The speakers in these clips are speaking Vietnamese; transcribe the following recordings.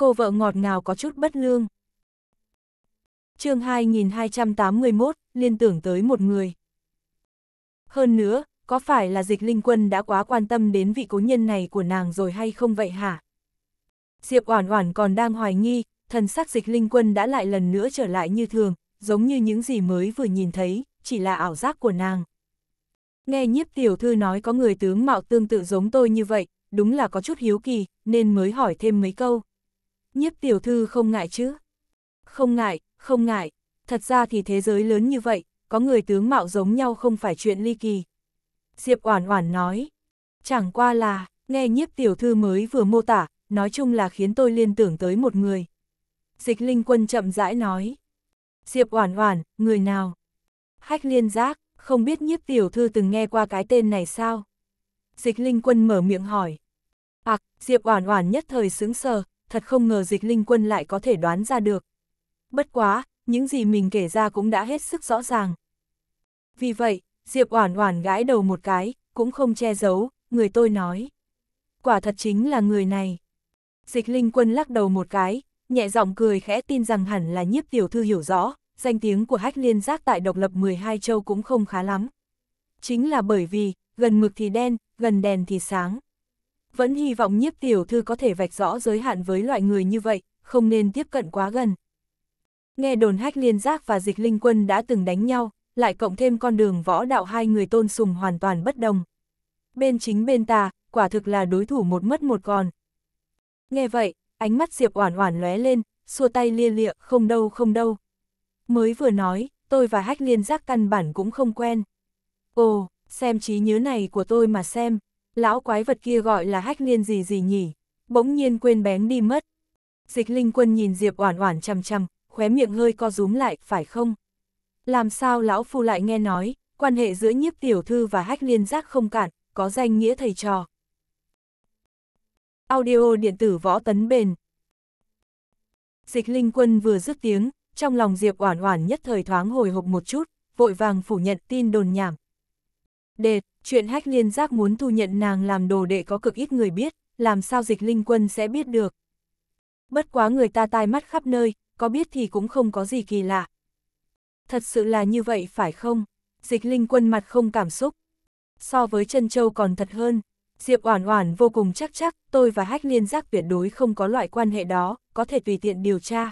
Cô vợ ngọt ngào có chút bất lương. chương 2281, liên tưởng tới một người. Hơn nữa, có phải là dịch linh quân đã quá quan tâm đến vị cố nhân này của nàng rồi hay không vậy hả? Diệp Oản Oản còn đang hoài nghi, thần sắc dịch linh quân đã lại lần nữa trở lại như thường, giống như những gì mới vừa nhìn thấy, chỉ là ảo giác của nàng. Nghe nhiếp tiểu thư nói có người tướng mạo tương tự giống tôi như vậy, đúng là có chút hiếu kỳ, nên mới hỏi thêm mấy câu nhiếp tiểu thư không ngại chứ? Không ngại, không ngại, thật ra thì thế giới lớn như vậy, có người tướng mạo giống nhau không phải chuyện ly kỳ. Diệp Oản Oản nói, chẳng qua là, nghe nhiếp tiểu thư mới vừa mô tả, nói chung là khiến tôi liên tưởng tới một người. Dịch Linh Quân chậm rãi nói, Diệp Oản Oản, người nào? Hách Liên Giác, không biết nhiếp tiểu thư từng nghe qua cái tên này sao? Dịch Linh Quân mở miệng hỏi. Ặc, Diệp Oản Oản nhất thời sững sờ, thật không ngờ dịch linh quân lại có thể đoán ra được. Bất quá, những gì mình kể ra cũng đã hết sức rõ ràng. Vì vậy, Diệp Oản Oản gãi đầu một cái, cũng không che giấu, người tôi nói. Quả thật chính là người này. Dịch Linh Quân lắc đầu một cái, nhẹ giọng cười khẽ tin rằng hẳn là nhiếp tiểu thư hiểu rõ, danh tiếng của hách liên giác tại độc lập 12 châu cũng không khá lắm. Chính là bởi vì, gần mực thì đen, gần đèn thì sáng vẫn hy vọng nhiếp tiểu thư có thể vạch rõ giới hạn với loại người như vậy, không nên tiếp cận quá gần. Nghe đồn hách liên giác và dịch linh quân đã từng đánh nhau, lại cộng thêm con đường võ đạo hai người tôn sùng hoàn toàn bất đồng. Bên chính bên tà, quả thực là đối thủ một mất một còn. Nghe vậy, ánh mắt Diệp Oản Oản lóe lên, xua tay lia lịa, không đâu không đâu. Mới vừa nói, tôi và Hách Liên Giác căn bản cũng không quen. Ồ, xem trí nhớ này của tôi mà xem lão quái vật kia gọi là hách liên gì gì nhỉ, bỗng nhiên quên bén đi mất. Dịch linh quân nhìn Diệp oản oản chằm chằm, khóe miệng hơi co rúm lại, phải không? Làm sao lão phu lại nghe nói, quan hệ giữa nhiếp tiểu thư và hách liên giác không cản, có danh nghĩa thầy trò. Audio điện tử võ tấn bền Dịch linh quân vừa dứt tiếng, trong lòng Diệp oản oản nhất thời thoáng hồi hộp một chút, vội vàng phủ nhận tin đồn nhảm. Đệt, Chuyện hách liên giác muốn thu nhận nàng làm đồ đệ có cực ít người biết, làm sao dịch linh quân sẽ biết được. Bất quá người ta tai mắt khắp nơi, có biết thì cũng không có gì kỳ lạ. Thật sự là như vậy phải không? Dịch linh quân mặt không cảm xúc. So với chân châu còn thật hơn, Diệp Oản Oản vô cùng chắc chắc, tôi và Hách Liên Giác tuyệt đối không có loại quan hệ đó, có thể tùy tiện điều tra.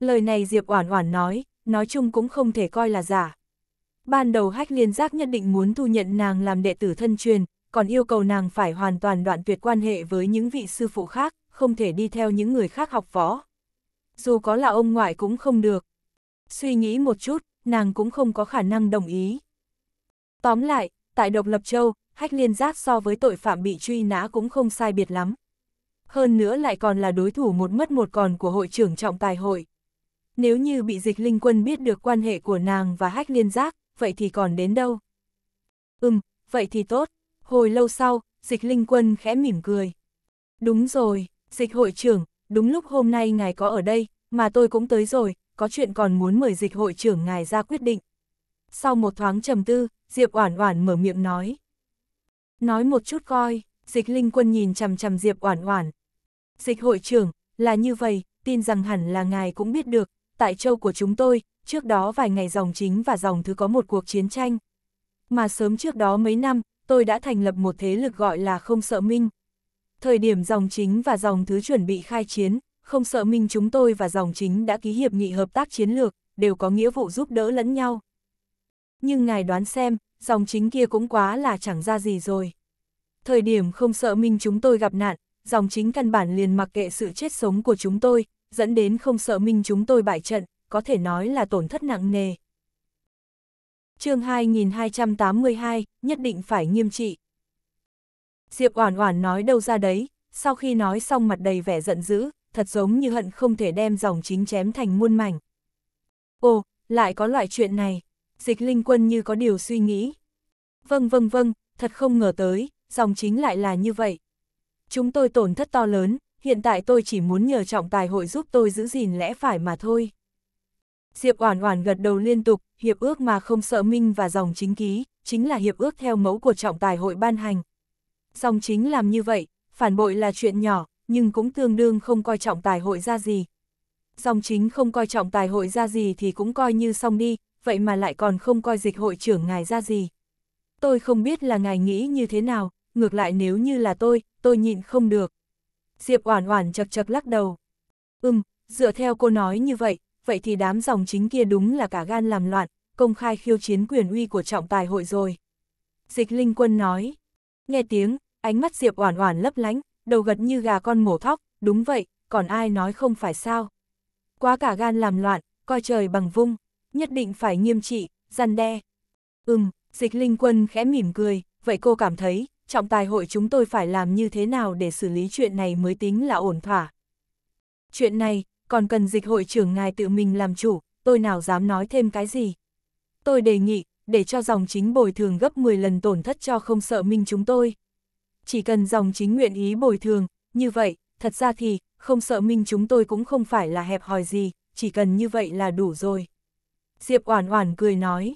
Lời này Diệp Oản Oản nói, nói chung cũng không thể coi là giả ban đầu hách liên giác nhất định muốn thu nhận nàng làm đệ tử thân truyền, còn yêu cầu nàng phải hoàn toàn đoạn tuyệt quan hệ với những vị sư phụ khác, không thể đi theo những người khác học võ. Dù có là ông ngoại cũng không được. Suy nghĩ một chút, nàng cũng không có khả năng đồng ý. Tóm lại, tại Độc Lập Châu, hách liên giác so với tội phạm bị truy nã cũng không sai biệt lắm. Hơn nữa lại còn là đối thủ một mất một còn của hội trưởng trọng tài hội. Nếu như bị dịch linh quân biết được quan hệ của nàng và hách liên giác, vậy thì còn đến đâu? Ừm, vậy thì tốt. Hồi lâu sau, dịch linh quân khẽ mỉm cười. Đúng rồi, dịch hội trưởng, đúng lúc hôm nay ngài có ở đây, mà tôi cũng tới rồi, có chuyện còn muốn mời dịch hội trưởng ngài ra quyết định. Sau một thoáng trầm tư, Diệp Oản Oản mở miệng nói. Nói một chút coi, dịch linh quân nhìn chằm chằm Diệp Oản Oản. Dịch hội trưởng, là như vậy, tin rằng hẳn là ngài cũng biết được, tại châu của chúng tôi, trước đó vài ngày dòng chính và dòng thứ có một cuộc chiến tranh. Mà sớm trước đó mấy năm, tôi đã thành lập một thế lực gọi là không sợ minh. Thời điểm dòng chính và dòng thứ chuẩn bị khai chiến, không sợ minh chúng tôi và dòng chính đã ký hiệp nghị hợp tác chiến lược, đều có nghĩa vụ giúp đỡ lẫn nhau. Nhưng ngài đoán xem, dòng chính kia cũng quá là chẳng ra gì rồi. Thời điểm không sợ minh chúng tôi gặp nạn, dòng chính căn bản liền mặc kệ sự chết sống của chúng tôi, dẫn đến không sợ minh chúng tôi bại trận, có thể nói là tổn thất nặng nề. chương 2282, nhất định phải nghiêm trị. Diệp Oản Oản nói đâu ra đấy, sau khi nói xong mặt đầy vẻ giận dữ, thật giống như hận không thể đem dòng chính chém thành muôn mảnh. Ồ, lại có loại chuyện này, dịch linh quân như có điều suy nghĩ. Vâng vâng vâng, thật không ngờ tới, dòng chính lại là như vậy. Chúng tôi tổn thất to lớn, hiện tại tôi chỉ muốn nhờ trọng tài hội giúp tôi giữ gìn lẽ phải mà thôi. Diệp Oản Oản gật đầu liên tục, hiệp ước mà không sợ minh và dòng chính ký, chính là hiệp ước theo mẫu của trọng tài hội ban hành. Dòng chính làm như vậy, phản bội là chuyện nhỏ, nhưng cũng tương đương không coi trọng tài hội ra gì. Dòng chính không coi trọng tài hội ra gì thì cũng coi như xong đi, vậy mà lại còn không coi dịch hội trưởng ngài ra gì. Tôi không biết là ngài nghĩ như thế nào, ngược lại nếu như là tôi, tôi nhịn không được. Diệp Oản Oản chật chật lắc đầu. Ừm, dựa theo cô nói như vậy, vậy thì đám dòng chính kia đúng là cả gan làm loạn, công khai khiêu chiến quyền uy của trọng tài hội rồi. Dịch Linh Quân nói, nghe tiếng, ánh mắt Diệp Oản Oản lấp lánh, đầu gật như gà con mổ thóc, đúng vậy, còn ai nói không phải sao. Quá cả gan làm loạn, coi trời bằng vung, nhất định phải nghiêm trị, răn đe. Ừm, Dịch Linh Quân khẽ mỉm cười, vậy cô cảm thấy, trọng tài hội chúng tôi phải làm như thế nào để xử lý chuyện này mới tính là ổn thỏa. Chuyện này, còn cần dịch hội trưởng ngài tự mình làm chủ, tôi nào dám nói thêm cái gì. Tôi đề nghị, để cho dòng chính bồi thường gấp 10 lần tổn thất cho không sợ minh chúng tôi. Chỉ cần dòng chính nguyện ý bồi thường, như vậy, thật ra thì, không sợ minh chúng tôi cũng không phải là hẹp hòi gì, chỉ cần như vậy là đủ rồi. Diệp Oản Oản cười nói.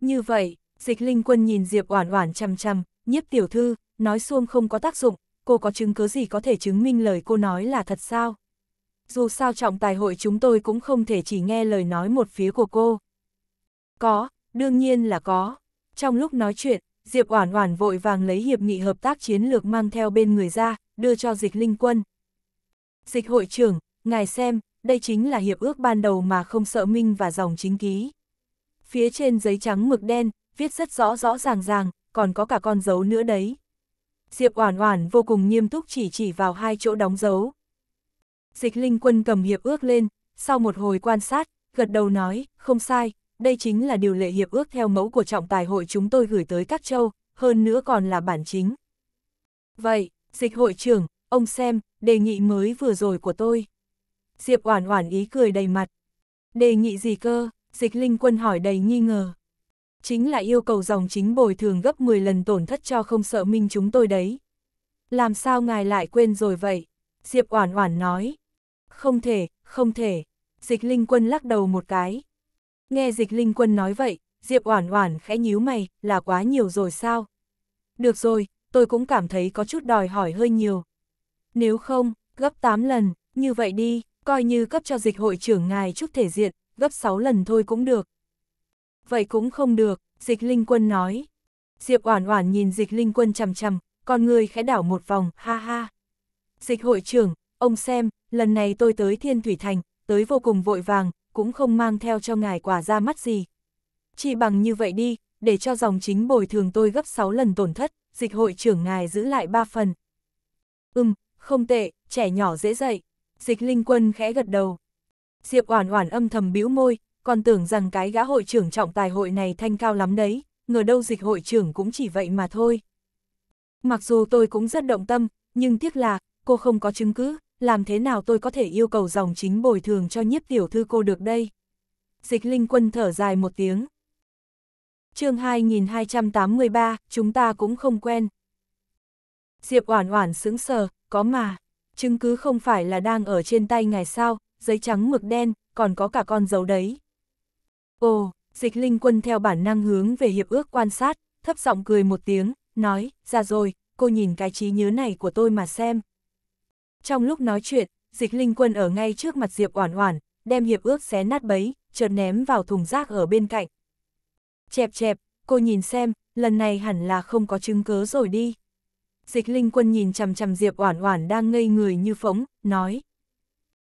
Như vậy, Dịch Linh Quân nhìn Diệp Oản Oản chằm chằm, "Nhiếp tiểu thư, nói xuông không có tác dụng, cô có chứng cứ gì có thể chứng minh lời cô nói là thật sao?" dù sao trọng tài hội chúng tôi cũng không thể chỉ nghe lời nói một phía của cô. Có, đương nhiên là có. Trong lúc nói chuyện, Diệp Oản Oản vội vàng lấy hiệp nghị hợp tác chiến lược mang theo bên người ra, đưa cho Dịch Linh Quân. Dịch hội trưởng, ngài xem, đây chính là hiệp ước ban đầu mà không sợ Minh và dòng chính ký. Phía trên giấy trắng mực đen, viết rất rõ rõ ràng ràng, còn có cả con dấu nữa đấy. Diệp Oản Oản vô cùng nghiêm túc chỉ chỉ vào hai chỗ đóng dấu. Dịch linh quân cầm hiệp ước lên, sau một hồi quan sát, gật đầu nói, không sai, đây chính là điều lệ hiệp ước theo mẫu của trọng tài hội chúng tôi gửi tới các châu, hơn nữa còn là bản chính. Vậy, dịch hội trưởng, ông xem, đề nghị mới vừa rồi của tôi. Diệp Oản Oản ý cười đầy mặt. Đề nghị gì cơ? Dịch Linh Quân hỏi đầy nghi ngờ. Chính là yêu cầu dòng chính bồi thường gấp 10 lần tổn thất cho không sợ minh chúng tôi đấy. Làm sao ngài lại quên rồi vậy? Diệp Oản Oản nói, không thể, không thể. Dịch Linh Quân lắc đầu một cái. Nghe Dịch Linh Quân nói vậy, Diệp Oản Oản khẽ nhíu mày, là quá nhiều rồi sao? Được rồi, tôi cũng cảm thấy có chút đòi hỏi hơi nhiều. Nếu không, gấp 8 lần, như vậy đi, coi như cấp cho dịch hội trưởng ngài chút thể diện, gấp 6 lần thôi cũng được. Vậy cũng không được, dịch linh quân nói. Diệp Oản Oản nhìn dịch linh quân chằm chằm, con người khẽ đảo một vòng, ha ha. Dịch hội trưởng, ông xem, lần này tôi tới Thiên Thủy Thành, tới vô cùng vội vàng, cũng không mang theo cho ngài quả ra mắt gì. Chỉ bằng như vậy đi, để cho dòng chính bồi thường tôi gấp 6 lần tổn thất, dịch hội trưởng ngài giữ lại 3 phần. Ừm, không tệ, trẻ nhỏ dễ dậy. Dịch linh quân khẽ gật đầu. Diệp oản oản âm thầm bĩu môi, còn tưởng rằng cái gã hội trưởng trọng tài hội này thanh cao lắm đấy, ngờ đâu dịch hội trưởng cũng chỉ vậy mà thôi. Mặc dù tôi cũng rất động tâm, nhưng tiếc là, cô không có chứng cứ, làm thế nào tôi có thể yêu cầu dòng chính bồi thường cho nhiếp tiểu thư cô được đây? Dịch linh quân thở dài một tiếng. chương 2283, chúng ta cũng không quen. Diệp oản oản sững sờ, có mà, chứng cứ không phải là đang ở trên tay ngài sao, giấy trắng mực đen, còn có cả con dấu đấy. Ồ, dịch linh quân theo bản năng hướng về hiệp ước quan sát, thấp giọng cười một tiếng, nói, ra rồi, cô nhìn cái trí nhớ này của tôi mà xem. Trong lúc nói chuyện, dịch linh quân ở ngay trước mặt Diệp Oản Oản, đem hiệp ước xé nát bấy, chợt ném vào thùng rác ở bên cạnh. Chẹp chẹp, cô nhìn xem, lần này hẳn là không có chứng cứ rồi đi. Dịch linh quân nhìn chằm chằm Diệp Oản Oản đang ngây người như phóng, nói.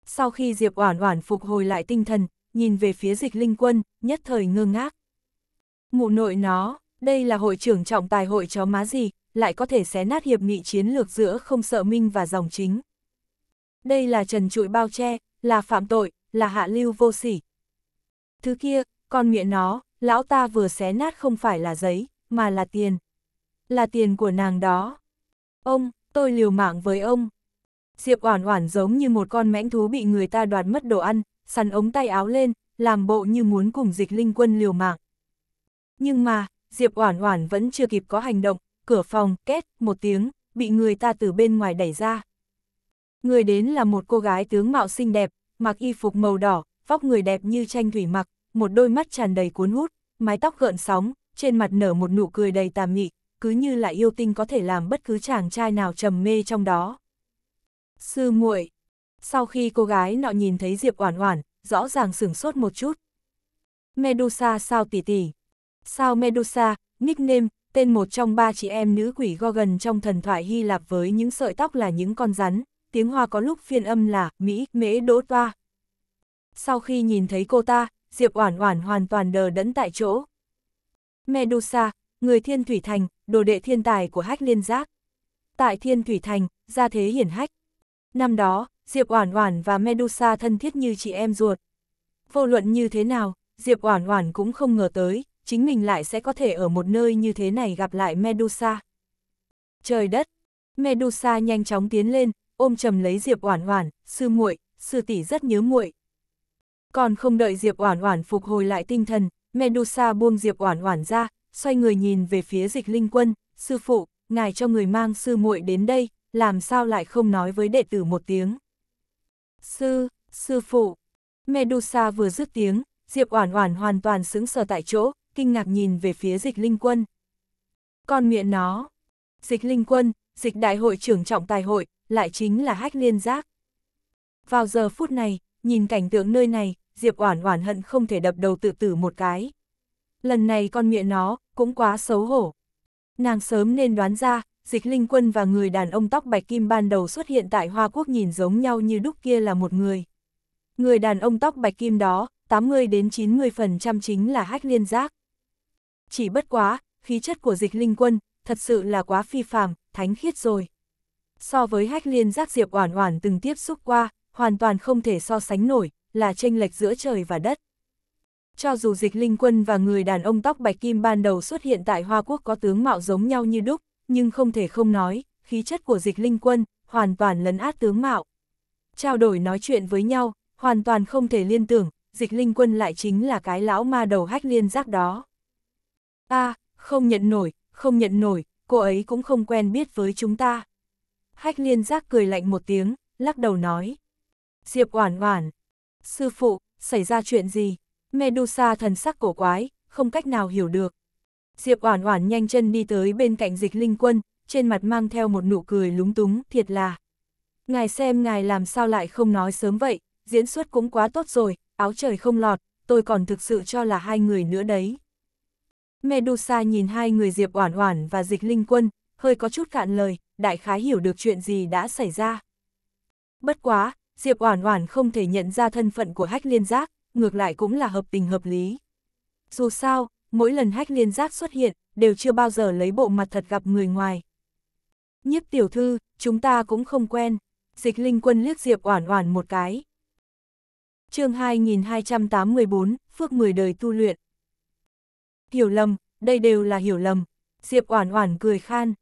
Sau khi Diệp Oản Oản phục hồi lại tinh thần, nhìn về phía dịch linh quân, nhất thời ngơ ngác. Mụ nội nó, đây là hội trưởng trọng tài hội chó má gì, lại có thể xé nát hiệp nghị chiến lược giữa không sợ minh và dòng chính đây là trần trụi bao che, là phạm tội, là hạ lưu vô sỉ. Thứ kia, con miệng nó, lão ta vừa xé nát không phải là giấy, mà là tiền. Là tiền của nàng đó. Ông, tôi liều mạng với ông. Diệp oản oản giống như một con mãnh thú bị người ta đoạt mất đồ ăn, sắn ống tay áo lên, làm bộ như muốn cùng dịch linh quân liều mạng. Nhưng mà, Diệp oản oản vẫn chưa kịp có hành động, cửa phòng, két, một tiếng, bị người ta từ bên ngoài đẩy ra. Người đến là một cô gái tướng mạo xinh đẹp, mặc y phục màu đỏ, vóc người đẹp như tranh thủy mặc, một đôi mắt tràn đầy cuốn hút, mái tóc gợn sóng, trên mặt nở một nụ cười đầy tà mị, cứ như là yêu tinh có thể làm bất cứ chàng trai nào trầm mê trong đó. Sư muội. Sau khi cô gái nọ nhìn thấy Diệp Oản Oản, rõ ràng sửng sốt một chút. Medusa sao tỷ tỷ? Sao Medusa, nickname, tên một trong ba chị em nữ quỷ Gorgon trong thần thoại Hy Lạp với những sợi tóc là những con rắn, tiếng Hoa có lúc phiên âm là Mỹ, Mễ Đỗ Toa. Sau khi nhìn thấy cô ta, Diệp Oản Oản hoàn toàn đờ đẫn tại chỗ. Medusa, người Thiên Thủy Thành, đồ đệ thiên tài của Hách Liên Giác. Tại Thiên Thủy Thành, gia thế hiển hách. Năm đó, Diệp Oản Oản và Medusa thân thiết như chị em ruột. Vô luận như thế nào, Diệp Oản Oản cũng không ngờ tới, chính mình lại sẽ có thể ở một nơi như thế này gặp lại Medusa. Trời đất, Medusa nhanh chóng tiến lên, ôm chầm lấy Diệp Oản Oản, "Sư muội, sư tỷ rất nhớ muội." Còn không đợi Diệp Oản Oản phục hồi lại tinh thần, Medusa buông Diệp Oản Oản ra, xoay người nhìn về phía Dịch Linh Quân, "Sư phụ, ngài cho người mang sư muội đến đây, làm sao lại không nói với đệ tử một tiếng?" "Sư, sư phụ." Medusa vừa dứt tiếng, Diệp Oản Oản hoàn toàn sững sờ tại chỗ, kinh ngạc nhìn về phía Dịch Linh Quân. Con miệng nó. Dịch Linh Quân, Dịch Đại hội trưởng trọng tài hội, lại chính là hách liên giác. Vào giờ phút này, nhìn cảnh tượng nơi này, Diệp Oản Oản hận không thể đập đầu tự tử một cái. Lần này con miệng nó, cũng quá xấu hổ. Nàng sớm nên đoán ra, Dịch Linh Quân và người đàn ông tóc bạch kim ban đầu xuất hiện tại Hoa Quốc nhìn giống nhau như đúc kia là một người. Người đàn ông tóc bạch kim đó, 80 đến 90% chính là Hách Liên Giác. Chỉ bất quá, khí chất của Dịch Linh Quân thật sự là quá phi phàm, thánh khiết rồi so với hách liên giác diệp oản oản từng tiếp xúc qua, hoàn toàn không thể so sánh nổi, là tranh lệch giữa trời và đất. Cho dù dịch linh quân và người đàn ông tóc bạch kim ban đầu xuất hiện tại Hoa Quốc có tướng mạo giống nhau như đúc, nhưng không thể không nói, khí chất của dịch linh quân, hoàn toàn lấn át tướng mạo. Trao đổi nói chuyện với nhau, hoàn toàn không thể liên tưởng, dịch linh quân lại chính là cái lão ma đầu hách liên giác đó. a à, không nhận nổi, không nhận nổi, cô ấy cũng không quen biết với chúng ta. Hách liên giác cười lạnh một tiếng, lắc đầu nói. Diệp oản oản. Sư phụ, xảy ra chuyện gì? Medusa thần sắc cổ quái, không cách nào hiểu được. Diệp oản oản nhanh chân đi tới bên cạnh dịch linh quân, trên mặt mang theo một nụ cười lúng túng, thiệt là. Ngài xem ngài làm sao lại không nói sớm vậy, diễn xuất cũng quá tốt rồi, áo trời không lọt, tôi còn thực sự cho là hai người nữa đấy. Medusa nhìn hai người Diệp Oản Oản và Dịch Linh Quân, hơi có chút cạn lời, đại khái hiểu được chuyện gì đã xảy ra. Bất quá, Diệp Oản Oản không thể nhận ra thân phận của Hách Liên Giác, ngược lại cũng là hợp tình hợp lý. Dù sao, mỗi lần Hách Liên Giác xuất hiện, đều chưa bao giờ lấy bộ mặt thật gặp người ngoài. Nhiếp tiểu thư, chúng ta cũng không quen. Dịch Linh Quân liếc Diệp Oản Oản một cái. Chương 2284, phước 10 đời tu luyện. Hiểu lầm, đây đều là hiểu lầm. Diệp Oản Oản cười khan.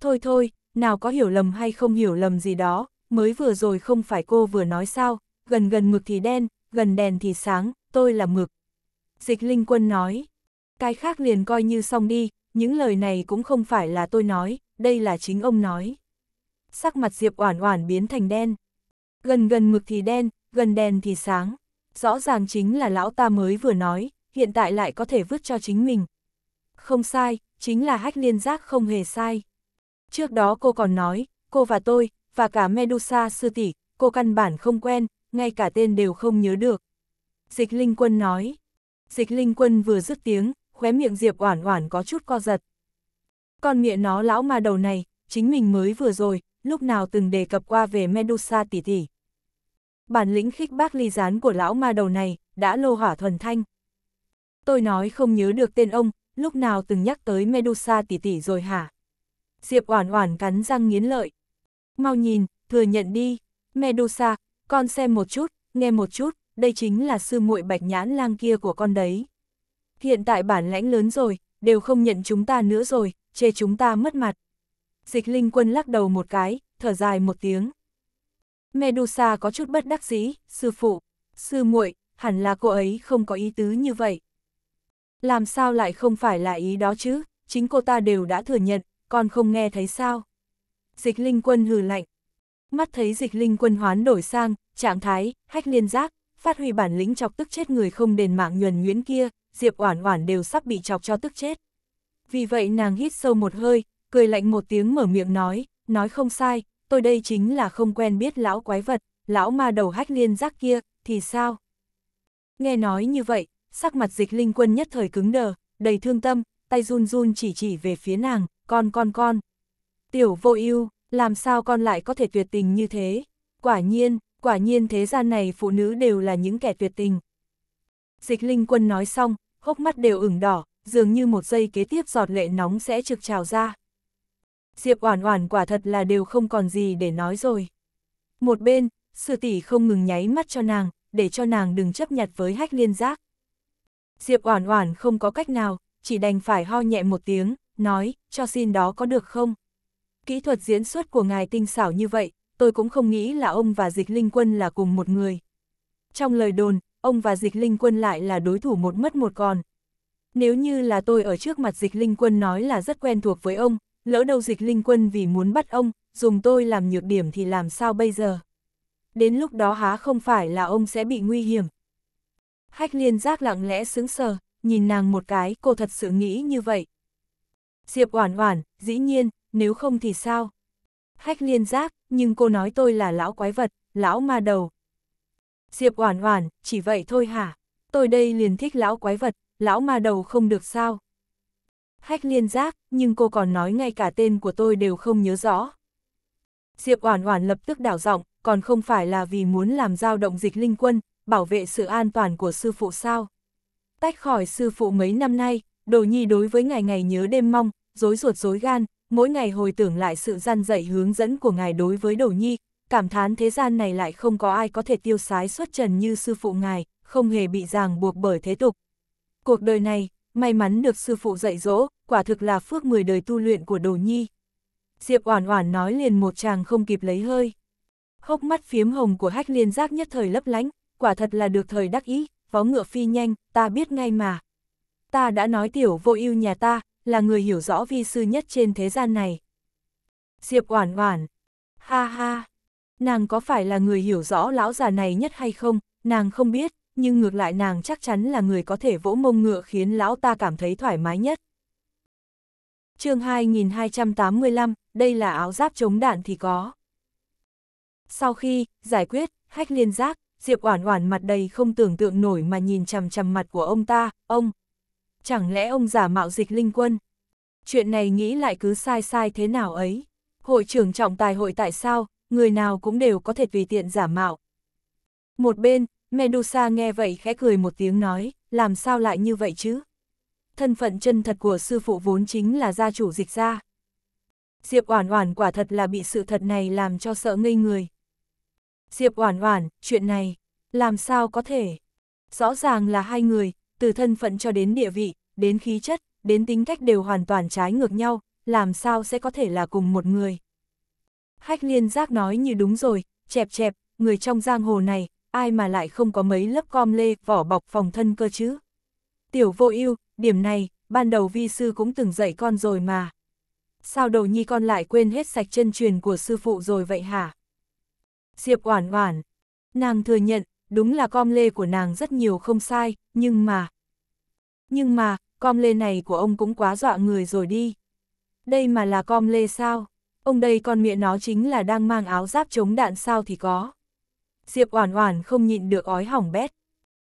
Thôi thôi, nào có hiểu lầm hay không hiểu lầm gì đó, mới vừa rồi không phải cô vừa nói sao, gần gần mực thì đen, gần đèn thì sáng, tôi là mực. Dịch Linh Quân nói, cái khác liền coi như xong đi, những lời này cũng không phải là tôi nói, đây là chính ông nói. Sắc mặt Diệp Oản Oản biến thành đen. Gần gần mực thì đen, gần đèn thì sáng. Rõ ràng chính là lão ta mới vừa nói, hiện tại lại có thể vứt cho chính mình. Không sai, chính là hách liên giác không hề sai. Trước đó cô còn nói, cô và tôi, và cả Medusa sư tỷ, cô căn bản không quen, ngay cả tên đều không nhớ được. Dịch Linh Quân nói. Dịch Linh Quân vừa dứt tiếng, khóe miệng Diệp Oản Oản có chút co giật. Con miệng nó lão ma đầu này, chính mình mới vừa rồi, lúc nào từng đề cập qua về Medusa tỷ tỷ. Bản lĩnh khích bác ly gián của lão ma đầu này, đã lô hỏa thuần thanh. Tôi nói không nhớ được tên ông, lúc nào từng nhắc tới Medusa tỷ tỷ rồi hả? Diệp Oản Oản cắn răng nghiến lợi. Mau nhìn, thừa nhận đi, Medusa, con xem một chút, nghe một chút, đây chính là sư muội Bạch Nhãn Lang kia của con đấy. Hiện tại bản lãnh lớn rồi, đều không nhận chúng ta nữa rồi, chê chúng ta mất mặt. Dịch Linh Quân lắc đầu một cái, thở dài một tiếng. Medusa có chút bất đắc dĩ, sư phụ, sư muội, hẳn là cô ấy không có ý tứ như vậy. Làm sao lại không phải là ý đó chứ, chính cô ta đều đã thừa nhận, con không nghe thấy sao? Dịch linh quân hừ lạnh. Mắt thấy dịch linh quân hoán đổi sang, trạng thái, hách liên giác, phát huy bản lĩnh chọc tức chết người không đền mạng nhuần nguyễn kia, Diệp Oản Oản đều sắp bị chọc cho tức chết. Vì vậy nàng hít sâu một hơi, cười lạnh một tiếng mở miệng nói, nói không sai, tôi đây chính là không quen biết lão quái vật, lão ma đầu hách liên giác kia, thì sao? Nghe nói như vậy, sắc mặt dịch linh quân nhất thời cứng đờ, đầy thương tâm, tay run run chỉ chỉ về phía nàng, con con con. Tiểu vô ưu, làm sao con lại có thể tuyệt tình như thế? Quả nhiên, quả nhiên thế gian này phụ nữ đều là những kẻ tuyệt tình. Dịch linh quân nói xong, hốc mắt đều ửng đỏ, dường như một giây kế tiếp giọt lệ nóng sẽ trực trào ra. Diệp Oản Oản quả thật là đều không còn gì để nói rồi. Một bên, Sư tỷ không ngừng nháy mắt cho nàng, để cho nàng đừng chấp nhặt với Hách Liên Giác. Diệp Oản Oản không có cách nào, chỉ đành phải ho nhẹ một tiếng, nói, cho xin đó có được không? Kỹ thuật diễn xuất của ngài tinh xảo như vậy, tôi cũng không nghĩ là ông và dịch linh quân là cùng một người. Trong lời đồn, ông và dịch linh quân lại là đối thủ một mất một còn. Nếu như là tôi ở trước mặt dịch linh quân nói là rất quen thuộc với ông, lỡ đâu dịch linh quân vì muốn bắt ông, dùng tôi làm nhược điểm thì làm sao bây giờ? Đến lúc đó há không phải là ông sẽ bị nguy hiểm. Hách liên giác lặng lẽ sững sờ, nhìn nàng một cái, cô thật sự nghĩ như vậy. Diệp Oản Oản, dĩ nhiên, nếu không thì sao? Hách liên giác, nhưng cô nói tôi là lão quái vật, lão ma đầu. Diệp Oản Oản, chỉ vậy thôi hả? Tôi đây liền thích lão quái vật, lão ma đầu không được sao? Hách liên giác, nhưng cô còn nói ngay cả tên của tôi đều không nhớ rõ. Diệp Oản Oản lập tức đảo giọng, còn không phải là vì muốn làm dao động dịch linh quân, bảo vệ sự an toàn của sư phụ sao? Tách khỏi sư phụ mấy năm nay, Đồ Nhi đối với ngày ngày nhớ đêm mong, dối ruột dối gan, mỗi ngày hồi tưởng lại sự gian dạy hướng dẫn của ngài đối với Đổ Nhi, cảm thán thế gian này lại không có ai có thể tiêu sái xuất trần như sư phụ ngài, không hề bị ràng buộc bởi thế tục. Cuộc đời này, may mắn được sư phụ dạy dỗ, quả thực là phước 10 đời tu luyện của Đồ Nhi. Diệp Oản Oản nói liền một chàng không kịp lấy hơi. Hốc mắt phiếm hồng của Hách Liên Giác nhất thời lấp lánh, quả thật là được thời đắc ý, vó ngựa phi nhanh, ta biết ngay mà. Ta đã nói tiểu Vô Ưu nhà ta, là người hiểu rõ vi sư nhất trên thế gian này. Diệp Oản Oản, ha ha, nàng có phải là người hiểu rõ lão già này nhất hay không, nàng không biết, nhưng ngược lại nàng chắc chắn là người có thể vỗ mông ngựa khiến lão ta cảm thấy thoải mái nhất. chương 2285, đây là áo giáp chống đạn thì có. Sau khi, giải quyết, hách liên giác, Diệp Oản Oản mặt đầy không tưởng tượng nổi mà nhìn chằm chằm mặt của ông ta, ông, chẳng lẽ ông giả mạo dịch linh quân? Chuyện này nghĩ lại cứ sai sai thế nào ấy. Hội trưởng trọng tài hội tại sao, người nào cũng đều có thể vì tiện giả mạo. Một bên, Medusa nghe vậy khẽ cười một tiếng nói, làm sao lại như vậy chứ? Thân phận chân thật của sư phụ vốn chính là gia chủ dịch gia Diệp Oản Oản quả thật là bị sự thật này làm cho sợ ngây người. Diệp Oản Oản, chuyện này, làm sao có thể? Rõ ràng là hai người, từ thân phận cho đến địa vị, đến khí chất, đến tính cách đều hoàn toàn trái ngược nhau, làm sao sẽ có thể là cùng một người. Hách liên giác nói như đúng rồi, chẹp chẹp, người trong giang hồ này, ai mà lại không có mấy lớp com lê, vỏ bọc phòng thân cơ chứ. Tiểu vô ưu điểm này, ban đầu vi sư cũng từng dạy con rồi mà. Sao đầu nhi con lại quên hết sạch chân truyền của sư phụ rồi vậy hả? Diệp oản oản, nàng thừa nhận, đúng là com lê của nàng rất nhiều không sai, nhưng mà... Nhưng mà, com lê này của ông cũng quá dọa người rồi đi. Đây mà là com lê sao? Ông đây con miệng nó chính là đang mang áo giáp chống đạn sao thì có. Diệp Oản Oản không nhịn được ói hỏng bét.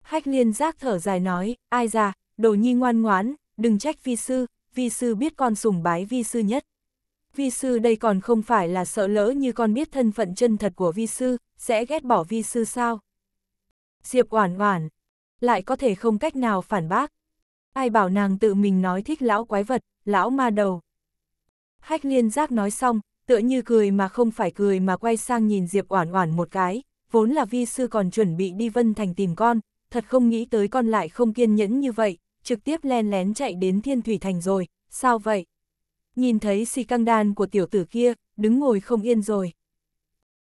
Hách Liên giác thở dài nói, ai ra đồ nhi ngoan ngoãn, đừng trách vi sư, vi sư biết con sùng bái vi sư nhất. Vi sư đây còn không phải là sợ lỡ như con biết thân phận chân thật của vi sư, sẽ ghét bỏ vi sư sao? Diệp Oản Oản lại có thể không cách nào phản bác. Ai bảo nàng tự mình nói thích lão quái vật, lão ma đầu. Hách liên giác nói xong, tựa như cười mà không phải cười mà quay sang nhìn Diệp Oản Oản một cái, vốn là vi sư còn chuẩn bị đi Vân Thành tìm con, thật không nghĩ tới con lại không kiên nhẫn như vậy, trực tiếp lén lén chạy đến Thiên Thủy Thành rồi, sao vậy? Nhìn thấy si căng đan của tiểu tử kia, đứng ngồi không yên rồi.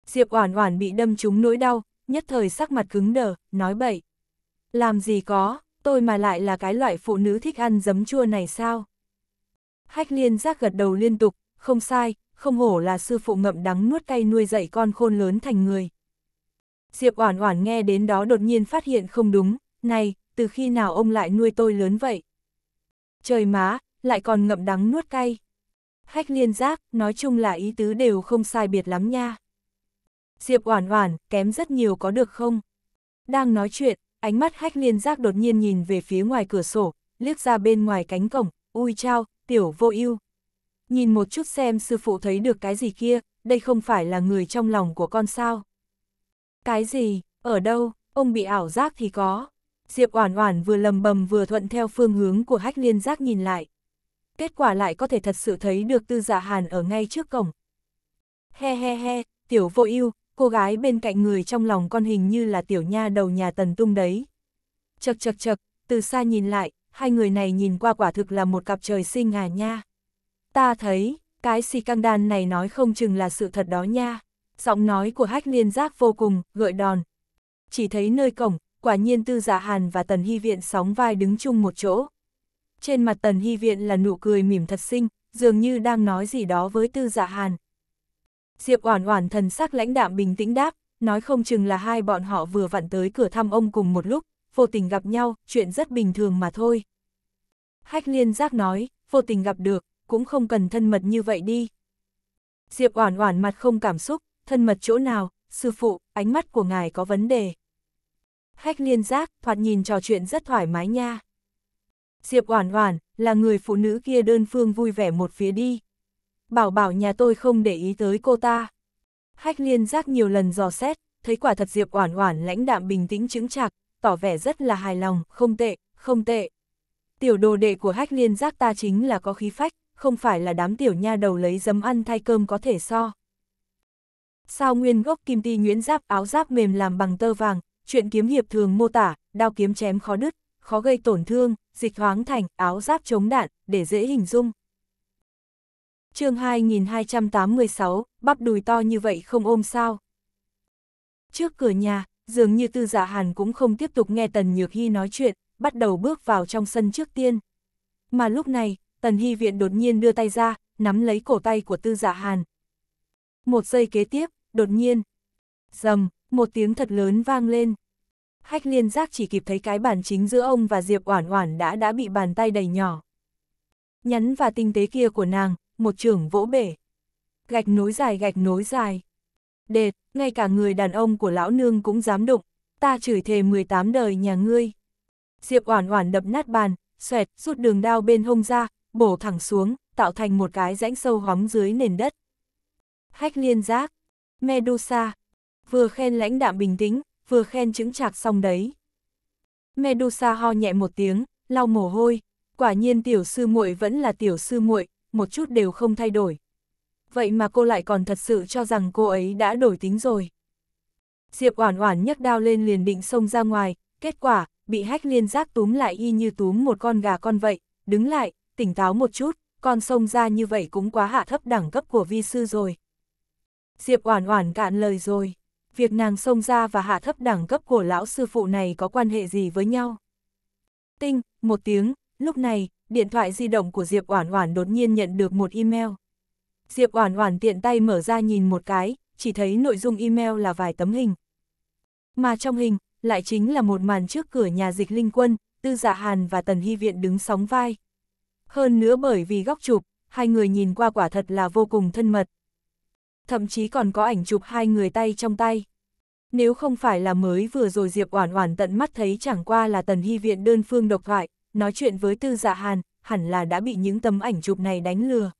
Diệp Oản Oản bị đâm trúng nỗi đau, nhất thời sắc mặt cứng đờ, nói bậy. Làm gì có, tôi mà lại là cái loại phụ nữ thích ăn giấm chua này sao? Hách liên giác gật đầu liên tục, không sai, không hổ là sư phụ ngậm đắng nuốt cay nuôi dạy con khôn lớn thành người. Diệp Oản Oản nghe đến đó đột nhiên phát hiện không đúng, này, từ khi nào ông lại nuôi tôi lớn vậy? Trời má, lại còn ngậm đắng nuốt cay. Hách liên giác, nói chung là ý tứ đều không sai biệt lắm nha. Diệp Oản Oản, kém rất nhiều có được không? Đang nói chuyện, ánh mắt Hách Liên Giác đột nhiên nhìn về phía ngoài cửa sổ, liếc ra bên ngoài cánh cổng, ui chao, tiểu vô ưu. Nhìn một chút xem sư phụ thấy được cái gì kia, đây không phải là người trong lòng của con sao? Cái gì, ở đâu, ông bị ảo giác thì có. Diệp Oản Oản vừa lầm bầm vừa thuận theo phương hướng của Hách Liên Giác nhìn lại. Kết quả lại có thể thật sự thấy được Tư Dạ Hàn ở ngay trước cổng. He he he, tiểu vô ưu, cô gái bên cạnh người trong lòng con hình như là tiểu nha đầu nhà tần tung đấy. Chật chật chật, từ xa nhìn lại, hai người này nhìn qua quả thực là một cặp trời sinh à nha. Ta thấy, cái si căng đan này nói không chừng là sự thật đó nha. Giọng nói của hách liên giác vô cùng, gợi đòn. Chỉ thấy nơi cổng, quả nhiên tư giả dạ hàn và tần hy viện sóng vai đứng chung một chỗ. Trên mặt tần hy viện là nụ cười mỉm thật xinh, dường như đang nói gì đó với tư giả dạ hàn. Diệp Oản Oản thần sắc lãnh đạm bình tĩnh đáp, nói không chừng là hai bọn họ vừa vặn tới cửa thăm ông cùng một lúc, vô tình gặp nhau, chuyện rất bình thường mà thôi. Hách Liên giác nói, vô tình gặp được, cũng không cần thân mật như vậy đi. Diệp Oản Oản mặt không cảm xúc, thân mật chỗ nào, sư phụ, ánh mắt của ngài có vấn đề. Hách Liên giác, thoạt nhìn trò chuyện rất thoải mái nha. Diệp Oản Oản, là người phụ nữ kia đơn phương vui vẻ một phía đi bảo bảo nhà tôi không để ý tới cô ta. Hách liên giác nhiều lần dò xét, thấy quả thật Diệp Oản Oản lãnh đạm bình tĩnh chứng chạc, tỏ vẻ rất là hài lòng, không tệ, không tệ. Tiểu đồ đệ của hách liên giác ta chính là có khí phách, không phải là đám tiểu nha đầu lấy dấm ăn thay cơm có thể so. Sao nguyên gốc kim ti nhuyễn giáp áo giáp mềm làm bằng tơ vàng, chuyện kiếm hiệp thường mô tả, đao kiếm chém khó đứt, khó gây tổn thương, dịch hoáng thành, áo giáp chống đạn, để dễ hình dung chương 2286, bắp đùi to như vậy không ôm sao. Trước cửa nhà, dường như tư giả dạ hàn cũng không tiếp tục nghe Tần Nhược Hy nói chuyện, bắt đầu bước vào trong sân trước tiên. Mà lúc này, Tần Hy Viện đột nhiên đưa tay ra, nắm lấy cổ tay của tư giả dạ hàn. Một giây kế tiếp, đột nhiên, rầm, một tiếng thật lớn vang lên. Hách liên giác chỉ kịp thấy cái bản chính giữa ông và Diệp Oản Oản đã đã bị bàn tay đầy nhỏ. Nhắn và tinh tế kia của nàng, một trưởng vỗ bể. Gạch nối dài gạch nối dài. Đệt, ngay cả người đàn ông của lão nương cũng dám đụng, ta chửi thề 18 đời nhà ngươi. Diệp oản oản đập nát bàn, xoẹt, rút đường đao bên hông ra, bổ thẳng xuống, tạo thành một cái rãnh sâu hóng dưới nền đất. Hách liên giác, Medusa, vừa khen lãnh đạm bình tĩnh, vừa khen chứng chạc xong đấy. Medusa ho nhẹ một tiếng, lau mồ hôi, quả nhiên tiểu sư muội vẫn là tiểu sư muội, một chút đều không thay đổi. Vậy mà cô lại còn thật sự cho rằng cô ấy đã đổi tính rồi. Diệp Oản Oản nhấc đao lên liền định xông ra ngoài, kết quả, bị Hách Liên Giác túm lại y như túm một con gà con vậy, đứng lại, tỉnh táo một chút, con xông ra như vậy cũng quá hạ thấp đẳng cấp của vi sư rồi. Diệp Oản Oản cạn lời rồi, việc nàng xông ra và hạ thấp đẳng cấp của lão sư phụ này có quan hệ gì với nhau? Tinh, một tiếng, lúc này, điện thoại di động của Diệp Oản Oản đột nhiên nhận được một email. Diệp Oản Oản tiện tay mở ra nhìn một cái, chỉ thấy nội dung email là vài tấm hình. Mà trong hình, lại chính là một màn trước cửa nhà dịch linh quân, Tư Dạ Hàn và Tần Hy Viện đứng sóng vai. Hơn nữa bởi vì góc chụp, hai người nhìn qua quả thật là vô cùng thân mật. Thậm chí còn có ảnh chụp hai người tay trong tay. Nếu không phải là mới vừa rồi Diệp Oản Oản tận mắt thấy chẳng qua là Tần Hy Viện đơn phương độc thoại, nói chuyện với tư dạ hàn, hẳn là đã bị những tấm ảnh chụp này đánh lừa.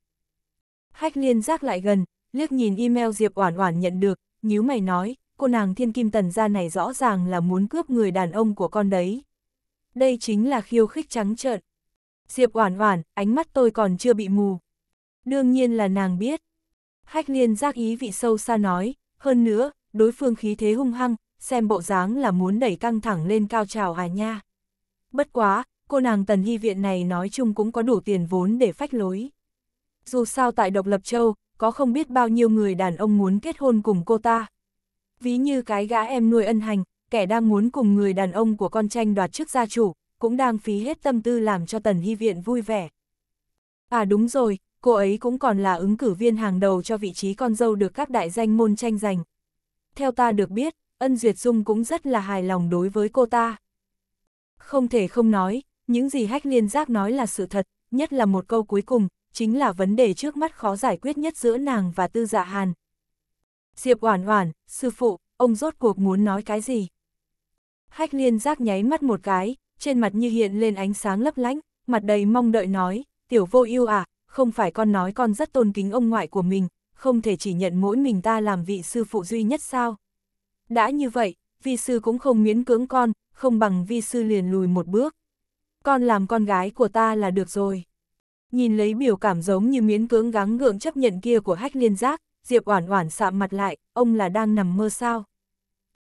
Hách liên giác lại gần, liếc nhìn email Diệp Oản Oản nhận được, nhíu mày nói, cô nàng thiên kim tần gia này rõ ràng là muốn cướp người đàn ông của con đấy. Đây chính là khiêu khích trắng trợn. Diệp Oản Oản, ánh mắt tôi còn chưa bị mù. Đương nhiên là nàng biết. Hách liên giác ý vị sâu xa nói, hơn nữa, đối phương khí thế hung hăng, xem bộ dáng là muốn đẩy căng thẳng lên cao trào hà nha. Bất quá, cô nàng tần hy viện này nói chung cũng có đủ tiền vốn để phách lối. Dù sao tại Độc Lập Châu, có không biết bao nhiêu người đàn ông muốn kết hôn cùng cô ta. Ví như cái gã em nuôi ân hành, kẻ đang muốn cùng người đàn ông của con tranh đoạt chức gia chủ, cũng đang phí hết tâm tư làm cho Tần Hy Viện vui vẻ. À đúng rồi, cô ấy cũng còn là ứng cử viên hàng đầu cho vị trí con dâu được các đại danh môn tranh giành. Theo ta được biết, Ân Duyệt Dung cũng rất là hài lòng đối với cô ta. Không thể không nói, những gì hách liên giác nói là sự thật, nhất là một câu cuối cùng, chính là vấn đề trước mắt khó giải quyết nhất giữa nàng và tư dạ hàn. Diệp Oản Oản, sư phụ, ông rốt cuộc muốn nói cái gì? Hách liên giác nháy mắt một cái, trên mặt như hiện lên ánh sáng lấp lánh, mặt đầy mong đợi nói, tiểu vô ưu à, không phải con nói con rất tôn kính ông ngoại của mình, không thể chỉ nhận mỗi mình ta làm vị sư phụ duy nhất sao? Đã như vậy, vi sư cũng không miễn cưỡng con, không bằng vi sư liền lùi một bước, con làm con gái của ta là được rồi. Nhìn lấy biểu cảm giống như miến cưỡng gắng gượng chấp nhận kia của hách liên giác, Diệp Oản Oản sạm mặt lại, ông là đang nằm mơ sao?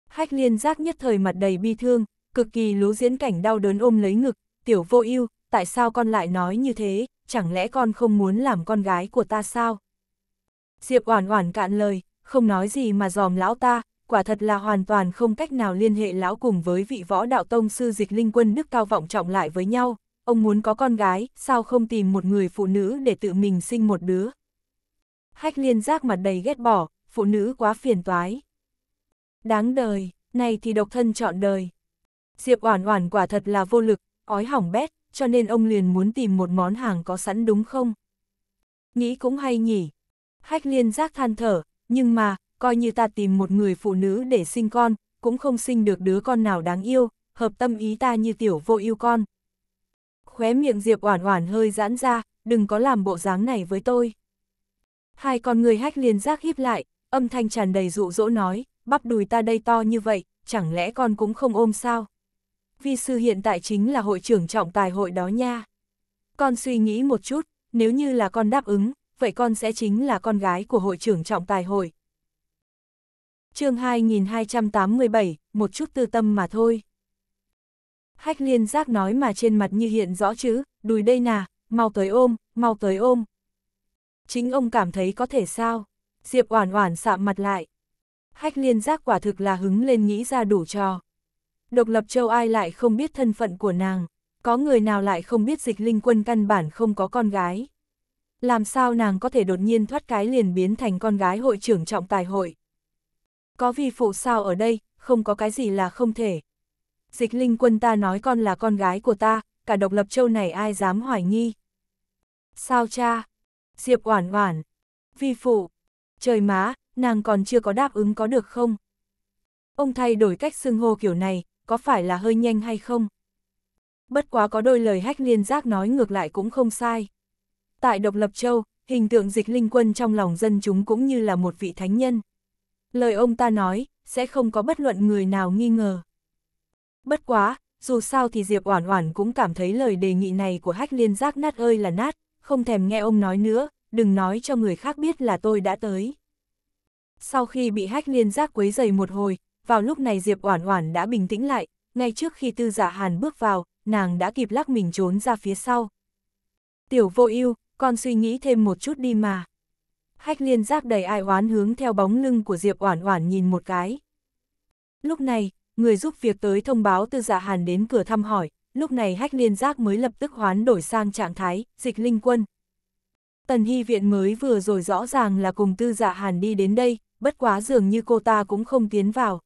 Hách liên giác nhất thời mặt đầy bi thương, cực kỳ lú diễn cảnh đau đớn ôm lấy ngực, tiểu vô ưu tại sao con lại nói như thế, chẳng lẽ con không muốn làm con gái của ta sao? Diệp Oản Oản cạn lời, không nói gì mà dòm lão ta, quả thật là hoàn toàn không cách nào liên hệ lão cùng với vị võ đạo tông sư dịch linh quân đức cao vọng trọng lại với nhau, ông muốn có con gái, sao không tìm một người phụ nữ để tự mình sinh một đứa. Hách liên giác mặt đầy ghét bỏ, phụ nữ quá phiền toái. Đáng đời, này thì độc thân chọn đời. Diệp Oản Oản quả thật là vô lực, ói hỏng bét, cho nên ông liền muốn tìm một món hàng có sẵn đúng không? Nghĩ cũng hay nhỉ. Hách liên giác than thở, nhưng mà, coi như ta tìm một người phụ nữ để sinh con, cũng không sinh được đứa con nào đáng yêu, hợp tâm ý ta như tiểu vô yêu con. Khóe miệng Diệp Oản Oản hơi giãn ra, đừng có làm bộ dáng này với tôi. Hai con người hách liền giác híp lại, âm thanh tràn đầy dụ dỗ nói, bắp đùi ta đây to như vậy, chẳng lẽ con cũng không ôm sao? Vi sư hiện tại chính là hội trưởng trọng tài hội đó nha. Con suy nghĩ một chút, nếu như là con đáp ứng, vậy con sẽ chính là con gái của hội trưởng trọng tài hội chương 2287, một chút tư tâm mà thôi. Hách liên giác nói mà trên mặt như hiện rõ chứ, đùi đây nà, mau tới ôm, mau tới ôm. Chính ông cảm thấy có thể sao? Diệp oản oản sạm mặt lại. Hách liên giác quả thực là hứng lên nghĩ ra đủ trò. Độc lập châu ai lại không biết thân phận của nàng, có người nào lại không biết dịch linh quân căn bản không có con gái. Làm sao nàng có thể đột nhiên thoát cái liền biến thành con gái hội trưởng trọng tài hội. Có vi phụ sao ở đây, không có cái gì là không thể. Dịch linh quân ta nói con là con gái của ta, cả độc lập châu này ai dám hoài nghi. Sao cha? Diệp oản oản. Vi phụ. Trời má, nàng còn chưa có đáp ứng có được không? Ông thay đổi cách xưng hô kiểu này, có phải là hơi nhanh hay không? Bất quá có đôi lời hách liên giác nói ngược lại cũng không sai. Tại độc lập châu, hình tượng dịch linh quân trong lòng dân chúng cũng như là một vị thánh nhân lời ông ta nói, sẽ không có bất luận người nào nghi ngờ. Bất quá, dù sao thì Diệp Oản Oản cũng cảm thấy lời đề nghị này của Hách Liên Giác nát ơi là nát, không thèm nghe ông nói nữa, đừng nói cho người khác biết là tôi đã tới. Sau khi bị Hách Liên Giác quấy rầy một hồi, vào lúc này Diệp Oản Oản đã bình tĩnh lại, ngay trước khi Tư giả dạ Hàn bước vào, nàng đã kịp lắc mình trốn ra phía sau. Tiểu Vô Ưu, con suy nghĩ thêm một chút đi mà hách liên giác đầy ai oán hướng theo bóng lưng của Diệp Oản Oản nhìn một cái. Lúc này, người giúp việc tới thông báo Tư Dạ Hàn đến cửa thăm hỏi, lúc này hách liên giác mới lập tức hoán đổi sang trạng thái, dịch linh quân. Tần Hy Viện mới vừa rồi rõ ràng là cùng Tư Dạ Hàn đi đến đây, bất quá dường như cô ta cũng không tiến vào.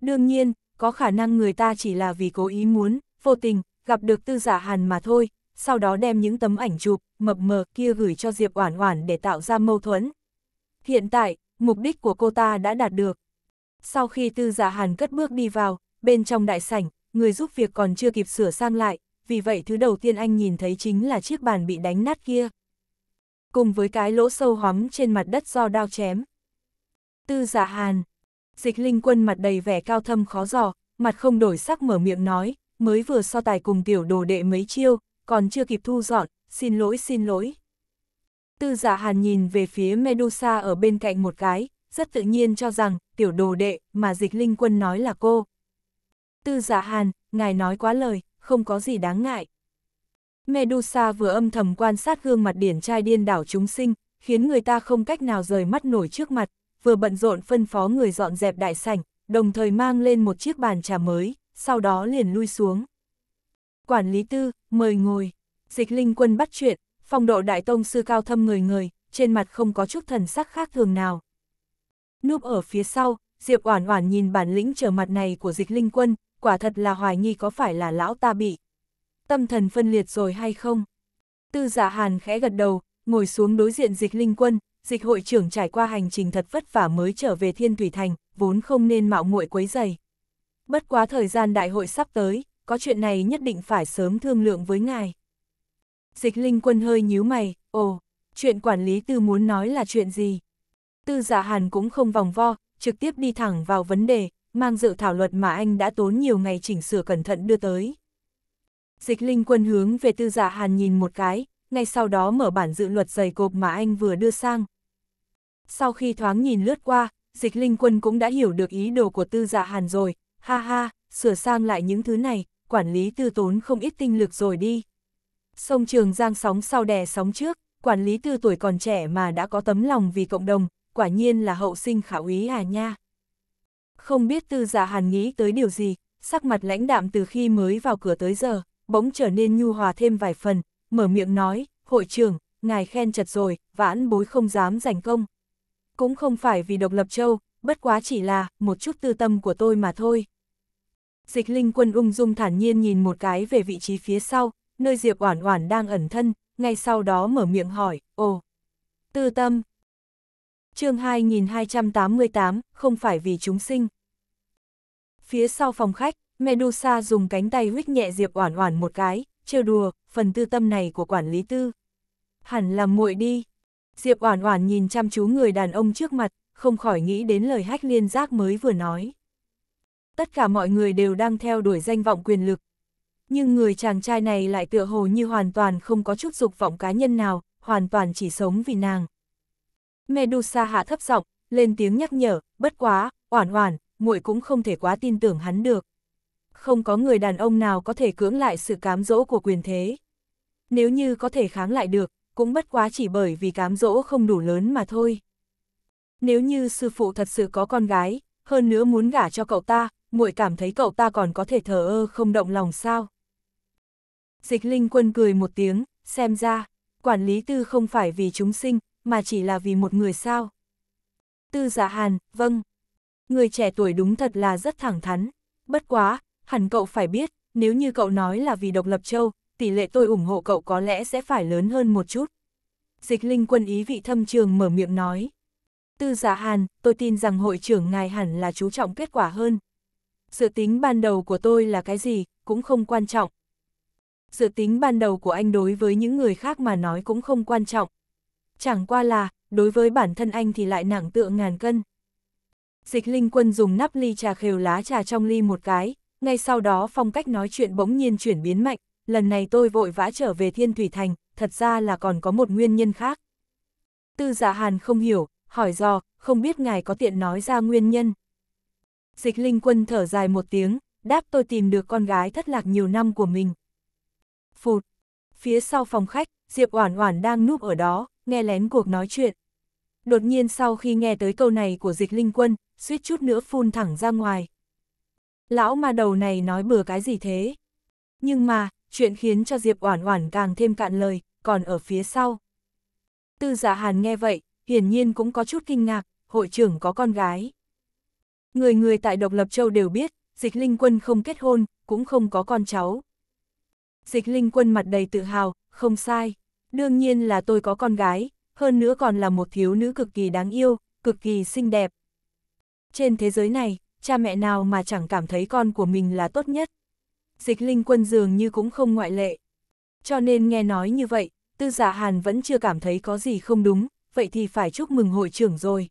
Đương nhiên, có khả năng người ta chỉ là vì cố ý muốn, vô tình, gặp được Tư giả dạ Hàn mà thôi, sau đó đem những tấm ảnh chụp, mập mờ kia gửi cho Diệp Oản Oản để tạo ra mâu thuẫn. Hiện tại, mục đích của cô ta đã đạt được. Sau khi Tư Dạ Hàn cất bước đi vào, bên trong đại sảnh, người giúp việc còn chưa kịp sửa sang lại, vì vậy thứ đầu tiên anh nhìn thấy chính là chiếc bàn bị đánh nát kia. Cùng với cái lỗ sâu hoắm trên mặt đất do đao chém. Tư Dạ Hàn, Dịch Linh Quân mặt đầy vẻ cao thâm khó dò, mặt không đổi sắc mở miệng nói, mới vừa so tài cùng tiểu đồ đệ mấy chiêu, còn chưa kịp thu dọn, xin lỗi xin lỗi. Tư giả dạ hàn nhìn về phía Medusa ở bên cạnh một cái, rất tự nhiên cho rằng, tiểu đồ đệ, mà dịch linh quân nói là cô. Tư giả dạ hàn, ngài nói quá lời, không có gì đáng ngại. Medusa vừa âm thầm quan sát gương mặt điển trai điên đảo chúng sinh, khiến người ta không cách nào rời mắt nổi trước mặt, vừa bận rộn phân phó người dọn dẹp đại sảnh, đồng thời mang lên một chiếc bàn trà mới, sau đó liền lui xuống quản lý tư, mời ngồi. Dịch linh quân bắt chuyện, phong độ đại tông sư cao thâm người người, trên mặt không có chút thần sắc khác thường nào. Núp ở phía sau, Diệp Oản Oản nhìn bản lĩnh trở mặt này của Dịch Linh Quân, quả thật là hoài nghi có phải là lão ta bị tâm thần phân liệt rồi hay không. Tư giả dạ Hàn khẽ gật đầu, ngồi xuống đối diện Dịch Linh Quân, Dịch hội trưởng trải qua hành trình thật vất vả mới trở về Thiên Thủy Thành, vốn không nên mạo muội quấy rầy. Bất quá thời gian đại hội sắp tới, có chuyện này nhất định phải sớm thương lượng với ngài. Dịch linh quân hơi nhíu mày, ồ, chuyện quản lý tư muốn nói là chuyện gì? Tư dạ hàn cũng không vòng vo, trực tiếp đi thẳng vào vấn đề, mang dự thảo luật mà anh đã tốn nhiều ngày chỉnh sửa cẩn thận đưa tới. Dịch linh quân hướng về tư dạ hàn nhìn một cái, ngay sau đó mở bản dự luật dày cộp mà anh vừa đưa sang. Sau khi thoáng nhìn lướt qua, dịch linh quân cũng đã hiểu được ý đồ của tư dạ hàn rồi, ha ha, sửa sang lại những thứ này, quản lý tư tốn không ít tinh lực rồi đi. Sông Trường Giang sóng sau đè sóng trước, quản lý tư tuổi còn trẻ mà đã có tấm lòng vì cộng đồng, quả nhiên là hậu sinh khảo ý à nha. Không biết tư giả hàn nghĩ tới điều gì, sắc mặt lãnh đạm từ khi mới vào cửa tới giờ, bỗng trở nên nhu hòa thêm vài phần, mở miệng nói, hội trưởng, ngài khen chật rồi, vãn bối không dám giành công. Cũng không phải vì độc lập châu, bất quá chỉ là một chút tư tâm của tôi mà thôi. Dịch linh quân ung dung thản nhiên nhìn một cái về vị trí phía sau, nơi Diệp Oản Oản đang ẩn thân, ngay sau đó mở miệng hỏi, "Ồ, Tư Tâm." Chương 2288, không phải vì chúng sinh. Phía sau phòng khách, Medusa dùng cánh tay huých nhẹ Diệp Oản Oản một cái, trêu đùa, "Phần tư tâm này của quản lý tư, hẳn là muội đi." Diệp Oản Oản nhìn chăm chú người đàn ông trước mặt, không khỏi nghĩ đến lời Hách Liên Giác mới vừa nói. Tất cả mọi người đều đang theo đuổi danh vọng quyền lực. Nhưng người chàng trai này lại tựa hồ như hoàn toàn không có chút dục vọng cá nhân nào, hoàn toàn chỉ sống vì nàng. Medusa hạ thấp giọng, lên tiếng nhắc nhở, bất quá, oản oản, muội cũng không thể quá tin tưởng hắn được. Không có người đàn ông nào có thể cưỡng lại sự cám dỗ của quyền thế. Nếu như có thể kháng lại được, cũng bất quá chỉ bởi vì cám dỗ không đủ lớn mà thôi. Nếu như sư phụ thật sự có con gái, hơn nữa muốn gả cho cậu ta, muội cảm thấy cậu ta còn có thể thờ ơ không động lòng sao. Dịch linh quân cười một tiếng, xem ra, quản lý tư không phải vì chúng sinh, mà chỉ là vì một người sao. Tư giả dạ hàn, vâng. Người trẻ tuổi đúng thật là rất thẳng thắn. Bất quá, hẳn cậu phải biết, nếu như cậu nói là vì độc lập châu, tỷ lệ tôi ủng hộ cậu có lẽ sẽ phải lớn hơn một chút. Dịch linh quân ý vị thâm trường mở miệng nói. Tư giả dạ hàn, tôi tin rằng hội trưởng ngài hẳn là chú trọng kết quả hơn sự tính ban đầu của tôi là cái gì, cũng không quan trọng. sự tính ban đầu của anh đối với những người khác mà nói cũng không quan trọng. Chẳng qua là, đối với bản thân anh thì lại nặng tựa ngàn cân. Dịch linh quân dùng nắp ly trà khều lá trà trong ly một cái, ngay sau đó phong cách nói chuyện bỗng nhiên chuyển biến mạnh, lần này tôi vội vã trở về Thiên Thủy Thành, thật ra là còn có một nguyên nhân khác. Tư dạ hàn không hiểu, hỏi dò, không biết ngài có tiện nói ra nguyên nhân. Dịch linh quân thở dài một tiếng, đáp tôi tìm được con gái thất lạc nhiều năm của mình. Phụt! Phía sau phòng khách, Diệp Oản Oản đang núp ở đó, nghe lén cuộc nói chuyện. Đột nhiên sau khi nghe tới câu này của dịch linh quân, suýt chút nữa phun thẳng ra ngoài. Lão ma đầu này nói bừa cái gì thế? Nhưng mà, chuyện khiến cho Diệp Oản Oản càng thêm cạn lời, còn ở phía sau. Tư Dạ Hàn nghe vậy, hiển nhiên cũng có chút kinh ngạc, hội trưởng có con gái. Người người tại Độc Lập Châu đều biết, dịch linh quân không kết hôn, cũng không có con cháu. Dịch linh quân mặt đầy tự hào, không sai. Đương nhiên là tôi có con gái, hơn nữa còn là một thiếu nữ cực kỳ đáng yêu, cực kỳ xinh đẹp. Trên thế giới này, cha mẹ nào mà chẳng cảm thấy con của mình là tốt nhất. Dịch linh quân dường như cũng không ngoại lệ. Cho nên nghe nói như vậy, tư giả dạ hàn vẫn chưa cảm thấy có gì không đúng, vậy thì phải chúc mừng hội trưởng rồi.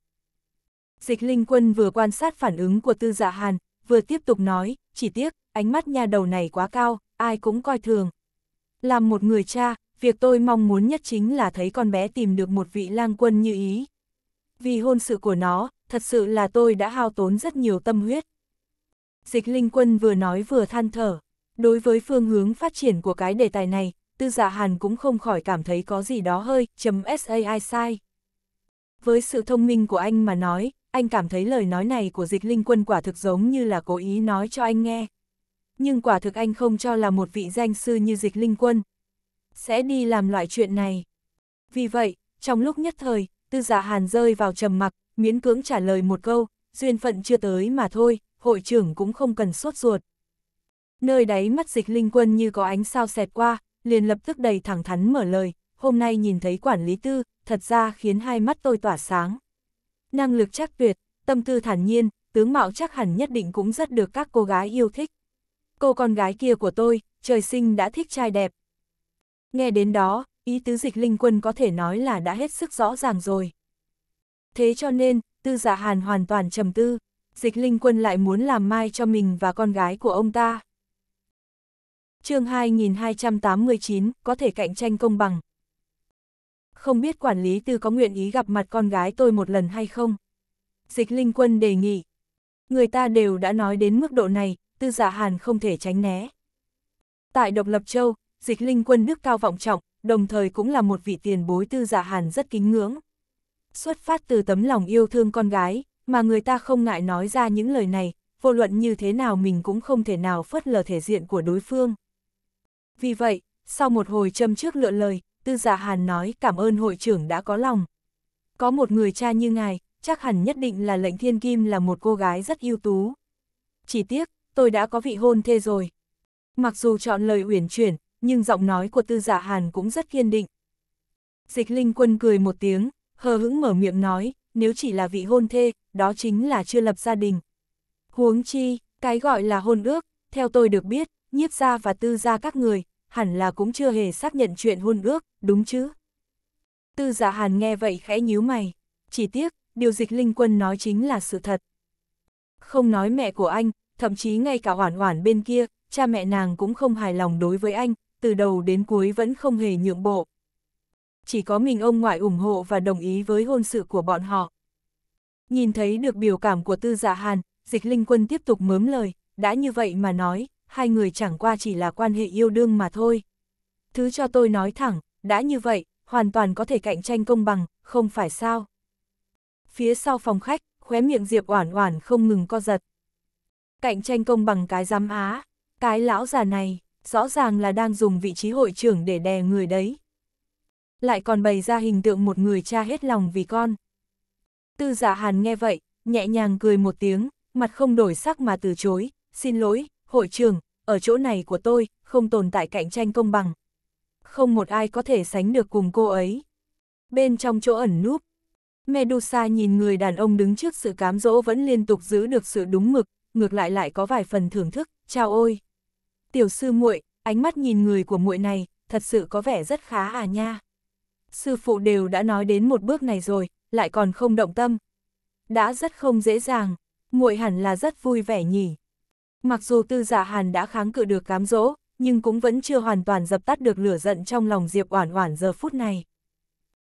Dịch linh quân vừa quan sát phản ứng của tư dạ hàn, vừa tiếp tục nói, chỉ tiếc, ánh mắt nha đầu này quá cao, ai cũng coi thường. Làm một người cha, việc tôi mong muốn nhất chính là thấy con bé tìm được một vị lang quân như ý. Vì hôn sự của nó, thật sự là tôi đã hao tốn rất nhiều tâm huyết. Dịch linh quân vừa nói vừa than thở, đối với phương hướng phát triển của cái đề tài này, tư dạ hàn cũng không khỏi cảm thấy có gì đó hơi, chấm sai. Với sự thông minh của anh mà nói, anh cảm thấy lời nói này của dịch linh quân quả thực giống như là cố ý nói cho anh nghe. Nhưng quả thực anh không cho là một vị danh sư như dịch linh quân. Sẽ đi làm loại chuyện này. Vì vậy, trong lúc nhất thời, tư giả dạ hàn rơi vào trầm mặc, miễn cưỡng trả lời một câu, duyên phận chưa tới mà thôi, hội trưởng cũng không cần sốt ruột. Nơi đáy mắt dịch linh quân như có ánh sao xẹt qua, liền lập tức đầy thẳng thắn mở lời, hôm nay nhìn thấy quản lý tư, thật ra khiến hai mắt tôi tỏa sáng năng lực chắc tuyệt, tâm tư thản nhiên, tướng mạo chắc hẳn nhất định cũng rất được các cô gái yêu thích. Cô con gái kia của tôi, trời sinh đã thích trai đẹp. Nghe đến đó, ý tứ dịch linh quân có thể nói là đã hết sức rõ ràng rồi. Thế cho nên, tư giả dạ hàn hoàn toàn trầm tư, dịch linh quân lại muốn làm mai cho mình và con gái của ông ta. chương 2289, có thể cạnh tranh công bằng không biết quản lý tư có nguyện ý gặp mặt con gái tôi một lần hay không. Dịch Linh Quân đề nghị. Người ta đều đã nói đến mức độ này, tư giả dạ hàn không thể tránh né. Tại Độc Lập Châu, Dịch Linh Quân đức cao vọng trọng, đồng thời cũng là một vị tiền bối tư giả dạ hàn rất kính ngưỡng. Xuất phát từ tấm lòng yêu thương con gái, mà người ta không ngại nói ra những lời này, vô luận như thế nào mình cũng không thể nào phớt lờ thể diện của đối phương. Vì vậy, sau một hồi châm trước lựa lời, Tư giả Hàn nói cảm ơn hội trưởng đã có lòng. Có một người cha như ngài, chắc hẳn nhất định là lệnh thiên kim là một cô gái rất ưu tú. Chỉ tiếc, tôi đã có vị hôn thê rồi. Mặc dù chọn lời uyển chuyển, nhưng giọng nói của tư giả hàn cũng rất kiên định. Dịch linh quân cười một tiếng, hờ hững mở miệng nói, nếu chỉ là vị hôn thê, đó chính là chưa lập gia đình. Huống chi, cái gọi là hôn ước, theo tôi được biết, nhiếp gia và tư gia các người, hẳn là cũng chưa hề xác nhận chuyện hôn ước, đúng chứ? Tư dạ hàn nghe vậy khẽ nhíu mày, chỉ tiếc, điều dịch linh quân nói chính là sự thật. Không nói mẹ của anh, thậm chí ngay cả hoản hoản bên kia, cha mẹ nàng cũng không hài lòng đối với anh, từ đầu đến cuối vẫn không hề nhượng bộ. Chỉ có mình ông ngoại ủng hộ và đồng ý với hôn sự của bọn họ. Nhìn thấy được biểu cảm của tư dạ hàn, dịch linh quân tiếp tục mớm lời, đã như vậy mà nói, hai người chẳng qua chỉ là quan hệ yêu đương mà thôi. Thứ cho tôi nói thẳng, đã như vậy, hoàn toàn có thể cạnh tranh công bằng, không phải sao. Phía sau phòng khách, khóe miệng Diệp Oản Oản không ngừng co giật. Cạnh tranh công bằng cái giám á, cái lão già này, rõ ràng là đang dùng vị trí hội trưởng để đè người đấy. Lại còn bày ra hình tượng một người cha hết lòng vì con. Tư Dạ Hàn nghe vậy, nhẹ nhàng cười một tiếng, mặt không đổi sắc mà từ chối, "Xin lỗi, hội trường, ở chỗ này của tôi, không tồn tại cạnh tranh công bằng. Không một ai có thể sánh được cùng cô ấy. Bên trong chỗ ẩn núp, Medusa nhìn người đàn ông đứng trước sự cám dỗ vẫn liên tục giữ được sự đúng mực, ngược lại lại có vài phần thưởng thức, chào ôi. Tiểu sư muội, ánh mắt nhìn người của muội này, thật sự có vẻ rất khá à nha. Sư phụ đều đã nói đến một bước này rồi, lại còn không động tâm. Đã rất không dễ dàng, muội hẳn là rất vui vẻ nhỉ. Mặc dù tư giả dạ hàn đã kháng cự được cám dỗ, nhưng cũng vẫn chưa hoàn toàn dập tắt được lửa giận trong lòng Diệp Oản Oản giờ phút này.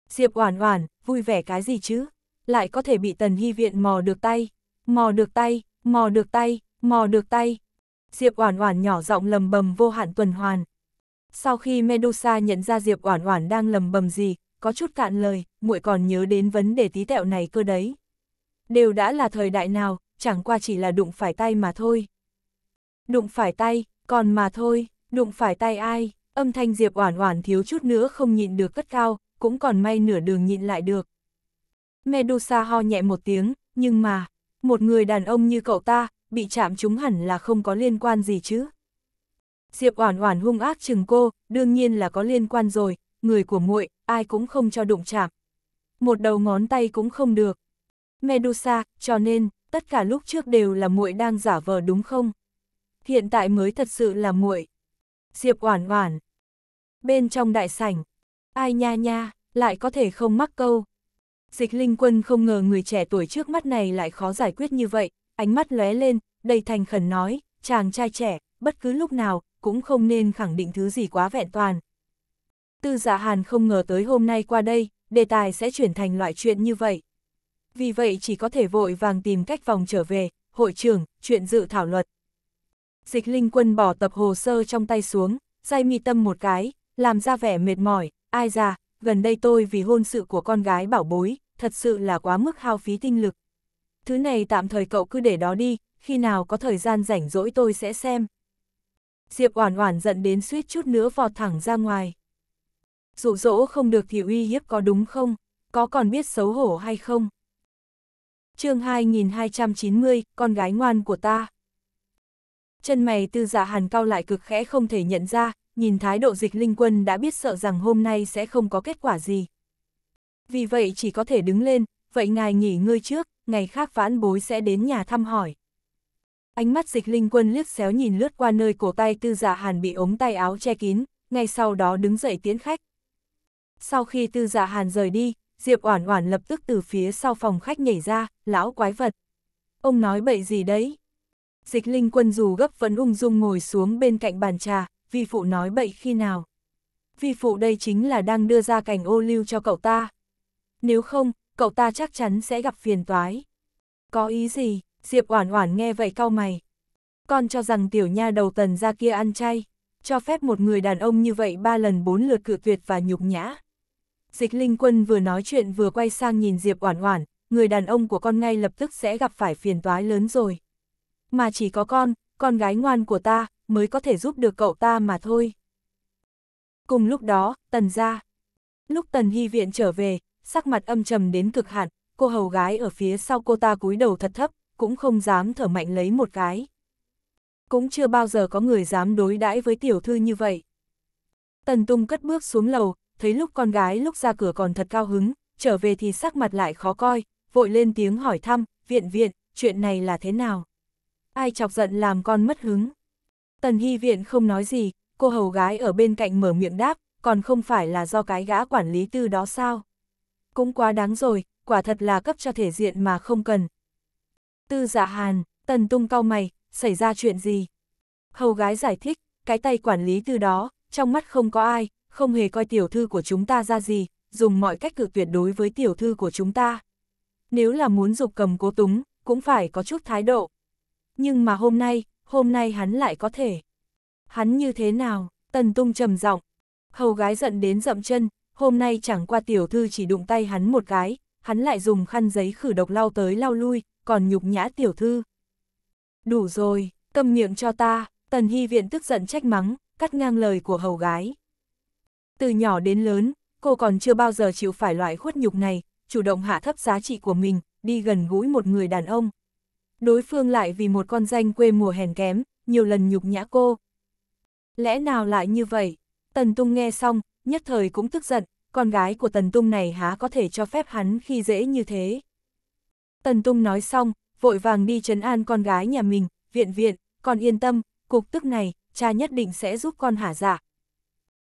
Diệp Oản Oản, vui vẻ cái gì chứ? Lại có thể bị Tần Hy Viện mò được tay, mò được tay, mò được tay, mò được tay. Diệp Oản Oản nhỏ giọng lầm bầm vô hạn tuần hoàn. Sau khi Medusa nhận ra Diệp Oản Oản đang lầm bầm gì, có chút cạn lời, muội còn nhớ đến vấn đề tí tẹo này cơ đấy. Đều đã là thời đại nào, chẳng qua chỉ là đụng phải tay mà thôi. Đụng phải tay, còn mà thôi, đụng phải tay ai, âm thanh Diệp Oản Oản thiếu chút nữa không nhịn được cất cao, cũng còn may nửa đường nhịn lại được. Medusa ho nhẹ một tiếng, nhưng mà, một người đàn ông như cậu ta, bị chạm trúng hẳn là không có liên quan gì chứ. Diệp Oản Oản hung ác chừng cô, đương nhiên là có liên quan rồi, người của muội, ai cũng không cho đụng chạm. Một đầu ngón tay cũng không được. Medusa, cho nên, tất cả lúc trước đều là muội đang giả vờ đúng không? hiện tại mới thật sự là muội. Diệp Oản Oản. Bên trong đại sảnh, ai nha nha, lại có thể không mắc câu. Dịch Linh Quân không ngờ người trẻ tuổi trước mắt này lại khó giải quyết như vậy, ánh mắt lóe lên, đầy thành khẩn nói, chàng trai trẻ, bất cứ lúc nào cũng không nên khẳng định thứ gì quá vẹn toàn. Tư Dạ Hàn không ngờ tới hôm nay qua đây, đề tài sẽ chuyển thành loại chuyện như vậy. Vì vậy chỉ có thể vội vàng tìm cách vòng trở về, hội trưởng, chuyện dự thảo luật, Dịch linh quân bỏ tập hồ sơ trong tay xuống, dây mi tâm một cái, làm ra vẻ mệt mỏi, ai ra, gần đây tôi vì hôn sự của con gái bảo bối, thật sự là quá mức hao phí tinh lực. Thứ này tạm thời cậu cứ để đó đi, khi nào có thời gian rảnh rỗi tôi sẽ xem. Diệp Oản Oản giận đến suýt chút nữa vọt thẳng ra ngoài. Dụ dỗ không được thì uy hiếp có đúng không? Có còn biết xấu hổ hay không? Chương 2290, con gái ngoan của ta chân mày tư dạ hàn cao lại cực khẽ không thể nhận ra, nhìn thái độ dịch linh quân đã biết sợ rằng hôm nay sẽ không có kết quả gì. Vì vậy chỉ có thể đứng lên, vậy ngài nghỉ ngơi trước, ngày khác vãn bối sẽ đến nhà thăm hỏi. Ánh mắt dịch linh quân liếc xéo nhìn lướt qua nơi cổ tay tư Dạ hàn bị ống tay áo che kín, ngay sau đó đứng dậy tiến khách. Sau khi tư Dạ hàn rời đi, Diệp Oản Oản lập tức từ phía sau phòng khách nhảy ra, lão quái vật. Ông nói bậy gì đấy? Dịch linh quân dù gấp vẫn ung dung ngồi xuống bên cạnh bàn trà, vi phụ nói bậy khi nào. Vi phụ đây chính là đang đưa ra cảnh ô lưu cho cậu ta. Nếu không, cậu ta chắc chắn sẽ gặp phiền toái. Có ý gì? Diệp Oản Oản nghe vậy cau mày. Con cho rằng tiểu nha đầu Tần gia kia ăn chay, cho phép một người đàn ông như vậy ba lần bốn lượt cự tuyệt và nhục nhã. Dịch Linh Quân vừa nói chuyện vừa quay sang nhìn Diệp Oản Oản, người đàn ông của con ngay lập tức sẽ gặp phải phiền toái lớn rồi mà chỉ có con, con gái ngoan của ta, mới có thể giúp được cậu ta mà thôi. Cùng lúc đó, Tần ra. Lúc Tần Hy Viện trở về, sắc mặt âm trầm đến cực hạn, cô hầu gái ở phía sau cô ta cúi đầu thật thấp, cũng không dám thở mạnh lấy một cái. Cũng chưa bao giờ có người dám đối đãi với tiểu thư như vậy. Tần Tung cất bước xuống lầu, thấy lúc con gái lúc ra cửa còn thật cao hứng, trở về thì sắc mặt lại khó coi, vội lên tiếng hỏi thăm, viện viện, chuyện này là thế nào? ai chọc giận làm con mất hứng. Tần Hy Viện không nói gì, cô hầu gái ở bên cạnh mở miệng đáp, còn không phải là do cái gã quản lý tư đó sao. Cũng quá đáng rồi, quả thật là cấp cho thể diện mà không cần. Tư dạ hàn, tần tung cau mày, xảy ra chuyện gì? Hầu gái giải thích, cái tay quản lý tư đó, trong mắt không có ai, không hề coi tiểu thư của chúng ta ra gì, dùng mọi cách cự tuyệt đối với tiểu thư của chúng ta. Nếu là muốn dục cầm cố túng, cũng phải có chút thái độ. Nhưng mà hôm nay, hôm nay hắn lại có thể. Hắn như thế nào? Tần Tung trầm giọng. Hầu gái giận đến dậm chân, hôm nay chẳng qua tiểu thư chỉ đụng tay hắn một cái, hắn lại dùng khăn giấy khử độc lau tới lau lui, còn nhục nhã tiểu thư. Đủ rồi, câm miệng cho ta, Tần Hy Viện tức giận trách mắng, cắt ngang lời của hầu gái. Từ nhỏ đến lớn, cô còn chưa bao giờ chịu phải loại khuất nhục này, chủ động hạ thấp giá trị của mình, đi gần gũi một người đàn ông, đối phương lại vì một con danh quê mùa hèn kém, nhiều lần nhục nhã cô. Lẽ nào lại như vậy? Tần Tung nghe xong, nhất thời cũng tức giận, con gái của Tần Tung này há có thể cho phép hắn khi dễ như thế. Tần Tung nói xong, vội vàng đi trấn an con gái nhà mình, viện viện, con yên tâm, cục tức này, cha nhất định sẽ giúp con hả giả dạ.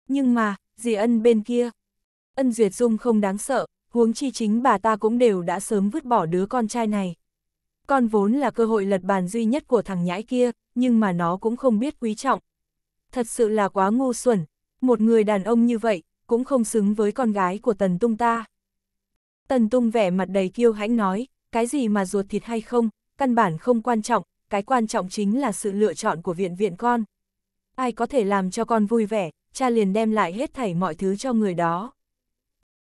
Nhưng mà, dì ân bên kia, ân duyệt dung không đáng sợ, huống chi chính bà ta cũng đều đã sớm vứt bỏ đứa con trai này. Con vốn là cơ hội lật bàn duy nhất của thằng nhãi kia, nhưng mà nó cũng không biết quý trọng. Thật sự là quá ngu xuẩn, một người đàn ông như vậy, cũng không xứng với con gái của Tần Tung ta. Tần Tung vẻ mặt đầy kiêu hãnh nói, cái gì mà ruột thịt hay không, căn bản không quan trọng, cái quan trọng chính là sự lựa chọn của viện viện con. Ai có thể làm cho con vui vẻ, cha liền đem lại hết thảy mọi thứ cho người đó.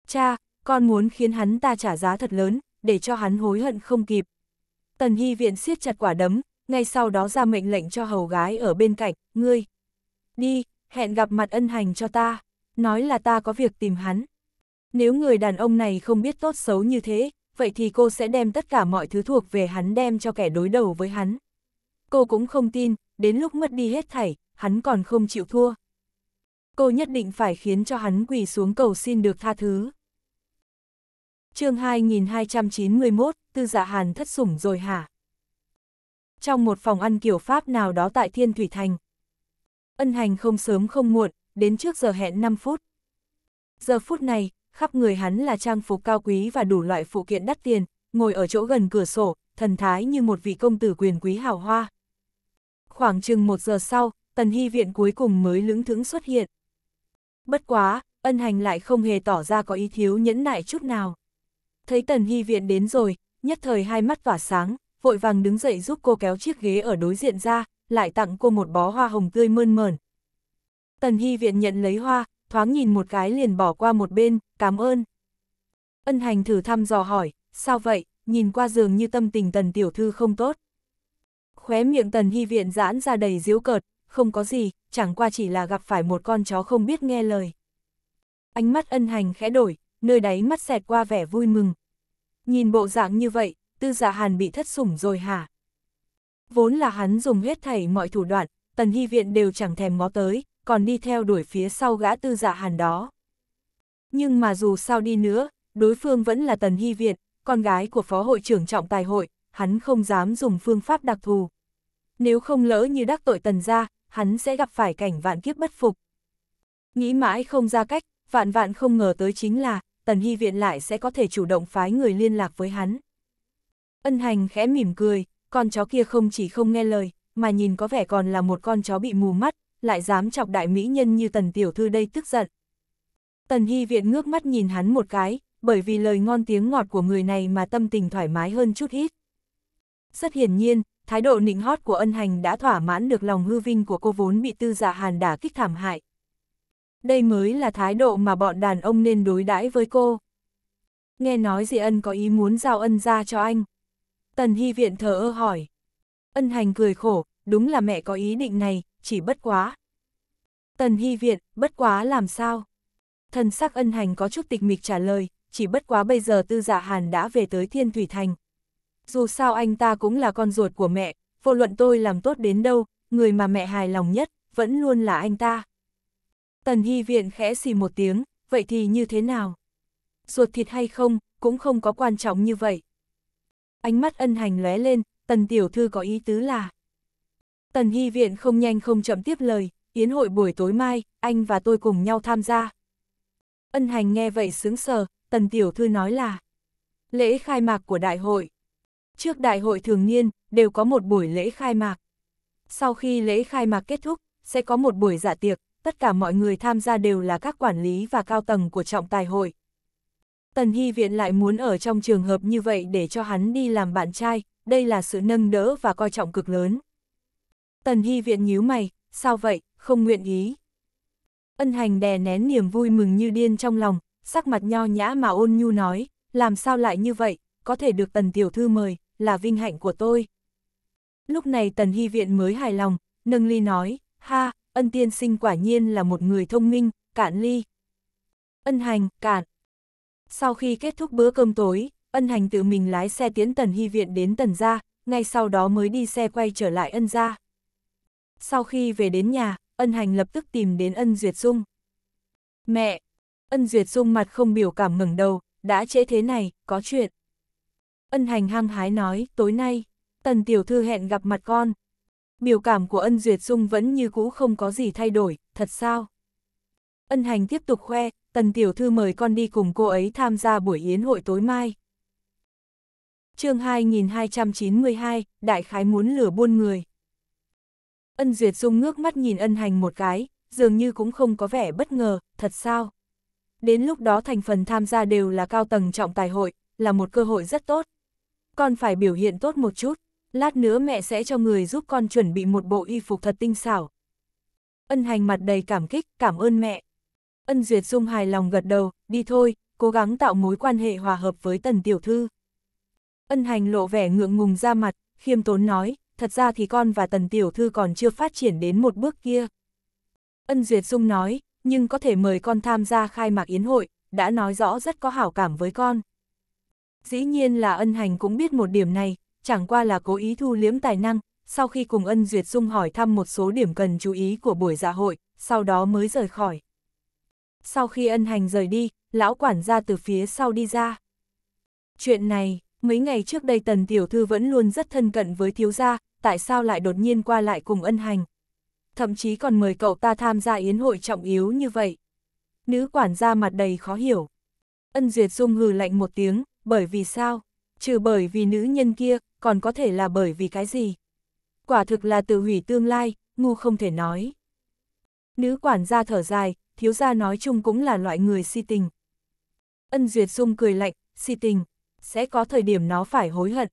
Cha, con muốn khiến hắn ta trả giá thật lớn, để cho hắn hối hận không kịp. Tần Hy Viện siết chặt quả đấm, ngay sau đó ra mệnh lệnh cho hầu gái ở bên cạnh, ngươi. Đi, hẹn gặp mặt ân hành cho ta, nói là ta có việc tìm hắn. Nếu người đàn ông này không biết tốt xấu như thế, vậy thì cô sẽ đem tất cả mọi thứ thuộc về hắn đem cho kẻ đối đầu với hắn. Cô cũng không tin, đến lúc mất đi hết thảy, hắn còn không chịu thua. Cô nhất định phải khiến cho hắn quỳ xuống cầu xin được tha thứ chương 2291, tư dạ hàn thất sủng rồi hả? Trong một phòng ăn kiểu Pháp nào đó tại Thiên Thủy Thành. Ân hành không sớm không muộn, đến trước giờ hẹn 5 phút. Giờ phút này, khắp người hắn là trang phục cao quý và đủ loại phụ kiện đắt tiền, ngồi ở chỗ gần cửa sổ, thần thái như một vị công tử quyền quý hào hoa. Khoảng chừng một giờ sau, tần hy viện cuối cùng mới lưỡng thững xuất hiện. Bất quá, ân hành lại không hề tỏ ra có ý thiếu nhẫn nại chút nào. Thấy Tần Hy Viện đến rồi, nhất thời hai mắt tỏa sáng, vội vàng đứng dậy giúp cô kéo chiếc ghế ở đối diện ra, lại tặng cô một bó hoa hồng tươi mơn mởn. Tần Hy Viện nhận lấy hoa, thoáng nhìn một cái liền bỏ qua một bên, cảm ơn. Ân hành thử thăm dò hỏi, sao vậy, nhìn qua giường như tâm tình tần tiểu thư không tốt. Khóe miệng tần hy viện giãn ra đầy diếu cợt, không có gì, chẳng qua chỉ là gặp phải một con chó không biết nghe lời. Ánh mắt ân hành khẽ đổi, nơi đáy mắt xẹt qua vẻ vui mừng, Nhìn bộ dạng như vậy, tư dạ hàn bị thất sủng rồi hả? Vốn là hắn dùng hết thảy mọi thủ đoạn, tần hy viện đều chẳng thèm ngó tới, còn đi theo đuổi phía sau gã tư dạ hàn đó. Nhưng mà dù sao đi nữa, đối phương vẫn là tần hy viện, con gái của phó hội trưởng trọng tài hội, hắn không dám dùng phương pháp đặc thù. Nếu không lỡ như đắc tội tần ra, hắn sẽ gặp phải cảnh vạn kiếp bất phục. Nghĩ mãi không ra cách, vạn vạn không ngờ tới chính là, Tần Hy Viện lại sẽ có thể chủ động phái người liên lạc với hắn. Ân hành khẽ mỉm cười, con chó kia không chỉ không nghe lời, mà nhìn có vẻ còn là một con chó bị mù mắt, lại dám chọc đại mỹ nhân như tần tiểu thư đây tức giận. Tần Hy Viện ngước mắt nhìn hắn một cái, bởi vì lời ngon tiếng ngọt của người này mà tâm tình thoải mái hơn chút ít. Rất hiển nhiên, thái độ nịnh hót của ân hành đã thỏa mãn được lòng hư vinh của cô vốn bị tư dạ hàn đả kích thảm hại đây mới là thái độ mà bọn đàn ông nên đối đãi với cô. Nghe nói di ân có ý muốn giao ân ra cho anh. Tần Hy Viện thờ ơ hỏi. Ân hành cười khổ, đúng là mẹ có ý định này, chỉ bất quá. Tần Hy Viện, bất quá làm sao? Thần sắc ân hành có chút tịch mịch trả lời, chỉ bất quá bây giờ tư dạ hàn đã về tới Thiên Thủy Thành. Dù sao anh ta cũng là con ruột của mẹ, vô luận tôi làm tốt đến đâu, người mà mẹ hài lòng nhất, vẫn luôn là anh ta. Tần Hy Viện khẽ xì một tiếng, vậy thì như thế nào? Ruột thịt hay không, cũng không có quan trọng như vậy. Ánh mắt ân hành lóe lên, tần tiểu thư có ý tứ là. Tần Hy Viện không nhanh không chậm tiếp lời, yến hội buổi tối mai, anh và tôi cùng nhau tham gia. Ân hành nghe vậy sướng sờ, tần tiểu thư nói là. Lễ khai mạc của đại hội. Trước đại hội thường niên, đều có một buổi lễ khai mạc. Sau khi lễ khai mạc kết thúc, sẽ có một buổi dạ tiệc, tất cả mọi người tham gia đều là các quản lý và cao tầng của trọng tài hội. Tần Hy Viện lại muốn ở trong trường hợp như vậy để cho hắn đi làm bạn trai, đây là sự nâng đỡ và coi trọng cực lớn. Tần Hy Viện nhíu mày, sao vậy, không nguyện ý. Ân hành đè nén niềm vui mừng như điên trong lòng, sắc mặt nho nhã mà ôn nhu nói, làm sao lại như vậy, có thể được tần tiểu thư mời, là vinh hạnh của tôi. Lúc này tần hy viện mới hài lòng, nâng ly nói, ha, ân tiên sinh quả nhiên là một người thông minh, cạn ly. Ân hành, cạn. Sau khi kết thúc bữa cơm tối, ân hành tự mình lái xe tiến tần hy viện đến tần gia, ngay sau đó mới đi xe quay trở lại ân gia. Sau khi về đến nhà, ân hành lập tức tìm đến ân Duyệt Dung. Mẹ! Ân Duyệt Dung mặt không biểu cảm ngẩng đầu, đã trễ thế này, có chuyện. Ân hành hăng hái nói, tối nay, tần tiểu thư hẹn gặp mặt con, biểu cảm của ân duyệt dung vẫn như cũ không có gì thay đổi, thật sao? Ân hành tiếp tục khoe, tần tiểu thư mời con đi cùng cô ấy tham gia buổi yến hội tối mai. chương 2292, đại khái muốn lửa buôn người. Ân duyệt dung ngước mắt nhìn ân hành một cái, dường như cũng không có vẻ bất ngờ, thật sao? Đến lúc đó thành phần tham gia đều là cao tầng trọng tài hội, là một cơ hội rất tốt. Còn phải biểu hiện tốt một chút, lát nữa mẹ sẽ cho người giúp con chuẩn bị một bộ y phục thật tinh xảo. Ân hành mặt đầy cảm kích, cảm ơn mẹ. Ân Duyệt Dung hài lòng gật đầu, đi thôi, cố gắng tạo mối quan hệ hòa hợp với tần tiểu thư. Ân hành lộ vẻ ngượng ngùng ra mặt, khiêm tốn nói, thật ra thì con và tần tiểu thư còn chưa phát triển đến một bước kia. Ân Duyệt Dung nói, nhưng có thể mời con tham gia khai mạc yến hội, đã nói rõ rất có hảo cảm với con. Dĩ nhiên là ân hành cũng biết một điểm này, chẳng qua là cố ý thu liếm tài năng, sau khi cùng Ân Duyệt Dung hỏi thăm một số điểm cần chú ý của buổi dạ hội, sau đó mới rời khỏi. Sau khi ân hành rời đi, lão quản gia từ phía sau đi ra. Chuyện này, mấy ngày trước đây tần tiểu thư vẫn luôn rất thân cận với thiếu gia, tại sao lại đột nhiên qua lại cùng ân hành? Thậm chí còn mời cậu ta tham gia yến hội trọng yếu như vậy. Nữ quản gia mặt đầy khó hiểu. Ân Duyệt Dung hừ lạnh một tiếng, bởi vì sao? Trừ bởi vì nữ nhân kia, còn có thể là bởi vì cái gì? Quả thực là tự hủy tương lai, ngu không thể nói. Nữ quản gia thở dài, thiếu gia nói chung cũng là loại người si tình. Ân Duyệt Dung cười lạnh, si tình, sẽ có thời điểm nó phải hối hận.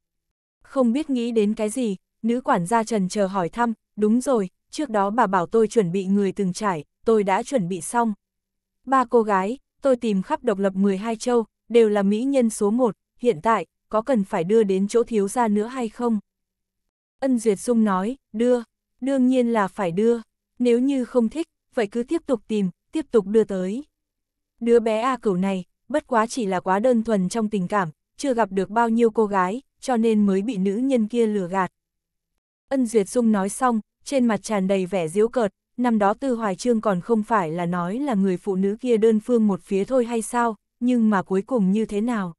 Không biết nghĩ đến cái gì, nữ quản gia trần chờ hỏi thăm, đúng rồi, trước đó bà bảo tôi chuẩn bị người từng trải, tôi đã chuẩn bị xong. Ba cô gái, tôi tìm khắp độc lập 12 châu, đều là mỹ nhân số 1, hiện tại, có cần phải đưa đến chỗ thiếu gia nữa hay không? Ân Duyệt Dung nói, đưa, đương nhiên là phải đưa, nếu như không thích, vậy cứ tiếp tục tìm, tiếp tục đưa tới. Đứa bé A cửu này, bất quá chỉ là quá đơn thuần trong tình cảm, chưa gặp được bao nhiêu cô gái, cho nên mới bị nữ nhân kia lừa gạt. Ân Duyệt Dung nói xong, trên mặt tràn đầy vẻ diễu cợt, năm đó Tư Hoài Trương còn không phải là nói là người phụ nữ kia đơn phương một phía thôi hay sao, nhưng mà cuối cùng như thế nào?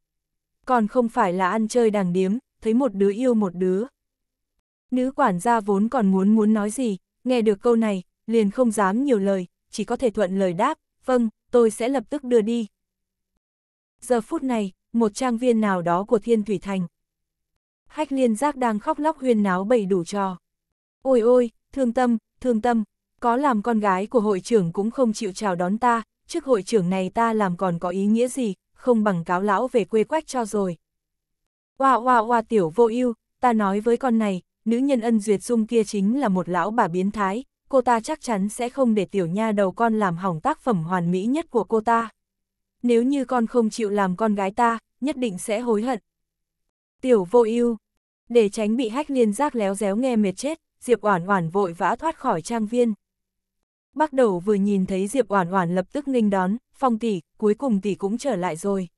còn không phải là ăn chơi đàng điếm, thấy một đứa yêu một đứa. Nữ quản gia vốn còn muốn muốn nói gì, nghe được câu này, liền không dám nhiều lời, chỉ có thể thuận lời đáp, vâng, tôi sẽ lập tức đưa đi. Giờ phút này, một trang viên nào đó của Thiên Thủy Thành. Hách liên giác đang khóc lóc huyên náo bầy đủ trò. Ôi ôi, thương tâm, thương tâm, có làm con gái của hội trưởng cũng không chịu chào đón ta, trước hội trưởng này ta làm còn có ý nghĩa gì, không bằng cáo lão về quê quách cho rồi. Oa oa oa tiểu vô ưu, ta nói với con này, nữ nhân ân duyệt dung kia chính là một lão bà biến thái, cô ta chắc chắn sẽ không để tiểu nha đầu con làm hỏng tác phẩm hoàn mỹ nhất của cô ta. Nếu như con không chịu làm con gái ta, nhất định sẽ hối hận. Tiểu vô ưu, để tránh bị hách liên giác léo réo nghe mệt chết, Diệp Oản Oản vội vã thoát khỏi trang viên. Bắt đầu vừa nhìn thấy Diệp Oản Oản lập tức nghênh đón, phong tỷ, cuối cùng tỷ cũng trở lại rồi.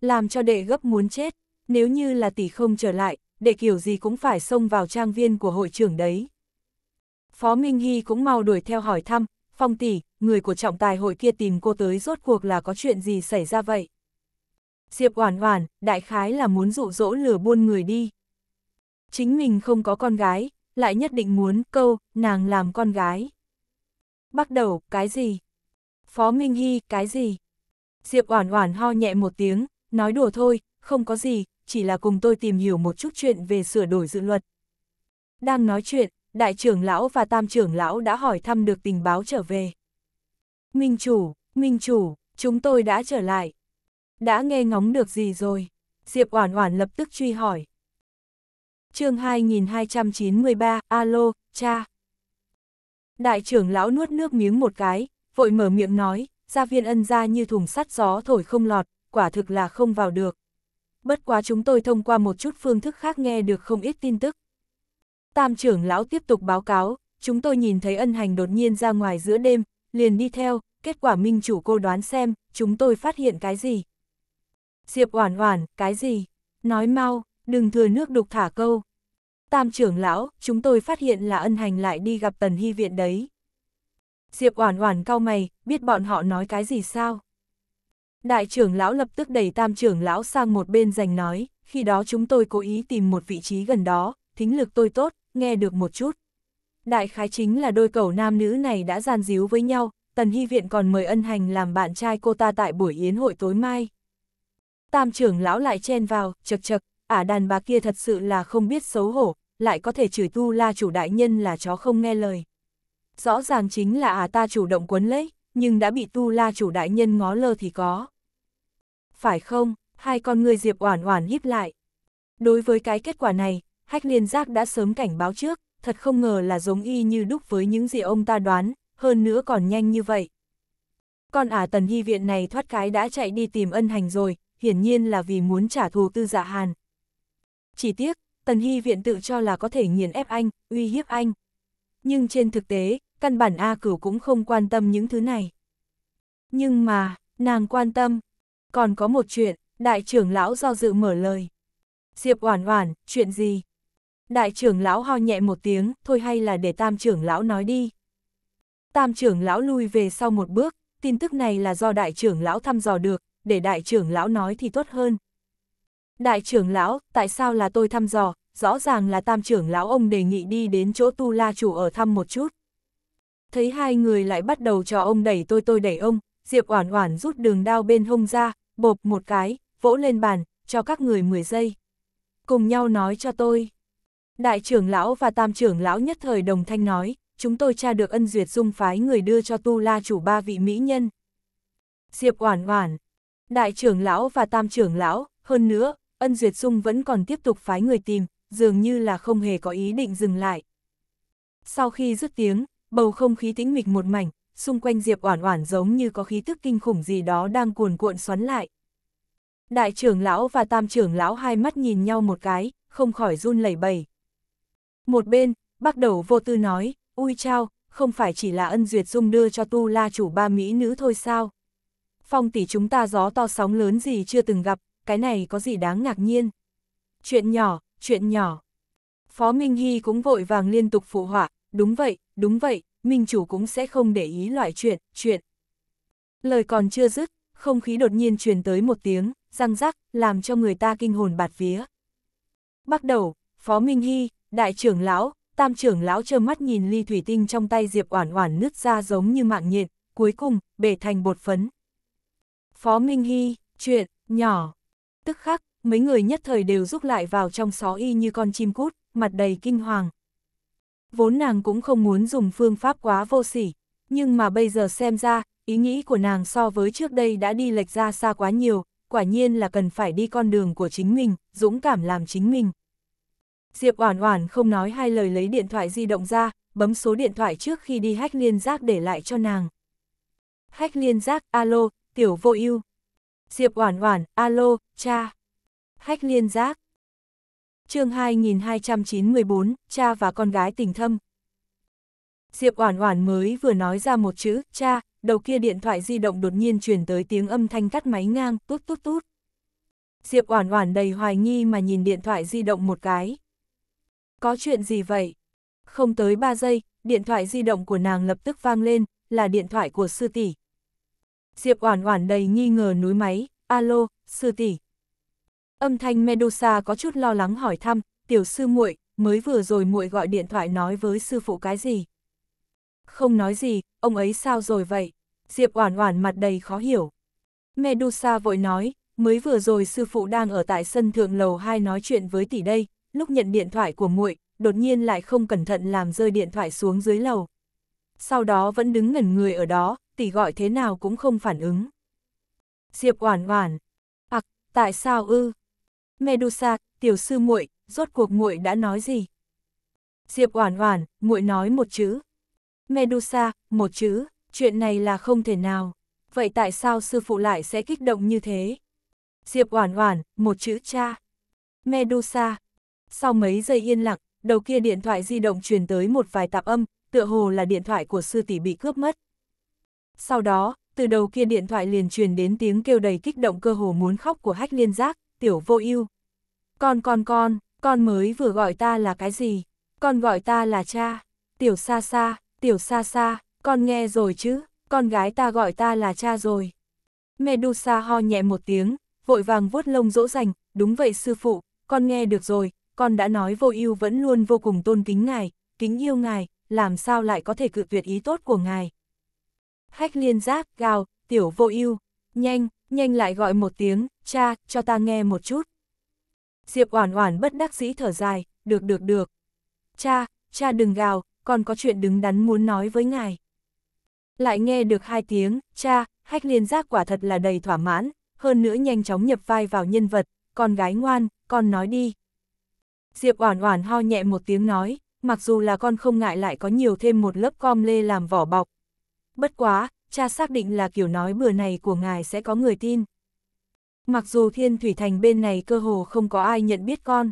Làm cho đệ gấp muốn chết, nếu như là tỷ không trở lại, đệ kiểu gì cũng phải xông vào trang viên của hội trưởng đấy. Phó Minh Hy cũng mau đuổi theo hỏi thăm, phong tỷ, người của trọng tài hội kia tìm cô tới rốt cuộc là có chuyện gì xảy ra vậy? Diệp Oản Oản, đại khái là muốn dụ dỗ lừa buôn người đi. Chính mình không có con gái, lại nhất định muốn câu, nàng làm con gái. Bắt đầu, cái gì? Phó Minh Hy, cái gì? Diệp Oản Oản ho nhẹ một tiếng, nói đùa thôi, không có gì, chỉ là cùng tôi tìm hiểu một chút chuyện về sửa đổi dự luật. Đang nói chuyện, đại trưởng lão và tam trưởng lão đã hỏi thăm được tình báo trở về. Minh chủ, minh chủ, chúng tôi đã trở lại. Đã nghe ngóng được gì rồi? Diệp Oản Oản lập tức truy hỏi. Chương 2293, alo, cha. Đại trưởng lão nuốt nước miếng một cái, vội mở miệng nói, gia viên ân ra như thùng sắt gió thổi không lọt, quả thực là không vào được. Bất quá chúng tôi thông qua một chút phương thức khác nghe được không ít tin tức. Tam trưởng lão tiếp tục báo cáo, chúng tôi nhìn thấy ân hành đột nhiên ra ngoài giữa đêm, liền đi theo, kết quả minh chủ cô đoán xem, chúng tôi phát hiện cái gì. Diệp oản oản, cái gì? Nói mau, đừng thừa nước đục thả câu. Tam trưởng lão, chúng tôi phát hiện là ân hành lại đi gặp tần hy viện đấy. Diệp Oản Oản cau mày, biết bọn họ nói cái gì sao? Đại trưởng lão lập tức đẩy tam trưởng lão sang một bên giành nói, khi đó chúng tôi cố ý tìm một vị trí gần đó, thính lực tôi tốt, nghe được một chút. Đại khái chính là đôi cầu nam nữ này đã gian díu với nhau, Tần Hi Viện còn mời ân hành làm bạn trai cô ta tại buổi yến hội tối mai. Tam trưởng lão lại chen vào, chật chật, ả à đàn bà kia thật sự là không biết xấu hổ, lại có thể chửi tu la chủ đại nhân là chó không nghe lời. Rõ ràng chính là à ta chủ động quấn lấy, nhưng đã bị tu la chủ đại nhân ngó lơ thì có. Phải không, hai con người Diệp Oản Oản híp lại. Đối với cái kết quả này, Hách Liên Giác đã sớm cảnh báo trước, thật không ngờ là giống y như đúc với những gì ông ta đoán, hơn nữa còn nhanh như vậy. Con ả à tần hy viện này thoát cái đã chạy đi tìm ân hành rồi, hiển nhiên là vì muốn trả thù tư dạ hàn. Chỉ tiếc, tần hy viện tự cho là có thể nghiền ép anh, uy hiếp anh, nhưng trên thực tế, căn bản A cửu cũng không quan tâm những thứ này. Nhưng mà, nàng quan tâm. Còn có một chuyện, đại trưởng lão do dự mở lời. Diệp Oản Oản, chuyện gì? Đại trưởng lão ho nhẹ một tiếng, thôi hay là để tam trưởng lão nói đi. Tam trưởng lão lui về sau một bước, tin tức này là do đại trưởng lão thăm dò được, để đại trưởng lão nói thì tốt hơn. Đại trưởng lão, tại sao là tôi thăm dò, rõ ràng là tam trưởng lão ông đề nghị đi đến chỗ tu la chủ ở thăm một chút. Thấy hai người lại bắt đầu cho ông đẩy tôi tôi đẩy ông, Diệp Oản Oản rút đường đao bên hông ra, bộp một cái, vỗ lên bàn, cho các người 10 giây. Cùng nhau nói cho tôi. Đại trưởng lão và tam trưởng lão nhất thời đồng thanh nói, chúng tôi tra được ân duyệt dung phái người đưa cho tu la chủ ba vị mỹ nhân. Diệp Oản Oản, đại trưởng lão và tam trưởng lão, hơn nữa, ân duyệt dung vẫn còn tiếp tục phái người tìm, dường như là không hề có ý định dừng lại. Sau khi dứt tiếng, bầu không khí tĩnh mịch một mảnh, xung quanh Diệp Oản Oản giống như có khí tức kinh khủng gì đó đang cuồn cuộn xoắn lại. Đại trưởng lão và tam trưởng lão hai mắt nhìn nhau một cái, không khỏi run lẩy bẩy. Một bên, Bắc Đầu vô tư nói, "Ui chao, không phải chỉ là ân duyệt dung đưa cho tu la chủ ba mỹ nữ thôi sao? Phong tỷ chúng ta gió to sóng lớn gì chưa từng gặp, cái này có gì đáng ngạc nhiên?" Chuyện nhỏ, chuyện nhỏ. Phó Minh Hy cũng vội vàng liên tục phụ họa, đúng vậy, đúng vậy, Minh Chủ cũng sẽ không để ý loại chuyện, chuyện. Lời còn chưa dứt, không khí đột nhiên truyền tới một tiếng, răng rắc, làm cho người ta kinh hồn bạt vía. Bắt đầu, Phó Minh Hy, Đại trưởng Lão, Tam trưởng Lão trơ mắt nhìn ly thủy tinh trong tay Diệp Oản Oản nứt ra giống như mạng nhện, cuối cùng, bể thành bột phấn. Phó Minh Hy, chuyện, nhỏ. Tức khắc, mấy người nhất thời đều rút lại vào trong xó y như con chim cút, mặt đầy kinh hoàng. Vốn nàng cũng không muốn dùng phương pháp quá vô sỉ, nhưng mà bây giờ xem ra, ý nghĩ của nàng so với trước đây đã đi lệch ra xa quá nhiều, quả nhiên là cần phải đi con đường của chính mình, dũng cảm làm chính mình. Diệp Oản Oản không nói hai lời lấy điện thoại di động ra, bấm số điện thoại trước khi đi hách liên giác để lại cho nàng. Hách liên giác, alo, tiểu vô ưu. Diệp Oản Oản, alo, cha. Hách liên giác. chương 2294, cha và con gái tình thâm. Diệp Oản Oản mới vừa nói ra một chữ, cha, đầu kia điện thoại di động đột nhiên truyền tới tiếng âm thanh cắt máy ngang, tút tút tút. Diệp Oản Oản đầy hoài nghi mà nhìn điện thoại di động một cái. Có chuyện gì vậy? Không tới 3 giây, điện thoại di động của nàng lập tức vang lên, là điện thoại của sư tỷ. Diệp Oản Oản đầy nghi ngờ núi máy, "Alo, sư tỷ." Âm thanh Medusa có chút lo lắng hỏi thăm, tiểu sư muội mới vừa rồi muội gọi điện thoại nói với sư phụ cái gì. Không nói gì, ông ấy sao rồi vậy? Diệp Oản Oản mặt đầy khó hiểu. Medusa vội nói, mới vừa rồi sư phụ đang ở tại sân thượng lầu 2 nói chuyện với tỷ đây, lúc nhận điện thoại của muội, đột nhiên lại không cẩn thận làm rơi điện thoại xuống dưới lầu. Sau đó vẫn đứng ngẩn người ở đó, tỷ gọi thế nào cũng không phản ứng. Diệp Oản Oản: "Ặc, tại sao ư? Medusa, tiểu sư muội, rốt cuộc muội đã nói gì? Diệp Oản Oản, muội nói một chữ. Medusa, một chữ, chuyện này là không thể nào. Vậy tại sao sư phụ lại sẽ kích động như thế? Diệp Oản Oản, một chữ cha. Medusa. Sau mấy giây yên lặng, đầu kia điện thoại di động truyền tới một vài tạp âm, tựa hồ là điện thoại của sư tỷ bị cướp mất. Sau đó, từ đầu kia điện thoại liền truyền đến tiếng kêu đầy kích động cơ hồ muốn khóc của Hách Liên Giác, tiểu vô ưu. Con con con, con mới vừa gọi ta là cái gì? Con gọi ta là cha, tiểu xa xa, tiểu xa xa, con nghe rồi chứ, con gái ta gọi ta là cha rồi. Medusa ho nhẹ một tiếng, vội vàng vuốt lông dỗ dành, đúng vậy sư phụ, con nghe được rồi, con đã nói vô ưu vẫn luôn vô cùng tôn kính ngài, kính yêu ngài, làm sao lại có thể cự tuyệt ý tốt của ngài. Hách liên giáp, gào, tiểu vô ưu, nhanh, nhanh lại gọi một tiếng, cha, cho ta nghe một chút. Diệp Oản Oản bất đắc dĩ thở dài, được được được. Cha, cha đừng gào, còn có chuyện đứng đắn muốn nói với ngài. Lại nghe được hai tiếng, cha, hách liên giác quả thật là đầy thỏa mãn, hơn nữa nhanh chóng nhập vai vào nhân vật, con gái ngoan, con nói đi. Diệp Oản Oản ho nhẹ một tiếng nói, mặc dù là con không ngại lại có nhiều thêm một lớp com lê làm vỏ bọc. Bất quá, cha xác định là kiểu nói bừa này của ngài sẽ có người tin. Mặc dù thiên thủy thành bên này cơ hồ không có ai nhận biết con,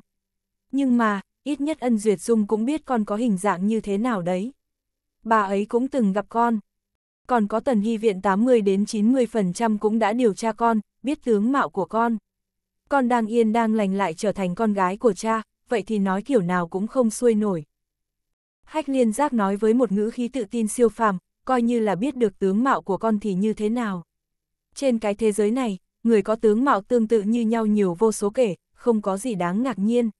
nhưng mà, ít nhất ân duyệt dung cũng biết con có hình dạng như thế nào đấy. Bà ấy cũng từng gặp con. Còn có tần hy viện 80 đến 90% cũng đã điều tra con, biết tướng mạo của con. Con đang yên đang lành lại trở thành con gái của cha, vậy thì nói kiểu nào cũng không xuôi nổi. Hách liên giác nói với một ngữ khí tự tin siêu phàm, coi như là biết được tướng mạo của con thì như thế nào. Trên cái thế giới này, người có tướng mạo tương tự như nhau nhiều vô số kể, không có gì đáng ngạc nhiên.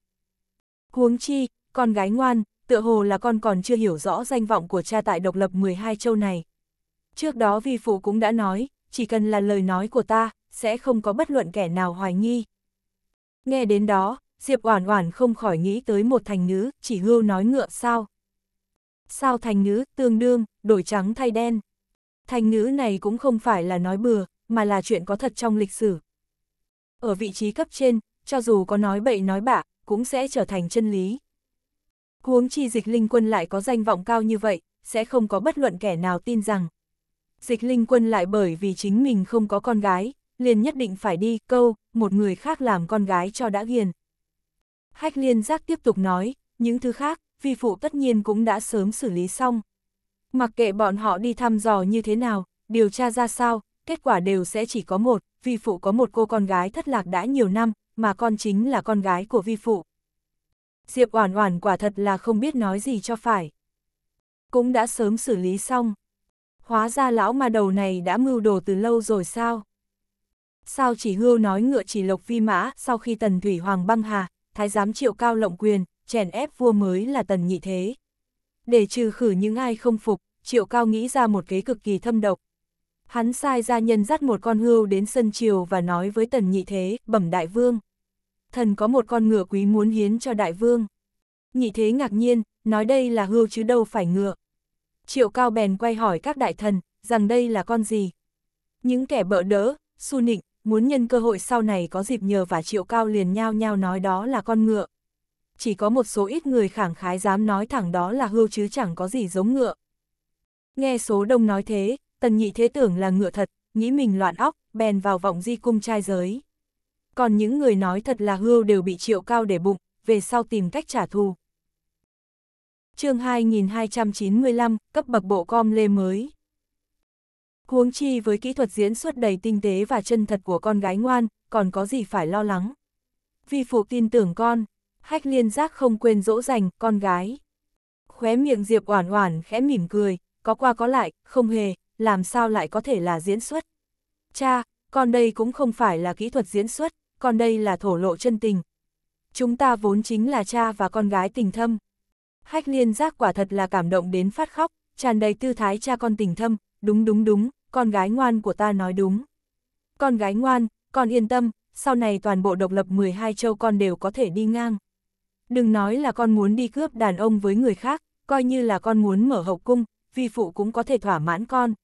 Huống chi, con gái ngoan, tựa hồ là con còn chưa hiểu rõ danh vọng của cha tại độc lập 12 châu này. Trước đó vi phụ cũng đã nói, chỉ cần là lời nói của ta, sẽ không có bất luận kẻ nào hoài nghi. Nghe đến đó, Diệp Oản Oản không khỏi nghĩ tới một thành ngữ, chỉ hưu nói ngựa sao sao thành ngữ tương đương, đổi trắng thay đen. Thành ngữ này cũng không phải là nói bừa, mà là chuyện có thật trong lịch sử. Ở vị trí cấp trên, cho dù có nói bậy nói bạ, cũng sẽ trở thành chân lý. Huống chi dịch linh quân lại có danh vọng cao như vậy, sẽ không có bất luận kẻ nào tin rằng. Dịch linh quân lại bởi vì chính mình không có con gái, liền nhất định phải đi câu, một người khác làm con gái cho đã ghiền. Hách liên giác tiếp tục nói, những thứ khác, vi phụ tất nhiên cũng đã sớm xử lý xong. Mặc kệ bọn họ đi thăm dò như thế nào, điều tra ra sao, kết quả đều sẽ chỉ có một, vi phụ có một cô con gái thất lạc đã nhiều năm, mà con chính là con gái của vi phụ. Diệp Oản Oản quả thật là không biết nói gì cho phải. Cũng đã sớm xử lý xong. Hóa ra lão ma đầu này đã mưu đồ từ lâu rồi sao? Sao chỉ hưu nói ngựa chỉ lộc vi mã, sau khi Tần Thủy Hoàng băng hà, thái giám Triệu Cao lộng quyền, chèn ép vua mới là tần nhị thế. Để trừ khử những ai không phục, triệu cao nghĩ ra một kế cực kỳ thâm độc. Hắn sai gia nhân dắt một con hươu đến sân triều và nói với tần nhị thế, bẩm đại vương. Thần có một con ngựa quý muốn hiến cho đại vương. Nhị thế ngạc nhiên, nói đây là hươu chứ đâu phải ngựa. Triệu cao bèn quay hỏi các đại thần, rằng đây là con gì. Những kẻ bợ đỡ, su nịnh, muốn nhân cơ hội sau này có dịp nhờ và triệu cao liền nhao nhao nói đó là con ngựa chỉ có một số ít người khẳng khái dám nói thẳng đó là hưu chứ chẳng có gì giống ngựa. Nghe số đông nói thế, tần nhị thế tưởng là ngựa thật, nghĩ mình loạn óc, bèn vào vọng di cung trai giới. Còn những người nói thật là hưu đều bị triệu cao để bụng, về sau tìm cách trả thù. chương 2295, cấp bậc bộ com lê mới. Huống chi với kỹ thuật diễn xuất đầy tinh tế và chân thật của con gái ngoan, còn có gì phải lo lắng. Vi phụ tin tưởng con, hách liên giác không quên dỗ dành con gái. Khóe miệng Diệp Oản Oản khẽ mỉm cười, có qua có lại, không hề, làm sao lại có thể là diễn xuất. Cha, con đây cũng không phải là kỹ thuật diễn xuất, con đây là thổ lộ chân tình. Chúng ta vốn chính là cha và con gái tình thâm. Hách liên giác quả thật là cảm động đến phát khóc, tràn đầy tư thái cha con tình thâm, đúng đúng đúng, con gái ngoan của ta nói đúng. Con gái ngoan, con yên tâm, sau này toàn bộ độc lập 12 châu con đều có thể đi ngang đừng nói là con muốn đi cướp đàn ông với người khác, coi như là con muốn mở hậu cung, vi phụ cũng có thể thỏa mãn con.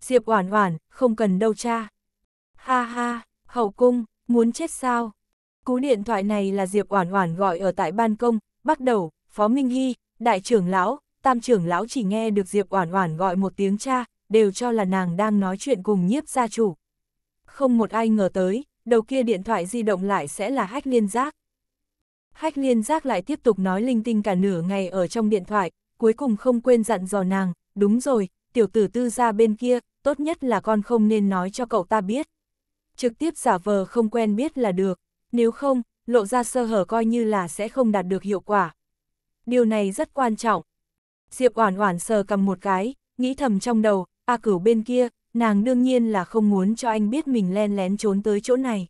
Diệp Oản Oản, không cần đâu cha. Ha ha, hậu cung, muốn chết sao? Cú điện thoại này là Diệp Oản Oản gọi ở tại ban công, bắt đầu, Phó Minh Hy, đại trưởng lão, tam trưởng lão chỉ nghe được Diệp Oản Oản gọi một tiếng cha, đều cho là nàng đang nói chuyện cùng nhiếp gia chủ. Không một ai ngờ tới, đầu kia điện thoại di động lại sẽ là hách liên giác. Hách liên giác lại tiếp tục nói linh tinh cả nửa ngày ở trong điện thoại, cuối cùng không quên dặn dò nàng, đúng rồi, tiểu tử tư ra bên kia, tốt nhất là con không nên nói cho cậu ta biết. Trực tiếp giả vờ không quen biết là được, nếu không, lộ ra sơ hở coi như là sẽ không đạt được hiệu quả. Điều này rất quan trọng. Diệp Oản Oản sờ cầm một cái, nghĩ thầm trong đầu, A Cửu bên kia, nàng đương nhiên là không muốn cho anh biết mình len lén trốn tới chỗ này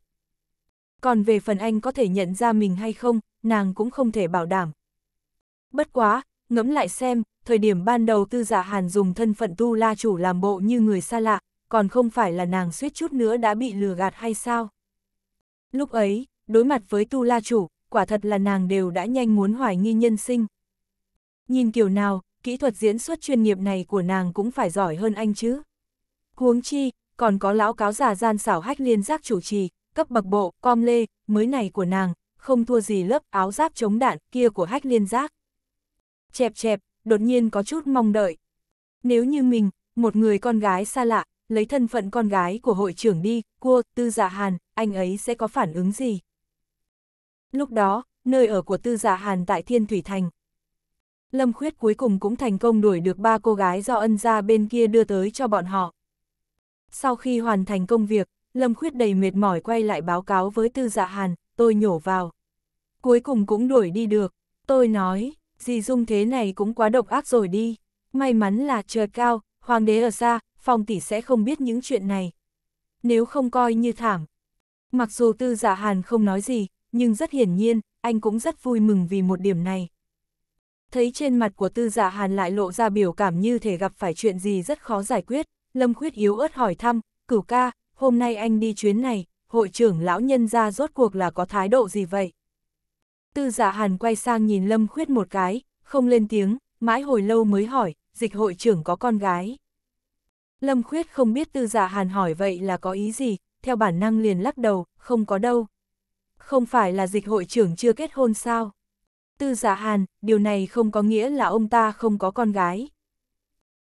còn về phần anh có thể nhận ra mình hay không, nàng cũng không thể bảo đảm. Bất quá, ngẫm lại xem, thời điểm ban đầu tư giả dạ hàn dùng thân phận tu la chủ làm bộ như người xa lạ, còn không phải là nàng suýt chút nữa đã bị lừa gạt hay sao. Lúc ấy, đối mặt với tu la chủ, quả thật là nàng đều đã nhanh muốn hoài nghi nhân sinh. Nhìn kiểu nào, kỹ thuật diễn xuất chuyên nghiệp này của nàng cũng phải giỏi hơn anh chứ. Huống chi, còn có lão cáo già gian xảo hách liên giác chủ trì, cấp bậc bộ, com lê, mới này của nàng, không thua gì lớp áo giáp chống đạn kia của hách liên giác. Chẹp chẹp, đột nhiên có chút mong đợi. Nếu như mình, một người con gái xa lạ, lấy thân phận con gái của hội trưởng đi, cua, tư dạ hàn, anh ấy sẽ có phản ứng gì? Lúc đó, nơi ở của tư dạ hàn tại Thiên Thủy Thành. Lâm Khuyết cuối cùng cũng thành công đuổi được ba cô gái do ân gia bên kia đưa tới cho bọn họ. Sau khi hoàn thành công việc, Lâm Khuyết đầy mệt mỏi quay lại báo cáo với Tư Dạ Hàn, tôi nhổ vào. Cuối cùng cũng đuổi đi được, tôi nói, gì Dung thế này cũng quá độc ác rồi đi. May mắn là trời cao, hoàng đế ở xa, phòng tỷ sẽ không biết những chuyện này. Nếu không coi như thảm. Mặc dù Tư Dạ Hàn không nói gì, nhưng rất hiển nhiên, anh cũng rất vui mừng vì một điểm này. Thấy trên mặt của Tư Dạ Hàn lại lộ ra biểu cảm như thể gặp phải chuyện gì rất khó giải quyết, Lâm Khuyết yếu ớt hỏi thăm, cửu ca, hôm nay anh đi chuyến này, hội trưởng lão nhân ra rốt cuộc là có thái độ gì vậy? Tư giả dạ hàn quay sang nhìn Lâm Khuyết một cái, không lên tiếng, mãi hồi lâu mới hỏi, dịch hội trưởng có con gái. Lâm Khuyết không biết tư giả dạ hàn hỏi vậy là có ý gì, theo bản năng liền lắc đầu, không có đâu. Không phải là dịch hội trưởng chưa kết hôn sao? Tư giả dạ hàn, điều này không có nghĩa là ông ta không có con gái.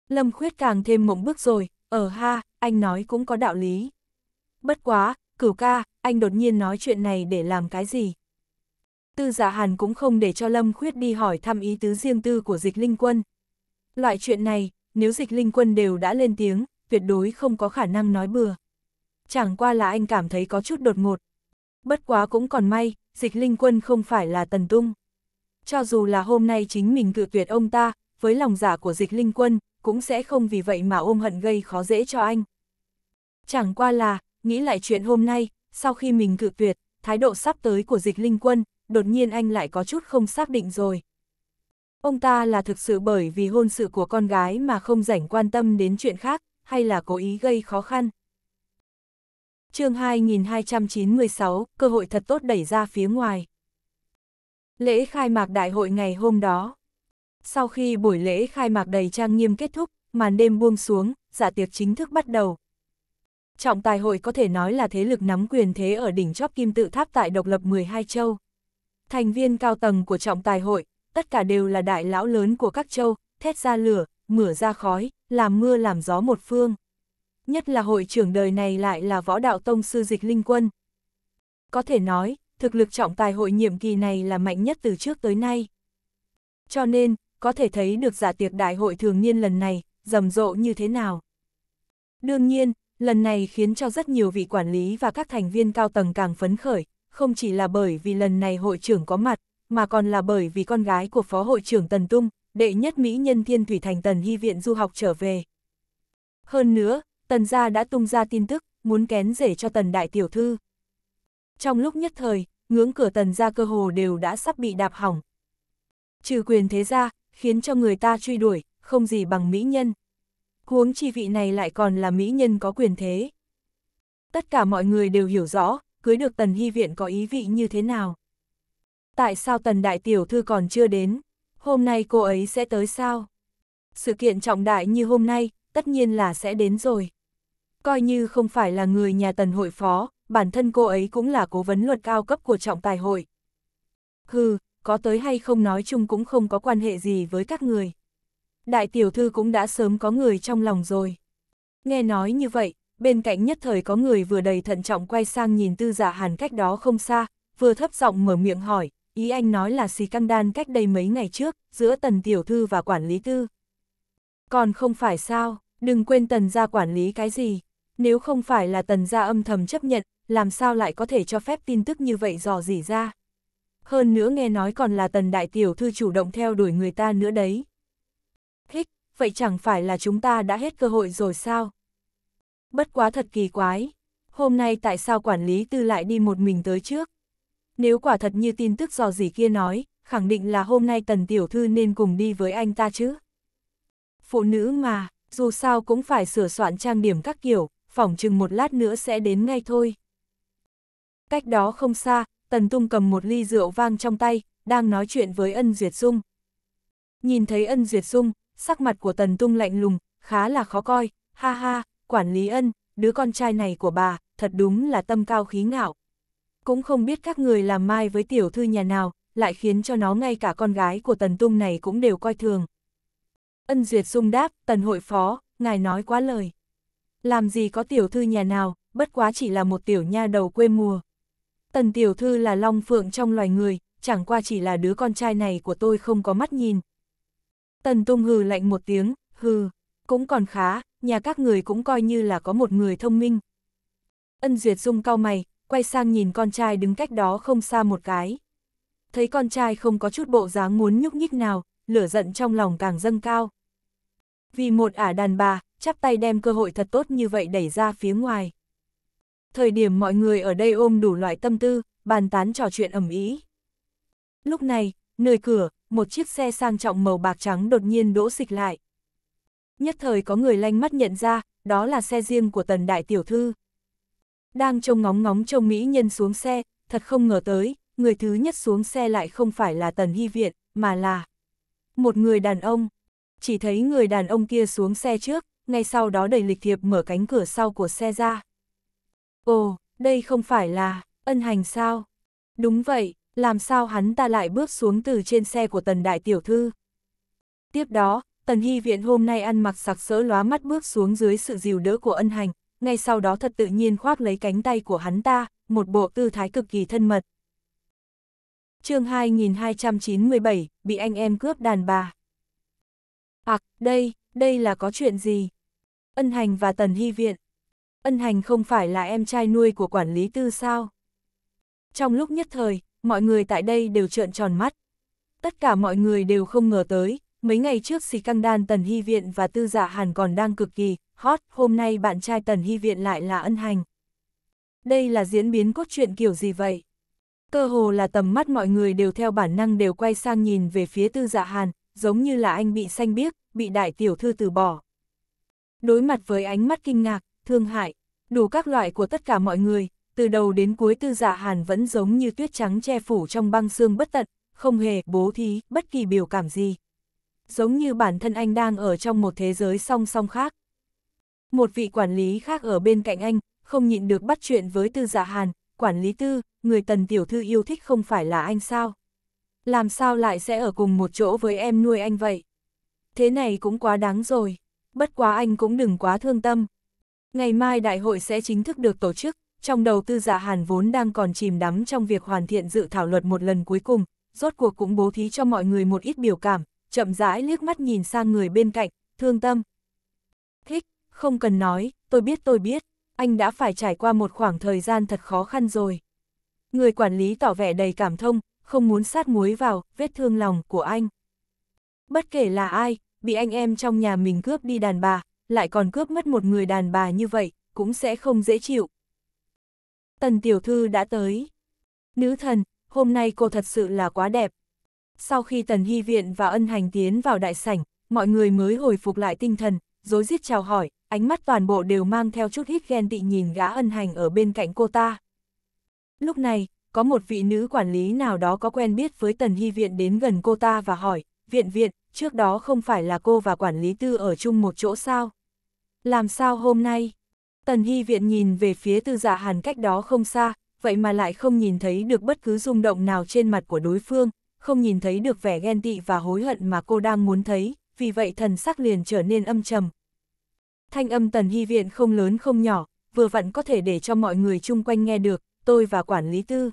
Lâm Khuyết càng thêm mộng bức rồi, ở ờ ha, anh nói cũng có đạo lý bất quá, cửu ca, anh đột nhiên nói chuyện này để làm cái gì? Tư giả dạ hàn cũng không để cho Lâm Khuyết đi hỏi thăm ý tứ riêng tư của dịch linh quân. Loại chuyện này, nếu dịch linh quân đều đã lên tiếng, tuyệt đối không có khả năng nói bừa. Chẳng qua là anh cảm thấy có chút đột ngột. Bất quá cũng còn may, dịch linh quân không phải là tần tung. Cho dù là hôm nay chính mình cự tuyệt ông ta, với lòng giả dạ của dịch linh quân, cũng sẽ không vì vậy mà ôm hận gây khó dễ cho anh. Chẳng qua là, nghĩ lại chuyện hôm nay, sau khi mình cự tuyệt, thái độ sắp tới của dịch linh quân, đột nhiên anh lại có chút không xác định rồi. Ông ta là thực sự bởi vì hôn sự của con gái mà không rảnh quan tâm đến chuyện khác, hay là cố ý gây khó khăn. chương 2296, cơ hội thật tốt đẩy ra phía ngoài. Lễ khai mạc đại hội ngày hôm đó. Sau khi buổi lễ khai mạc đầy trang nghiêm kết thúc, màn đêm buông xuống, dạ tiệc chính thức bắt đầu, trọng tài hội có thể nói là thế lực nắm quyền thế ở đỉnh chóp kim tự tháp tại độc lập 12 châu. Thành viên cao tầng của trọng tài hội, tất cả đều là đại lão lớn của các châu, thét ra lửa, mửa ra khói, làm mưa làm gió một phương. Nhất là hội trưởng đời này lại là võ đạo tông sư dịch linh quân. Có thể nói, thực lực trọng tài hội nhiệm kỳ này là mạnh nhất từ trước tới nay. Cho nên, có thể thấy được giả tiệc đại hội thường niên lần này, rầm rộ như thế nào. Đương nhiên, Lần này khiến cho rất nhiều vị quản lý và các thành viên cao tầng càng phấn khởi, không chỉ là bởi vì lần này hội trưởng có mặt, mà còn là bởi vì con gái của phó hội trưởng Tần Tung, đệ nhất Mỹ nhân thiên thủy thành Tần Hy Viện du học trở về. Hơn nữa, Tần gia đã tung ra tin tức, muốn kén rể cho Tần Đại Tiểu Thư. Trong lúc nhất thời, ngưỡng cửa Tần gia cơ hồ đều đã sắp bị đạp hỏng. Trừ quyền thế gia, khiến cho người ta truy đuổi, không gì bằng mỹ nhân huống chi vị này lại còn là mỹ nhân có quyền thế. Tất cả mọi người đều hiểu rõ, cưới được tần hy viện có ý vị như thế nào. Tại sao tần đại tiểu thư còn chưa đến, hôm nay cô ấy sẽ tới sao? Sự kiện trọng đại như hôm nay, tất nhiên là sẽ đến rồi. Coi như không phải là người nhà tần hội phó, bản thân cô ấy cũng là cố vấn luật cao cấp của trọng tài hội. Hừ, có tới hay không nói chung cũng không có quan hệ gì với các người đại tiểu thư cũng đã sớm có người trong lòng rồi. Nghe nói như vậy, bên cạnh nhất thời có người vừa đầy thận trọng quay sang nhìn tư giả dạ hàn cách đó không xa, vừa thấp giọng mở miệng hỏi, ý anh nói là xì căng đan cách đây mấy ngày trước, giữa tần tiểu thư và quản lý tư. Còn không phải sao, đừng quên tần gia quản lý cái gì, nếu không phải là tần gia âm thầm chấp nhận, làm sao lại có thể cho phép tin tức như vậy dò dỉ ra. Hơn nữa nghe nói còn là tần đại tiểu thư chủ động theo đuổi người ta nữa đấy vậy chẳng phải là chúng ta đã hết cơ hội rồi sao? Bất quá thật kỳ quái, hôm nay tại sao quản lý tư lại đi một mình tới trước? Nếu quả thật như tin tức dò dỉ kia nói, khẳng định là hôm nay tần tiểu thư nên cùng đi với anh ta chứ. Phụ nữ mà, dù sao cũng phải sửa soạn trang điểm các kiểu, phỏng chừng một lát nữa sẽ đến ngay thôi. Cách đó không xa, Tần Tung cầm một ly rượu vang trong tay, đang nói chuyện với Ân Duyệt Dung. Nhìn thấy Ân Duyệt Dung, sắc mặt của Tần Tung lạnh lùng, khá là khó coi, ha ha, quản lý ân, đứa con trai này của bà, thật đúng là tâm cao khí ngạo. Cũng không biết các người làm mai với tiểu thư nhà nào, lại khiến cho nó ngay cả con gái của Tần Tung này cũng đều coi thường. Ân Duyệt sung đáp, Tần hội phó, ngài nói quá lời. Làm gì có tiểu thư nhà nào, bất quá chỉ là một tiểu nha đầu quê mùa. Tần tiểu thư là long phượng trong loài người, chẳng qua chỉ là đứa con trai này của tôi không có mắt nhìn, Tần Tung hừ lạnh một tiếng, hừ, cũng còn khá, nhà các người cũng coi như là có một người thông minh. Ân Duyệt Dung cau mày, quay sang nhìn con trai đứng cách đó không xa một cái. Thấy con trai không có chút bộ dáng muốn nhúc nhích nào, lửa giận trong lòng càng dâng cao. Vì một ả đàn bà, chắp tay đem cơ hội thật tốt như vậy đẩy ra phía ngoài. Thời điểm mọi người ở đây ôm đủ loại tâm tư, bàn tán trò chuyện ẩm ý. Lúc này, nơi cửa, một chiếc xe sang trọng màu bạc trắng đột nhiên đỗ xịch lại. Nhất thời có người lanh mắt nhận ra, đó là xe riêng của tần đại tiểu thư. Đang trông ngóng ngóng trông Mỹ nhân xuống xe, thật không ngờ tới, người thứ nhất xuống xe lại không phải là tần hy viện, mà là một người đàn ông. Chỉ thấy người đàn ông kia xuống xe trước, ngay sau đó đầy lịch thiệp mở cánh cửa sau của xe ra. Ồ, đây không phải là ân hành sao? Đúng vậy, làm sao hắn ta lại bước xuống từ trên xe của tần đại tiểu thư. Tiếp đó, tần hy viện hôm nay ăn mặc sặc sỡ lóa mắt bước xuống dưới sự dìu đỡ của ân hành, ngay sau đó thật tự nhiên khoác lấy cánh tay của hắn ta, một bộ tư thái cực kỳ thân mật. chương 2297, bị anh em cướp đàn bà. À, đây, đây là có chuyện gì? Ân hành và tần hy viện. Ân hành không phải là em trai nuôi của quản lý tư sao? Trong lúc nhất thời, mọi người tại đây đều trợn tròn mắt. Tất cả mọi người đều không ngờ tới, mấy ngày trước xì căng đan Tần Hy Viện và Tư Giả dạ Hàn còn đang cực kỳ hot, hôm nay bạn trai Tần Hy Viện lại là ân hành. Đây là diễn biến cốt truyện kiểu gì vậy? Cơ hồ là tầm mắt mọi người đều theo bản năng đều quay sang nhìn về phía Tư giả dạ Hàn, giống như là anh bị xanh biếc, bị đại tiểu thư từ bỏ. Đối mặt với ánh mắt kinh ngạc, thương hại, đủ các loại của tất cả mọi người, từ đầu đến cuối tư dạ hàn vẫn giống như tuyết trắng che phủ trong băng xương bất tận, không hề bố thí bất kỳ biểu cảm gì. Giống như bản thân anh đang ở trong một thế giới song song khác. Một vị quản lý khác ở bên cạnh anh, không nhịn được bắt chuyện với tư dạ hàn, quản lý tư, người tần tiểu thư yêu thích không phải là anh sao? Làm sao lại sẽ ở cùng một chỗ với em nuôi anh vậy? Thế này cũng quá đáng rồi, bất quá anh cũng đừng quá thương tâm. Ngày mai đại hội sẽ chính thức được tổ chức, trong đầu tư giả hàn vốn đang còn chìm đắm trong việc hoàn thiện dự thảo luật một lần cuối cùng, rốt cuộc cũng bố thí cho mọi người một ít biểu cảm, chậm rãi liếc mắt nhìn sang người bên cạnh, thương tâm. Thích, không cần nói, tôi biết tôi biết, anh đã phải trải qua một khoảng thời gian thật khó khăn rồi. Người quản lý tỏ vẻ đầy cảm thông, không muốn sát muối vào, vết thương lòng của anh. Bất kể là ai, bị anh em trong nhà mình cướp đi đàn bà, lại còn cướp mất một người đàn bà như vậy, cũng sẽ không dễ chịu, tần tiểu thư đã tới. Nữ thần, hôm nay cô thật sự là quá đẹp. Sau khi tần hy viện và ân hành tiến vào đại sảnh, mọi người mới hồi phục lại tinh thần, dối rít chào hỏi, ánh mắt toàn bộ đều mang theo chút hít ghen tị nhìn gã ân hành ở bên cạnh cô ta. Lúc này, có một vị nữ quản lý nào đó có quen biết với tần hy viện đến gần cô ta và hỏi, viện viện, trước đó không phải là cô và quản lý tư ở chung một chỗ sao? Làm sao hôm nay? Tần Hy Viện nhìn về phía tư giả dạ hàn cách đó không xa, vậy mà lại không nhìn thấy được bất cứ rung động nào trên mặt của đối phương, không nhìn thấy được vẻ ghen tị và hối hận mà cô đang muốn thấy, vì vậy thần sắc liền trở nên âm trầm. Thanh âm Tần Hy Viện không lớn không nhỏ, vừa vặn có thể để cho mọi người chung quanh nghe được, tôi và quản lý tư.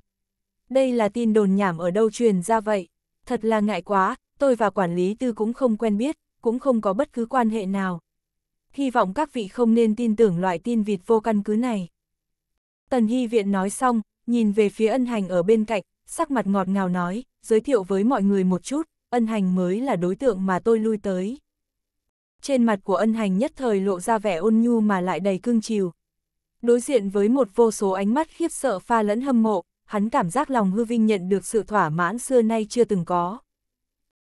Đây là tin đồn nhảm ở đâu truyền ra vậy, thật là ngại quá, tôi và quản lý tư cũng không quen biết, cũng không có bất cứ quan hệ nào hy vọng các vị không nên tin tưởng loại tin vịt vô căn cứ này. Tần Hy Viện nói xong, nhìn về phía ân hành ở bên cạnh, sắc mặt ngọt ngào nói, giới thiệu với mọi người một chút, ân hành mới là đối tượng mà tôi lui tới. Trên mặt của ân hành nhất thời lộ ra vẻ ôn nhu mà lại đầy cương chiều. Đối diện với một vô số ánh mắt khiếp sợ pha lẫn hâm mộ, hắn cảm giác lòng hư vinh nhận được sự thỏa mãn xưa nay chưa từng có.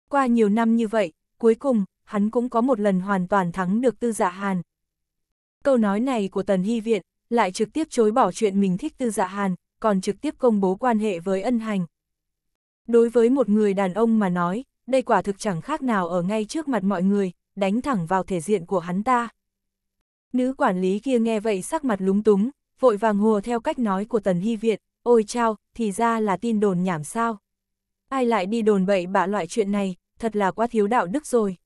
Qua nhiều năm như vậy, cuối cùng, hắn cũng có một lần hoàn toàn thắng được tư dạ hàn. Câu nói này của Tần Hy Viện lại trực tiếp chối bỏ chuyện mình thích tư dạ hàn, còn trực tiếp công bố quan hệ với ân hành. Đối với một người đàn ông mà nói, đây quả thực chẳng khác nào ở ngay trước mặt mọi người, đánh thẳng vào thể diện của hắn ta. Nữ quản lý kia nghe vậy sắc mặt lúng túng, vội vàng hùa theo cách nói của Tần Hy Viện, ôi chao, thì ra là tin đồn nhảm sao. Ai lại đi đồn bậy bạ loại chuyện này, thật là quá thiếu đạo đức rồi.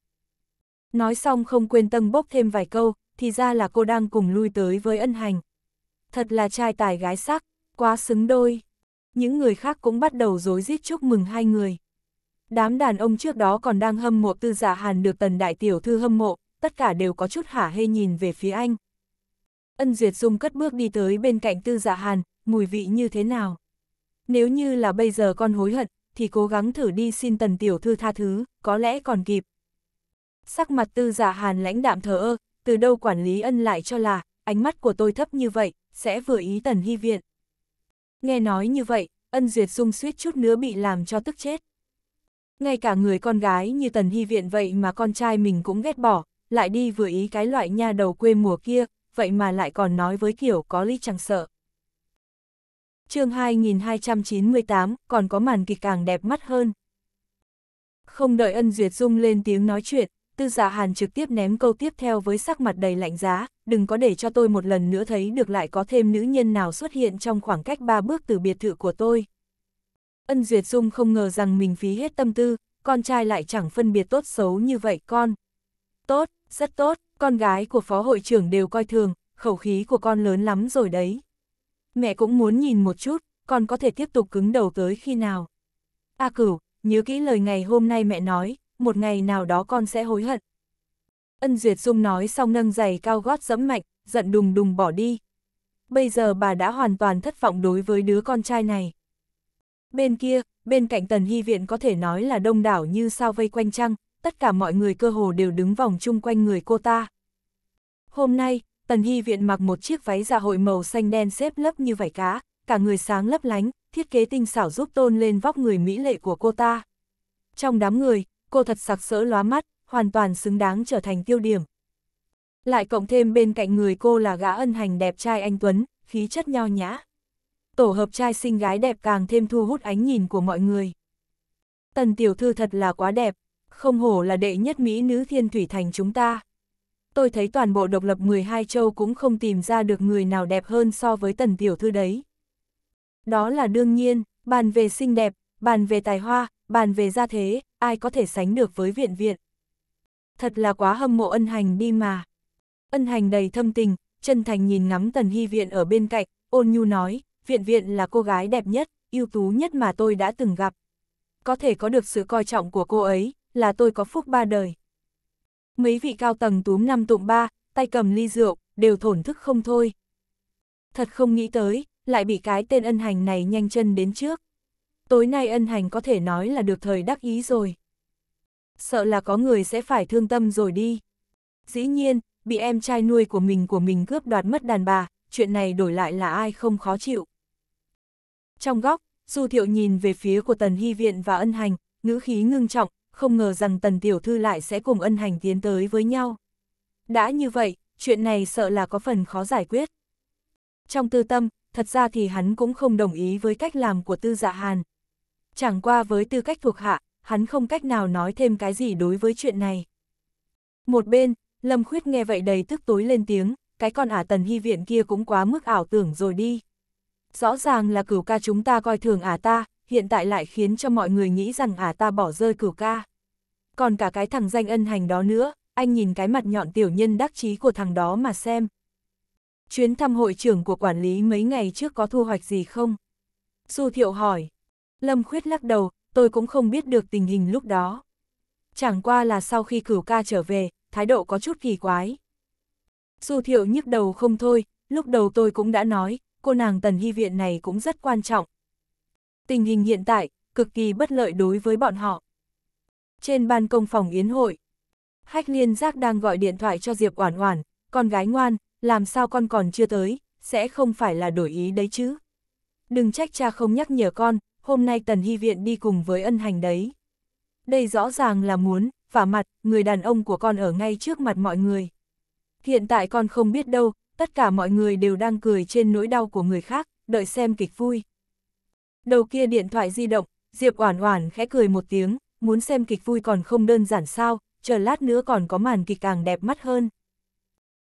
Nói xong không quên tâng bốc thêm vài câu, thì ra là cô đang cùng lui tới với ân hành. Thật là trai tài gái sắc, quá xứng đôi. Những người khác cũng bắt đầu rối rít chúc mừng hai người. Đám đàn ông trước đó còn đang hâm mộ tư giả dạ hàn được tần đại tiểu thư hâm mộ, tất cả đều có chút hả hê nhìn về phía anh. Ân Duyệt Dung cất bước đi tới bên cạnh tư giả dạ hàn, mùi vị như thế nào? Nếu như là bây giờ con hối hận, thì cố gắng thử đi xin tần tiểu thư tha thứ, có lẽ còn kịp, sắc mặt tư giả dạ hàn lãnh đạm thờ ơ, từ đâu quản lý ân lại cho là, ánh mắt của tôi thấp như vậy, sẽ vừa ý tần hy viện. Nghe nói như vậy, ân duyệt dung suýt chút nữa bị làm cho tức chết. Ngay cả người con gái như tần hy viện vậy mà con trai mình cũng ghét bỏ, lại đi vừa ý cái loại nha đầu quê mùa kia, vậy mà lại còn nói với kiểu có ly chẳng sợ. chương 2298 còn có màn kịch càng đẹp mắt hơn. Không đợi ân duyệt dung lên tiếng nói chuyện, tư giả dạ hàn trực tiếp ném câu tiếp theo với sắc mặt đầy lạnh giá, đừng có để cho tôi một lần nữa thấy được lại có thêm nữ nhân nào xuất hiện trong khoảng cách ba bước từ biệt thự của tôi. Ân Duyệt Dung không ngờ rằng mình phí hết tâm tư, con trai lại chẳng phân biệt tốt xấu như vậy con. Tốt, rất tốt, con gái của phó hội trưởng đều coi thường, khẩu khí của con lớn lắm rồi đấy. Mẹ cũng muốn nhìn một chút, con có thể tiếp tục cứng đầu tới khi nào. A cửu, nhớ kỹ lời ngày hôm nay mẹ nói, một ngày nào đó con sẽ hối hận. Ân Duyệt Dung nói xong nâng giày cao gót dẫm mạnh, giận đùng đùng bỏ đi. Bây giờ bà đã hoàn toàn thất vọng đối với đứa con trai này. Bên kia, bên cạnh tần hy viện có thể nói là đông đảo như sao vây quanh trăng, tất cả mọi người cơ hồ đều đứng vòng chung quanh người cô ta. Hôm nay, tần hy viện mặc một chiếc váy dạ hội màu xanh đen xếp lấp như vải cá, cả người sáng lấp lánh, thiết kế tinh xảo giúp tôn lên vóc người mỹ lệ của cô ta. Trong đám người, cô thật sặc sỡ lóa mắt, hoàn toàn xứng đáng trở thành tiêu điểm. Lại cộng thêm bên cạnh người cô là gã ân hành đẹp trai anh Tuấn, khí chất nho nhã. Tổ hợp trai xinh gái đẹp càng thêm thu hút ánh nhìn của mọi người. Tần tiểu thư thật là quá đẹp, không hổ là đệ nhất Mỹ nữ thiên thủy thành chúng ta. Tôi thấy toàn bộ độc lập 12 châu cũng không tìm ra được người nào đẹp hơn so với tần tiểu thư đấy. Đó là đương nhiên, bàn về xinh đẹp, bàn về tài hoa, bàn về gia thế, ai có thể sánh được với viện viện. Thật là quá hâm mộ ân hành đi mà. Ân hành đầy thâm tình, chân thành nhìn ngắm tần hy viện ở bên cạnh, ôn nhu nói, viện viện là cô gái đẹp nhất, ưu tú nhất mà tôi đã từng gặp. Có thể có được sự coi trọng của cô ấy, là tôi có phúc ba đời. Mấy vị cao tầng túm năm tụng ba, tay cầm ly rượu, đều thổn thức không thôi. Thật không nghĩ tới, lại bị cái tên ân hành này nhanh chân đến trước tối nay ân hành có thể nói là được thời đắc ý rồi. Sợ là có người sẽ phải thương tâm rồi đi. Dĩ nhiên, bị em trai nuôi của mình của mình cướp đoạt mất đàn bà, chuyện này đổi lại là ai không khó chịu. Trong góc, Du Thiệu nhìn về phía của Tần Hy Viện và ân hành, ngữ khí ngưng trọng, không ngờ rằng Tần Tiểu Thư lại sẽ cùng ân hành tiến tới với nhau. Đã như vậy, chuyện này sợ là có phần khó giải quyết. Trong tư tâm, thật ra thì hắn cũng không đồng ý với cách làm của Tư Dạ Hàn chẳng qua với tư cách thuộc hạ, hắn không cách nào nói thêm cái gì đối với chuyện này. Một bên, Lâm Khuyết nghe vậy đầy tức tối lên tiếng, cái con ả tần hy viện kia cũng quá mức ảo tưởng rồi đi. Rõ ràng là cửu ca chúng ta coi thường ả ta, hiện tại lại khiến cho mọi người nghĩ rằng ả ta bỏ rơi cửu ca. Còn cả cái thằng danh ân hành đó nữa, anh nhìn cái mặt nhọn tiểu nhân đắc chí của thằng đó mà xem. Chuyến thăm hội trưởng của quản lý mấy ngày trước có thu hoạch gì không? Du Thiệu hỏi. Lâm Khuyết lắc đầu, tôi cũng không biết được tình hình lúc đó. Chẳng qua là sau khi cửu ca trở về, thái độ có chút kỳ quái. Du thiệu nhức đầu không thôi, lúc đầu tôi cũng đã nói, cô nàng tần hy viện này cũng rất quan trọng. Tình hình hiện tại, cực kỳ bất lợi đối với bọn họ. Trên ban công phòng yến hội, Hách Liên Giác đang gọi điện thoại cho Diệp Oản Oản, con gái ngoan, làm sao con còn chưa tới, sẽ không phải là đổi ý đấy chứ. Đừng trách cha không nhắc nhở con, hôm nay Tần Hy Viện đi cùng với ân hành đấy. Đây rõ ràng là muốn, vả mặt, người đàn ông của con ở ngay trước mặt mọi người. Hiện tại con không biết đâu, tất cả mọi người đều đang cười trên nỗi đau của người khác, đợi xem kịch vui. Đầu kia điện thoại di động, Diệp Oản Oản khẽ cười một tiếng, muốn xem kịch vui còn không đơn giản sao, chờ lát nữa còn có màn kịch càng đẹp mắt hơn.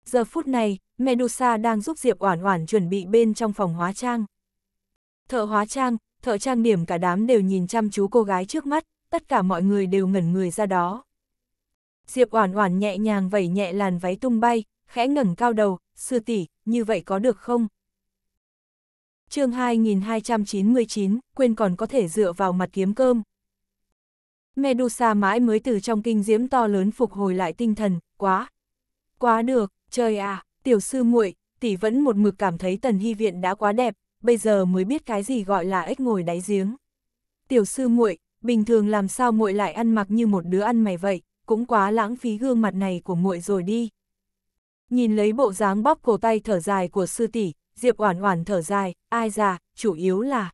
Giờ phút này, Medusa đang giúp Diệp Oản Oản chuẩn bị bên trong phòng hóa trang. Thợ hóa trang, thợ trang điểm cả đám đều nhìn chăm chú cô gái trước mắt, tất cả mọi người đều ngẩn người ra đó. Diệp Oản Oản nhẹ nhàng vẩy nhẹ làn váy tung bay, khẽ ngẩng cao đầu, "Sư tỷ, như vậy có được không?" Chương 2299, quên còn có thể dựa vào mặt kiếm cơm. Medusa mãi mới từ trong kinh diễm to lớn phục hồi lại tinh thần, quá, quá được, trời ạ, tiểu sư muội, tỷ vẫn một mực cảm thấy Tần Hy viện đã quá đẹp, bây giờ mới biết cái gì gọi là ếch ngồi đáy giếng. Tiểu sư muội, bình thường làm sao muội lại ăn mặc như một đứa ăn mày vậy, cũng quá lãng phí gương mặt này của muội rồi đi. Nhìn lấy bộ dáng bóp cổ tay thở dài của sư tỷ, Diệp Oản Oản thở dài, ai già, chủ yếu là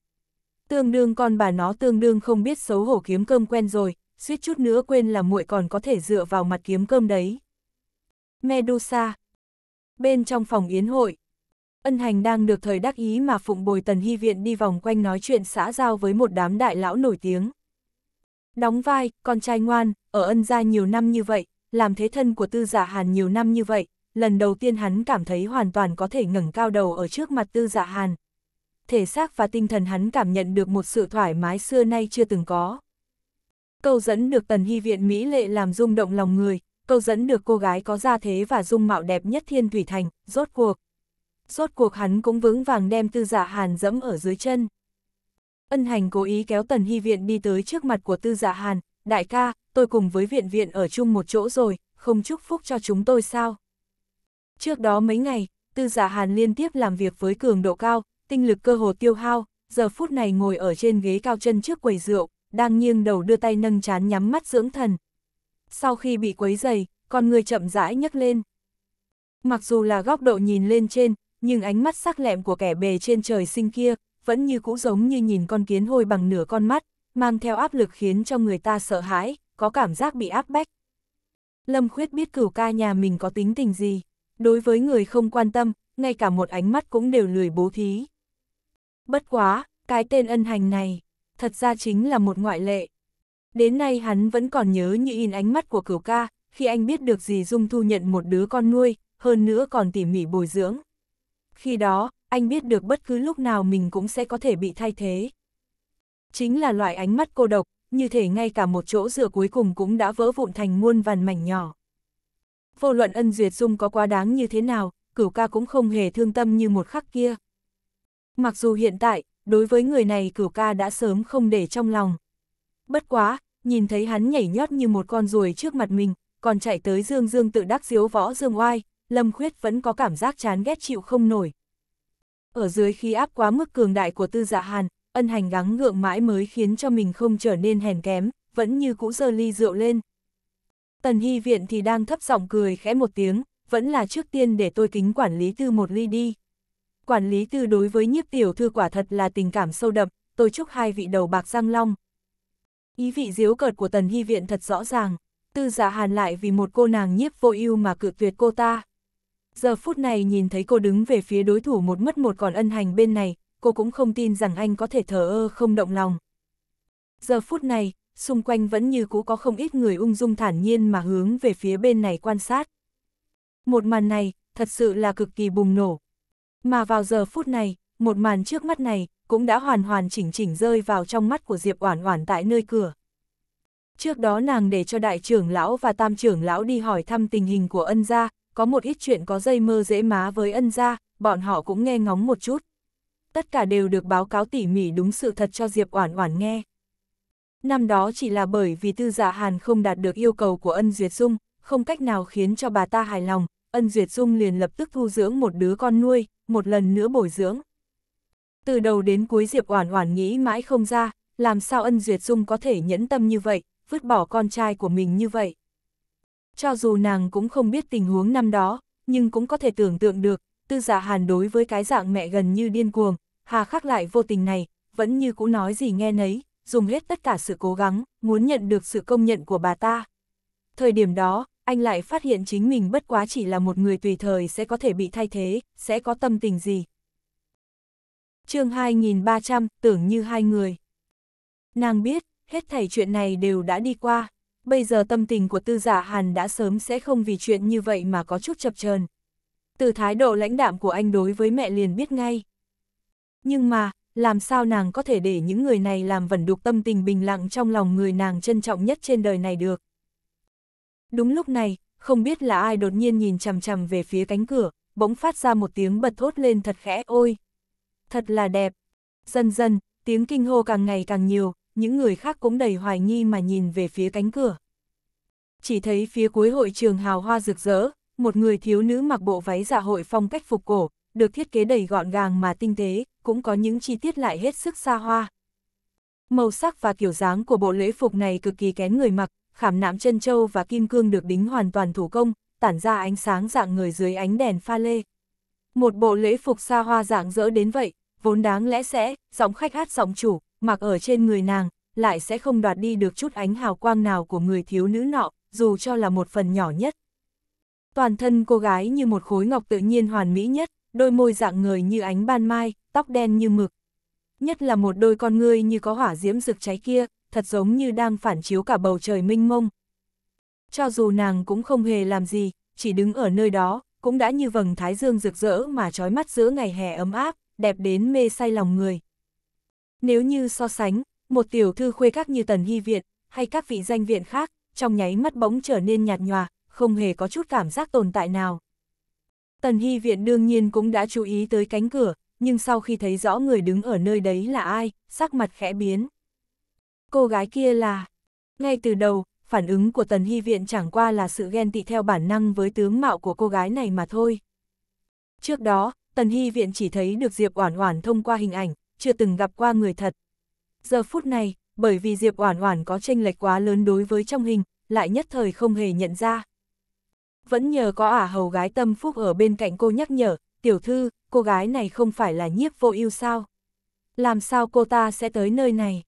tương đương con bà nó tương đương không biết xấu hổ kiếm cơm quen rồi, suýt chút nữa quên là muội còn có thể dựa vào mặt kiếm cơm đấy. Medusa Bên trong phòng yến hội, Ân hành đang được thời đắc ý mà phụng bồi tần hy viện đi vòng quanh nói chuyện xã giao với một đám đại lão nổi tiếng. Đóng vai, con trai ngoan, ở ân gia nhiều năm như vậy, làm thế thân của tư giả dạ hàn nhiều năm như vậy, lần đầu tiên hắn cảm thấy hoàn toàn có thể ngẩng cao đầu ở trước mặt tư giả dạ hàn. Thể xác và tinh thần hắn cảm nhận được một sự thoải mái xưa nay chưa từng có. Câu dẫn được tần hy viện Mỹ lệ làm rung động lòng người, câu dẫn được cô gái có gia thế và dung mạo đẹp nhất thiên thủy thành, rốt cuộc rốt cuộc hắn cũng vững vàng đem tư giả dạ hàn dẫm ở dưới chân. Ân hành cố ý kéo tần hy viện đi tới trước mặt của tư giả dạ hàn, đại ca, tôi cùng với viện viện ở chung một chỗ rồi, không chúc phúc cho chúng tôi sao. Trước đó mấy ngày, tư giả dạ hàn liên tiếp làm việc với cường độ cao, tinh lực cơ hồ tiêu hao, giờ phút này ngồi ở trên ghế cao chân trước quầy rượu, đang nghiêng đầu đưa tay nâng chán nhắm mắt dưỡng thần. Sau khi bị quấy dày, con người chậm rãi nhấc lên. Mặc dù là góc độ nhìn lên trên, nhưng ánh mắt sắc lẹm của kẻ bề trên trời sinh kia, vẫn như cũ giống như nhìn con kiến hôi bằng nửa con mắt, mang theo áp lực khiến cho người ta sợ hãi, có cảm giác bị áp bách. Lâm Khuyết biết cửu ca nhà mình có tính tình gì, đối với người không quan tâm, ngay cả một ánh mắt cũng đều lười bố thí. Bất quá, cái tên ân hành này, thật ra chính là một ngoại lệ. Đến nay hắn vẫn còn nhớ như in ánh mắt của cửu ca, khi anh biết được gì Dung thu nhận một đứa con nuôi, hơn nữa còn tỉ mỉ bồi dưỡng. Khi đó, anh biết được bất cứ lúc nào mình cũng sẽ có thể bị thay thế. Chính là loại ánh mắt cô độc, như thể ngay cả một chỗ dựa cuối cùng cũng đã vỡ vụn thành muôn vàn mảnh nhỏ. Vô luận ân duyệt dung có quá đáng như thế nào, cửu ca cũng không hề thương tâm như một khắc kia. Mặc dù hiện tại, đối với người này cửu ca đã sớm không để trong lòng. Bất quá, nhìn thấy hắn nhảy nhót như một con ruồi trước mặt mình, còn chạy tới dương dương tự đắc diếu võ dương oai, Lâm Khuyết vẫn có cảm giác chán ghét chịu không nổi. Ở dưới khí áp quá mức cường đại của tư dạ hàn, ân hành gắng ngượng mãi mới khiến cho mình không trở nên hèn kém, vẫn như cũ dơ ly rượu lên. Tần Hy Viện thì đang thấp giọng cười khẽ một tiếng, vẫn là trước tiên để tôi kính quản lý tư một ly đi. Quản lý tư đối với nhiếp tiểu thư quả thật là tình cảm sâu đậm, tôi chúc hai vị đầu bạc răng long. Ý vị diếu cợt của Tần Hy Viện thật rõ ràng, tư Dạ hàn lại vì một cô nàng nhiếp vô ưu mà cự tuyệt cô ta. Giờ phút này nhìn thấy cô đứng về phía đối thủ một mất một còn ân hành bên này, cô cũng không tin rằng anh có thể thở ơ không động lòng. Giờ phút này, xung quanh vẫn như cũ có không ít người ung dung thản nhiên mà hướng về phía bên này quan sát. Một màn này, thật sự là cực kỳ bùng nổ. Mà vào giờ phút này, một màn trước mắt này, cũng đã hoàn hoàn chỉnh chỉnh rơi vào trong mắt của Diệp Oản Oản tại nơi cửa. Trước đó nàng để cho đại trưởng lão và tam trưởng lão đi hỏi thăm tình hình của ân gia, có một ít chuyện có dây mơ dễ má với ân gia, bọn họ cũng nghe ngóng một chút. Tất cả đều được báo cáo tỉ mỉ đúng sự thật cho Diệp Oản Oản nghe. Năm đó chỉ là bởi vì Tư Dạ Hàn không đạt được yêu cầu của Ân Duyệt Dung, không cách nào khiến cho bà ta hài lòng, Ân Duyệt Dung liền lập tức thu dưỡng một đứa con nuôi, một lần nữa bồi dưỡng. Từ đầu đến cuối Diệp Oản Oản nghĩ mãi không ra, làm sao Ân Duyệt Dung có thể nhẫn tâm như vậy, vứt bỏ con trai của mình như vậy. Cho dù nàng cũng không biết tình huống năm đó, nhưng cũng có thể tưởng tượng được, tư giả dạ hàn đối với cái dạng mẹ gần như điên cuồng, hà khắc lại vô tình này, vẫn như cũ nói gì nghe nấy, dùng hết tất cả sự cố gắng, muốn nhận được sự công nhận của bà ta. Thời điểm đó, anh lại phát hiện chính mình bất quá chỉ là một người tùy thời sẽ có thể bị thay thế, sẽ có tâm tình gì. chương 2300, tưởng như hai người. Nàng biết, hết thảy chuyện này đều đã đi qua, bây giờ tâm tình của tư giả hàn đã sớm sẽ không vì chuyện như vậy mà có chút chập chờn. Từ thái độ lãnh đạm của anh đối với mẹ liền biết ngay. Nhưng mà, làm sao nàng có thể để những người này làm vẩn đục tâm tình bình lặng trong lòng người nàng trân trọng nhất trên đời này được. Đúng lúc này, không biết là ai đột nhiên nhìn chằm chằm về phía cánh cửa, bỗng phát ra một tiếng bật thốt lên thật khẽ ôi. Thật là đẹp. Dần dần, tiếng kinh hô càng ngày càng nhiều, những người khác cũng đầy hoài nghi mà nhìn về phía cánh cửa. Chỉ thấy phía cuối hội trường hào hoa rực rỡ, một người thiếu nữ mặc bộ váy dạ hội phong cách phục cổ, được thiết kế đầy gọn gàng mà tinh tế, cũng có những chi tiết lại hết sức xa hoa. Màu sắc và kiểu dáng của bộ lễ phục này cực kỳ kén người mặc, khảm nạm chân châu và kim cương được đính hoàn toàn thủ công, tản ra ánh sáng dạng người dưới ánh đèn pha lê. Một bộ lễ phục xa hoa dạng rỡ đến vậy, vốn đáng lẽ sẽ, giọng khách hát giọng chủ, mặc ở trên người nàng, lại sẽ không đoạt đi được chút ánh hào quang nào của người thiếu nữ nọ, dù cho là một phần nhỏ nhất. Toàn thân cô gái như một khối ngọc tự nhiên hoàn mỹ nhất, đôi môi dạng người như ánh ban mai, tóc đen như mực. Nhất là một đôi con ngươi như có hỏa diễm rực cháy kia, thật giống như đang phản chiếu cả bầu trời minh mông. Cho dù nàng cũng không hề làm gì, chỉ đứng ở nơi đó, cũng đã như vầng thái dương rực rỡ mà trói mắt giữa ngày hè ấm áp, đẹp đến mê say lòng người. Nếu như so sánh, một tiểu thư khuê các như Tần Hy Viện, hay các vị danh viện khác, trong nháy mắt bỗng trở nên nhạt nhòa, không hề có chút cảm giác tồn tại nào. Tần Hy Viện đương nhiên cũng đã chú ý tới cánh cửa, nhưng sau khi thấy rõ người đứng ở nơi đấy là ai, sắc mặt khẽ biến. Cô gái kia là... Ngay từ đầu, phản ứng của Tần Hy Viện chẳng qua là sự ghen tị theo bản năng với tướng mạo của cô gái này mà thôi. Trước đó, Tần Hy Viện chỉ thấy được Diệp Oản Oản thông qua hình ảnh, chưa từng gặp qua người thật. Giờ phút này, bởi vì Diệp Oản Oản có chênh lệch quá lớn đối với trong hình, lại nhất thời không hề nhận ra. Vẫn nhờ có ả hầu gái tâm phúc ở bên cạnh cô nhắc nhở, tiểu thư, cô gái này không phải là nhiếp vô ưu sao? Làm sao cô ta sẽ tới nơi này?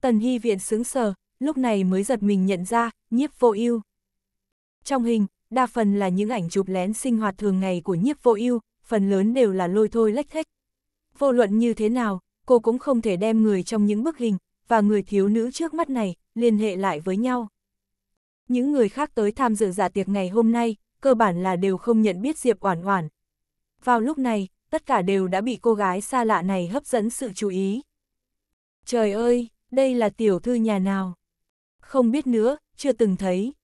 Tần Hy Viện sướng sờ, lúc này mới giật mình nhận ra, nhiếp vô ưu. Trong hình, đa phần là những ảnh chụp lén sinh hoạt thường ngày của nhiếp vô ưu, phần lớn đều là lôi thôi lách thách, vô luận như thế nào, cô cũng không thể đem người trong những bức hình và người thiếu nữ trước mắt này liên hệ lại với nhau. Những người khác tới tham dự dạ tiệc ngày hôm nay, cơ bản là đều không nhận biết Diệp Oản Oản. Vào lúc này, tất cả đều đã bị cô gái xa lạ này hấp dẫn sự chú ý. Trời ơi, đây là tiểu thư nhà nào? Không biết nữa, chưa từng thấy.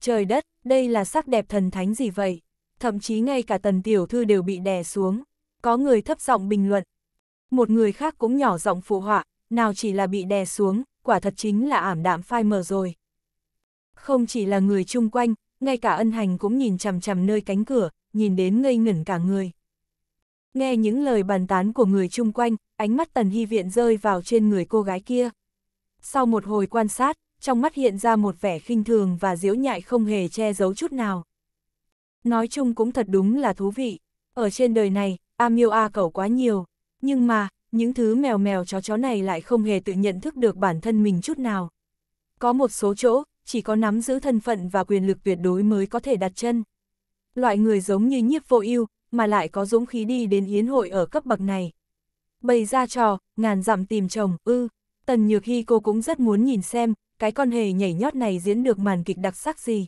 Trời đất, đây là sắc đẹp thần thánh gì vậy? Thậm chí ngay cả tần tiểu thư đều bị đè xuống có người thấp giọng bình luận. Một người khác cũng nhỏ giọng phụ họa, nào chỉ là bị đè xuống, quả thật chính là ảm đạm phai mờ rồi. Không chỉ là người chung quanh, ngay cả ân hành cũng nhìn chằm chằm nơi cánh cửa, nhìn đến ngây ngẩn cả người. Nghe những lời bàn tán của người chung quanh, ánh mắt tần hy viện rơi vào trên người cô gái kia. Sau một hồi quan sát, trong mắt hiện ra một vẻ khinh thường và diễu nhại không hề che giấu chút nào. Nói chung cũng thật đúng là thú vị. Ở trên đời này, A miêu A cẩu quá nhiều, nhưng mà, những thứ mèo mèo chó chó này lại không hề tự nhận thức được bản thân mình chút nào. Có một số chỗ, chỉ có nắm giữ thân phận và quyền lực tuyệt đối mới có thể đặt chân. Loại người giống như nhiếp vô ưu mà lại có dũng khí đi đến yến hội ở cấp bậc này. Bày ra trò, ngàn dặm tìm chồng, ư, tần nhược hy cô cũng rất muốn nhìn xem, cái con hề nhảy nhót này diễn được màn kịch đặc sắc gì.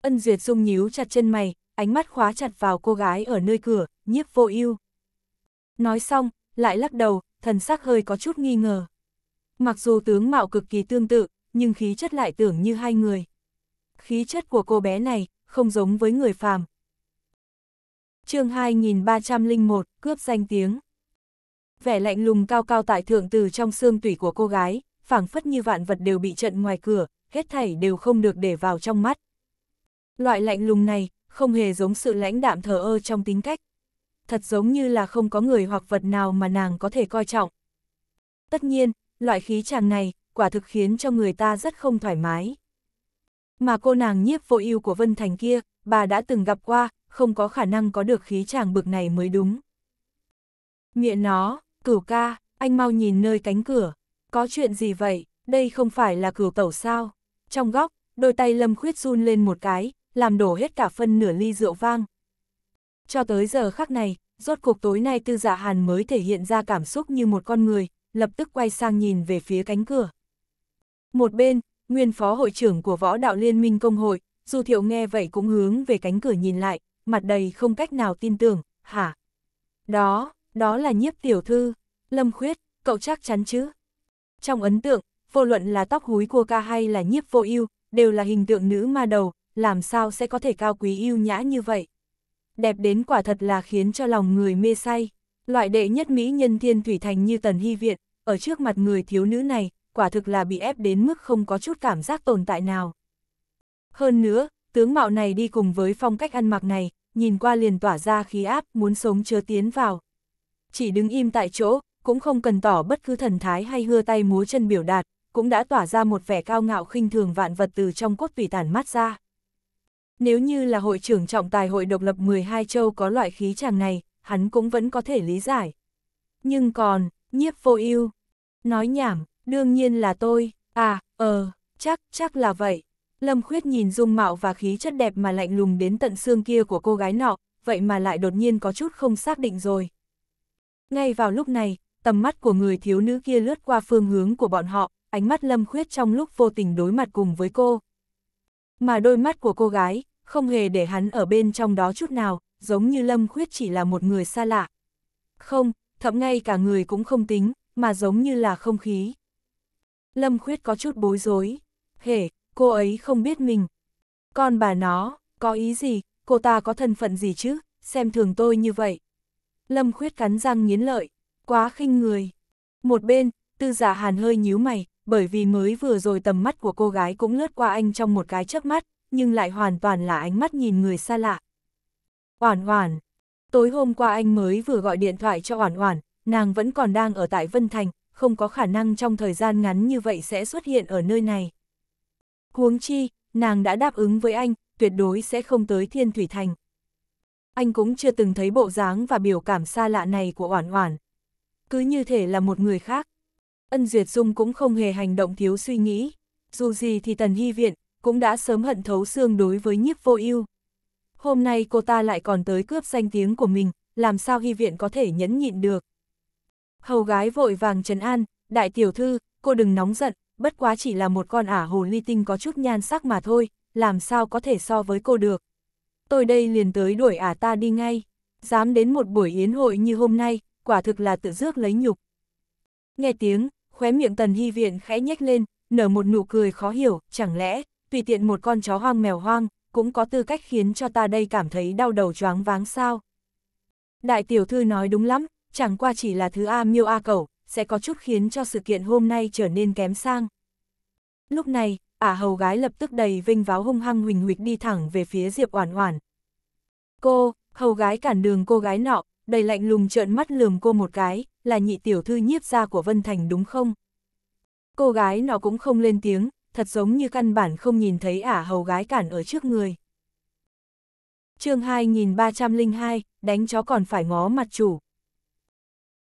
Ân Duyệt Dung nhíu chặt chân mày, ánh mắt khóa chặt vào cô gái ở nơi cửa, nhiếp vô ưu. Nói xong, lại lắc đầu, thần sắc hơi có chút nghi ngờ. Mặc dù tướng mạo cực kỳ tương tự, nhưng khí chất lại tưởng như hai người. Khí chất của cô bé này không giống với người phàm. chương 2301, cướp danh tiếng. Vẻ lạnh lùng cao cao tại thượng từ trong xương tủy của cô gái, phảng phất như vạn vật đều bị trận ngoài cửa, hết thảy đều không được để vào trong mắt. Loại lạnh lùng này, không hề giống sự lãnh đạm thờ ơ trong tính cách, thật giống như là không có người hoặc vật nào mà nàng có thể coi trọng. Tất nhiên, loại khí chàng này, quả thực khiến cho người ta rất không thoải mái. Mà cô nàng nhiếp vô ưu của Vân Thành kia, bà đã từng gặp qua, không có khả năng có được khí chàng bực này mới đúng. Miệng nó, cửu ca, anh mau nhìn nơi cánh cửa, có chuyện gì vậy, đây không phải là cửu tẩu sao. Trong góc, đôi tay lâm khuyết run lên một cái, làm đổ hết cả phân nửa ly rượu vang, cho tới giờ khắc này, rốt cuộc tối nay tư dạ hàn mới thể hiện ra cảm xúc như một con người, lập tức quay sang nhìn về phía cánh cửa. Một bên, nguyên phó hội trưởng của võ đạo liên minh công hội, dù thiệu nghe vậy cũng hướng về cánh cửa nhìn lại, mặt đầy không cách nào tin tưởng, hả? Đó, đó là nhiếp tiểu thư, lâm khuyết, cậu chắc chắn chứ? Trong ấn tượng, vô luận là tóc húi của ca hay là nhiếp vô ưu đều là hình tượng nữ ma đầu, làm sao sẽ có thể cao quý yêu nhã như vậy? đẹp đến quả thật là khiến cho lòng người mê say. Loại đệ nhất mỹ nhân thiên thủy thành như Tần Hy Viện, ở trước mặt người thiếu nữ này, quả thực là bị ép đến mức không có chút cảm giác tồn tại nào. Hơn nữa, tướng mạo này đi cùng với phong cách ăn mặc này, nhìn qua liền tỏa ra khí áp muốn sống chưa tiến vào. Chỉ đứng im tại chỗ, cũng không cần tỏ bất cứ thần thái hay hưa tay múa chân biểu đạt, cũng đã tỏa ra một vẻ cao ngạo khinh thường vạn vật từ trong cốt tủy tản mắt ra. Nếu như là hội trưởng trọng tài hội độc lập 12 châu có loại khí chàng này, hắn cũng vẫn có thể lý giải. Nhưng còn, nhiếp vô ưu Nói nhảm, đương nhiên là tôi, à, ờ, chắc, chắc là vậy. Lâm Khuyết nhìn dung mạo và khí chất đẹp mà lạnh lùng đến tận xương kia của cô gái nọ, vậy mà lại đột nhiên có chút không xác định rồi. Ngay vào lúc này, tầm mắt của người thiếu nữ kia lướt qua phương hướng của bọn họ, ánh mắt Lâm Khuyết trong lúc vô tình đối mặt cùng với cô. Mà đôi mắt của cô gái, không hề để hắn ở bên trong đó chút nào, giống như Lâm Khuyết chỉ là một người xa lạ. Không, thậm ngay cả người cũng không tính, mà giống như là không khí. Lâm Khuyết có chút bối rối. Hề, cô ấy không biết mình. Con bà nó, có ý gì, cô ta có thân phận gì chứ, xem thường tôi như vậy. Lâm Khuyết cắn răng nghiến lợi, quá khinh người. Một bên, tư giả hàn hơi nhíu mày, bởi vì mới vừa rồi tầm mắt của cô gái cũng lướt qua anh trong một cái chớp mắt, nhưng lại hoàn toàn là ánh mắt nhìn người xa lạ. Oản oản, tối hôm qua anh mới vừa gọi điện thoại cho oản oản, nàng vẫn còn đang ở tại Vân Thành, không có khả năng trong thời gian ngắn như vậy sẽ xuất hiện ở nơi này. Huống chi, nàng đã đáp ứng với anh, tuyệt đối sẽ không tới Thiên Thủy Thành. Anh cũng chưa từng thấy bộ dáng và biểu cảm xa lạ này của Oản Oản. Cứ như thể là một người khác. Ân Duyệt Dung cũng không hề hành động thiếu suy nghĩ. Dù gì thì Tần Hy Viện cũng đã sớm hận thấu xương đối với nhiếp vô ưu. Hôm nay cô ta lại còn tới cướp danh tiếng của mình, làm sao hy viện có thể nhẫn nhịn được. Hầu gái vội vàng trấn an, đại tiểu thư, cô đừng nóng giận, bất quá chỉ là một con ả hồ ly tinh có chút nhan sắc mà thôi, làm sao có thể so với cô được. Tôi đây liền tới đuổi ả ta đi ngay, dám đến một buổi yến hội như hôm nay, quả thực là tự rước lấy nhục. Nghe tiếng, khóe miệng tần hy viện khẽ nhếch lên, nở một nụ cười khó hiểu, chẳng lẽ tùy tiện một con chó hoang mèo hoang, cũng có tư cách khiến cho ta đây cảm thấy đau đầu choáng váng sao. Đại tiểu thư nói đúng lắm, chẳng qua chỉ là thứ A miêu A cẩu, sẽ có chút khiến cho sự kiện hôm nay trở nên kém sang. Lúc này, ả hầu gái lập tức đầy vinh váo hung hăng huỳnh huỵch đi thẳng về phía Diệp Oản Oản. Cô, hầu gái cản đường cô gái nọ, đầy lạnh lùng trợn mắt lườm cô một cái, là nhị tiểu thư nhiếp gia của Vân Thành đúng không? Cô gái nọ cũng không lên tiếng, thật giống như căn bản không nhìn thấy ả hầu gái cản ở trước người. chương 2302, đánh chó còn phải ngó mặt chủ.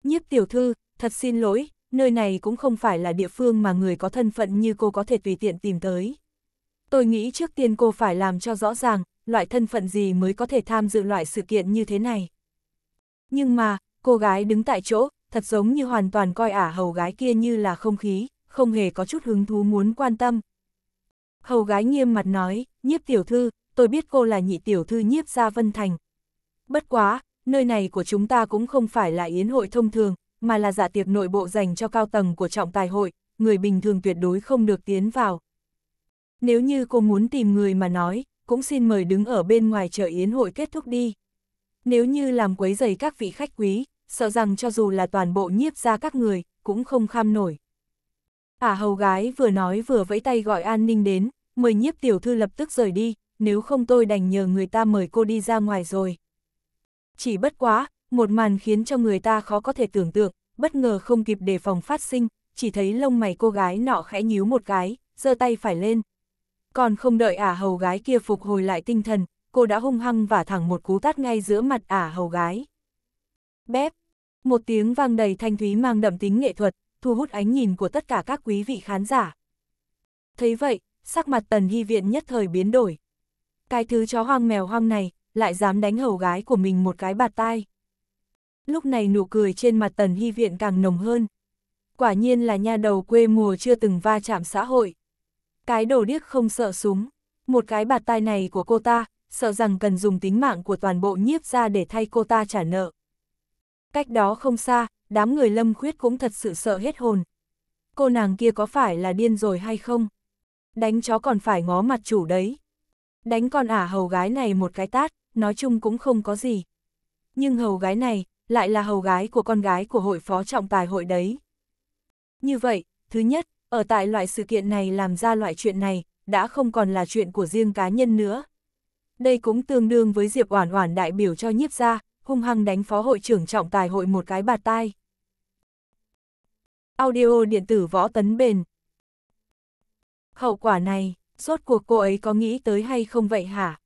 Nhiếp tiểu thư, thật xin lỗi, nơi này cũng không phải là địa phương mà người có thân phận như cô có thể tùy tiện tìm tới. Tôi nghĩ trước tiên cô phải làm cho rõ ràng, loại thân phận gì mới có thể tham dự loại sự kiện như thế này. Nhưng mà, cô gái đứng tại chỗ, thật giống như hoàn toàn coi ả hầu gái kia như là không khí, không hề có chút hứng thú muốn quan tâm. Hầu gái nghiêm mặt nói, nhiếp tiểu thư, tôi biết cô là nhị tiểu thư nhiếp gia Vân Thành. Bất quá, nơi này của chúng ta cũng không phải là yến hội thông thường, mà là dạ tiệc nội bộ dành cho cao tầng của trọng tài hội, người bình thường tuyệt đối không được tiến vào. Nếu như cô muốn tìm người mà nói, cũng xin mời đứng ở bên ngoài chờ yến hội kết thúc đi. Nếu như làm quấy rầy các vị khách quý, sợ rằng cho dù là toàn bộ nhiếp gia các người, cũng không kham nổi. Ả à, hầu gái vừa nói vừa vẫy tay gọi an ninh đến, mời nhiếp tiểu thư lập tức rời đi, nếu không tôi đành nhờ người ta mời cô đi ra ngoài rồi. Chỉ bất quá, một màn khiến cho người ta khó có thể tưởng tượng, bất ngờ không kịp đề phòng phát sinh, chỉ thấy lông mày cô gái nọ khẽ nhíu một cái, giơ tay phải lên. Còn không đợi ả à, hầu gái kia phục hồi lại tinh thần, cô đã hung hăng và thẳng một cú tát ngay giữa mặt ả à, hầu gái. Bép! Một tiếng vang đầy thanh thúy mang đậm tính nghệ thuật, thu hút ánh nhìn của tất cả các quý vị khán giả. Thấy vậy, sắc mặt tần hy viện nhất thời biến đổi. Cái thứ chó hoang mèo hoang này, lại dám đánh hầu gái của mình một cái bạt tai. Lúc này nụ cười trên mặt tần hy viện càng nồng hơn. Quả nhiên là nha đầu quê mùa chưa từng va chạm xã hội. Cái đồ điếc không sợ súng, một cái bạt tai này của cô ta, sợ rằng cần dùng tính mạng của toàn bộ nhiếp ra để thay cô ta trả nợ cách đó không xa, đám người lâm khuyết cũng thật sự sợ hết hồn. Cô nàng kia có phải là điên rồi hay không? Đánh chó còn phải ngó mặt chủ đấy. Đánh con ả hầu gái này một cái tát, nói chung cũng không có gì. Nhưng hầu gái này, lại là hầu gái của con gái của hội phó trọng tài hội đấy. Như vậy, thứ nhất, ở tại loại sự kiện này làm ra loại chuyện này, đã không còn là chuyện của riêng cá nhân nữa. Đây cũng tương đương với Diệp Oản Oản đại biểu cho nhiếp gia, hung hăng đánh phó hội trưởng trọng tài hội một cái bạt tai. Audio điện tử võ tấn bền. Hậu quả này, rốt cuộc cô ấy có nghĩ tới hay không vậy hả?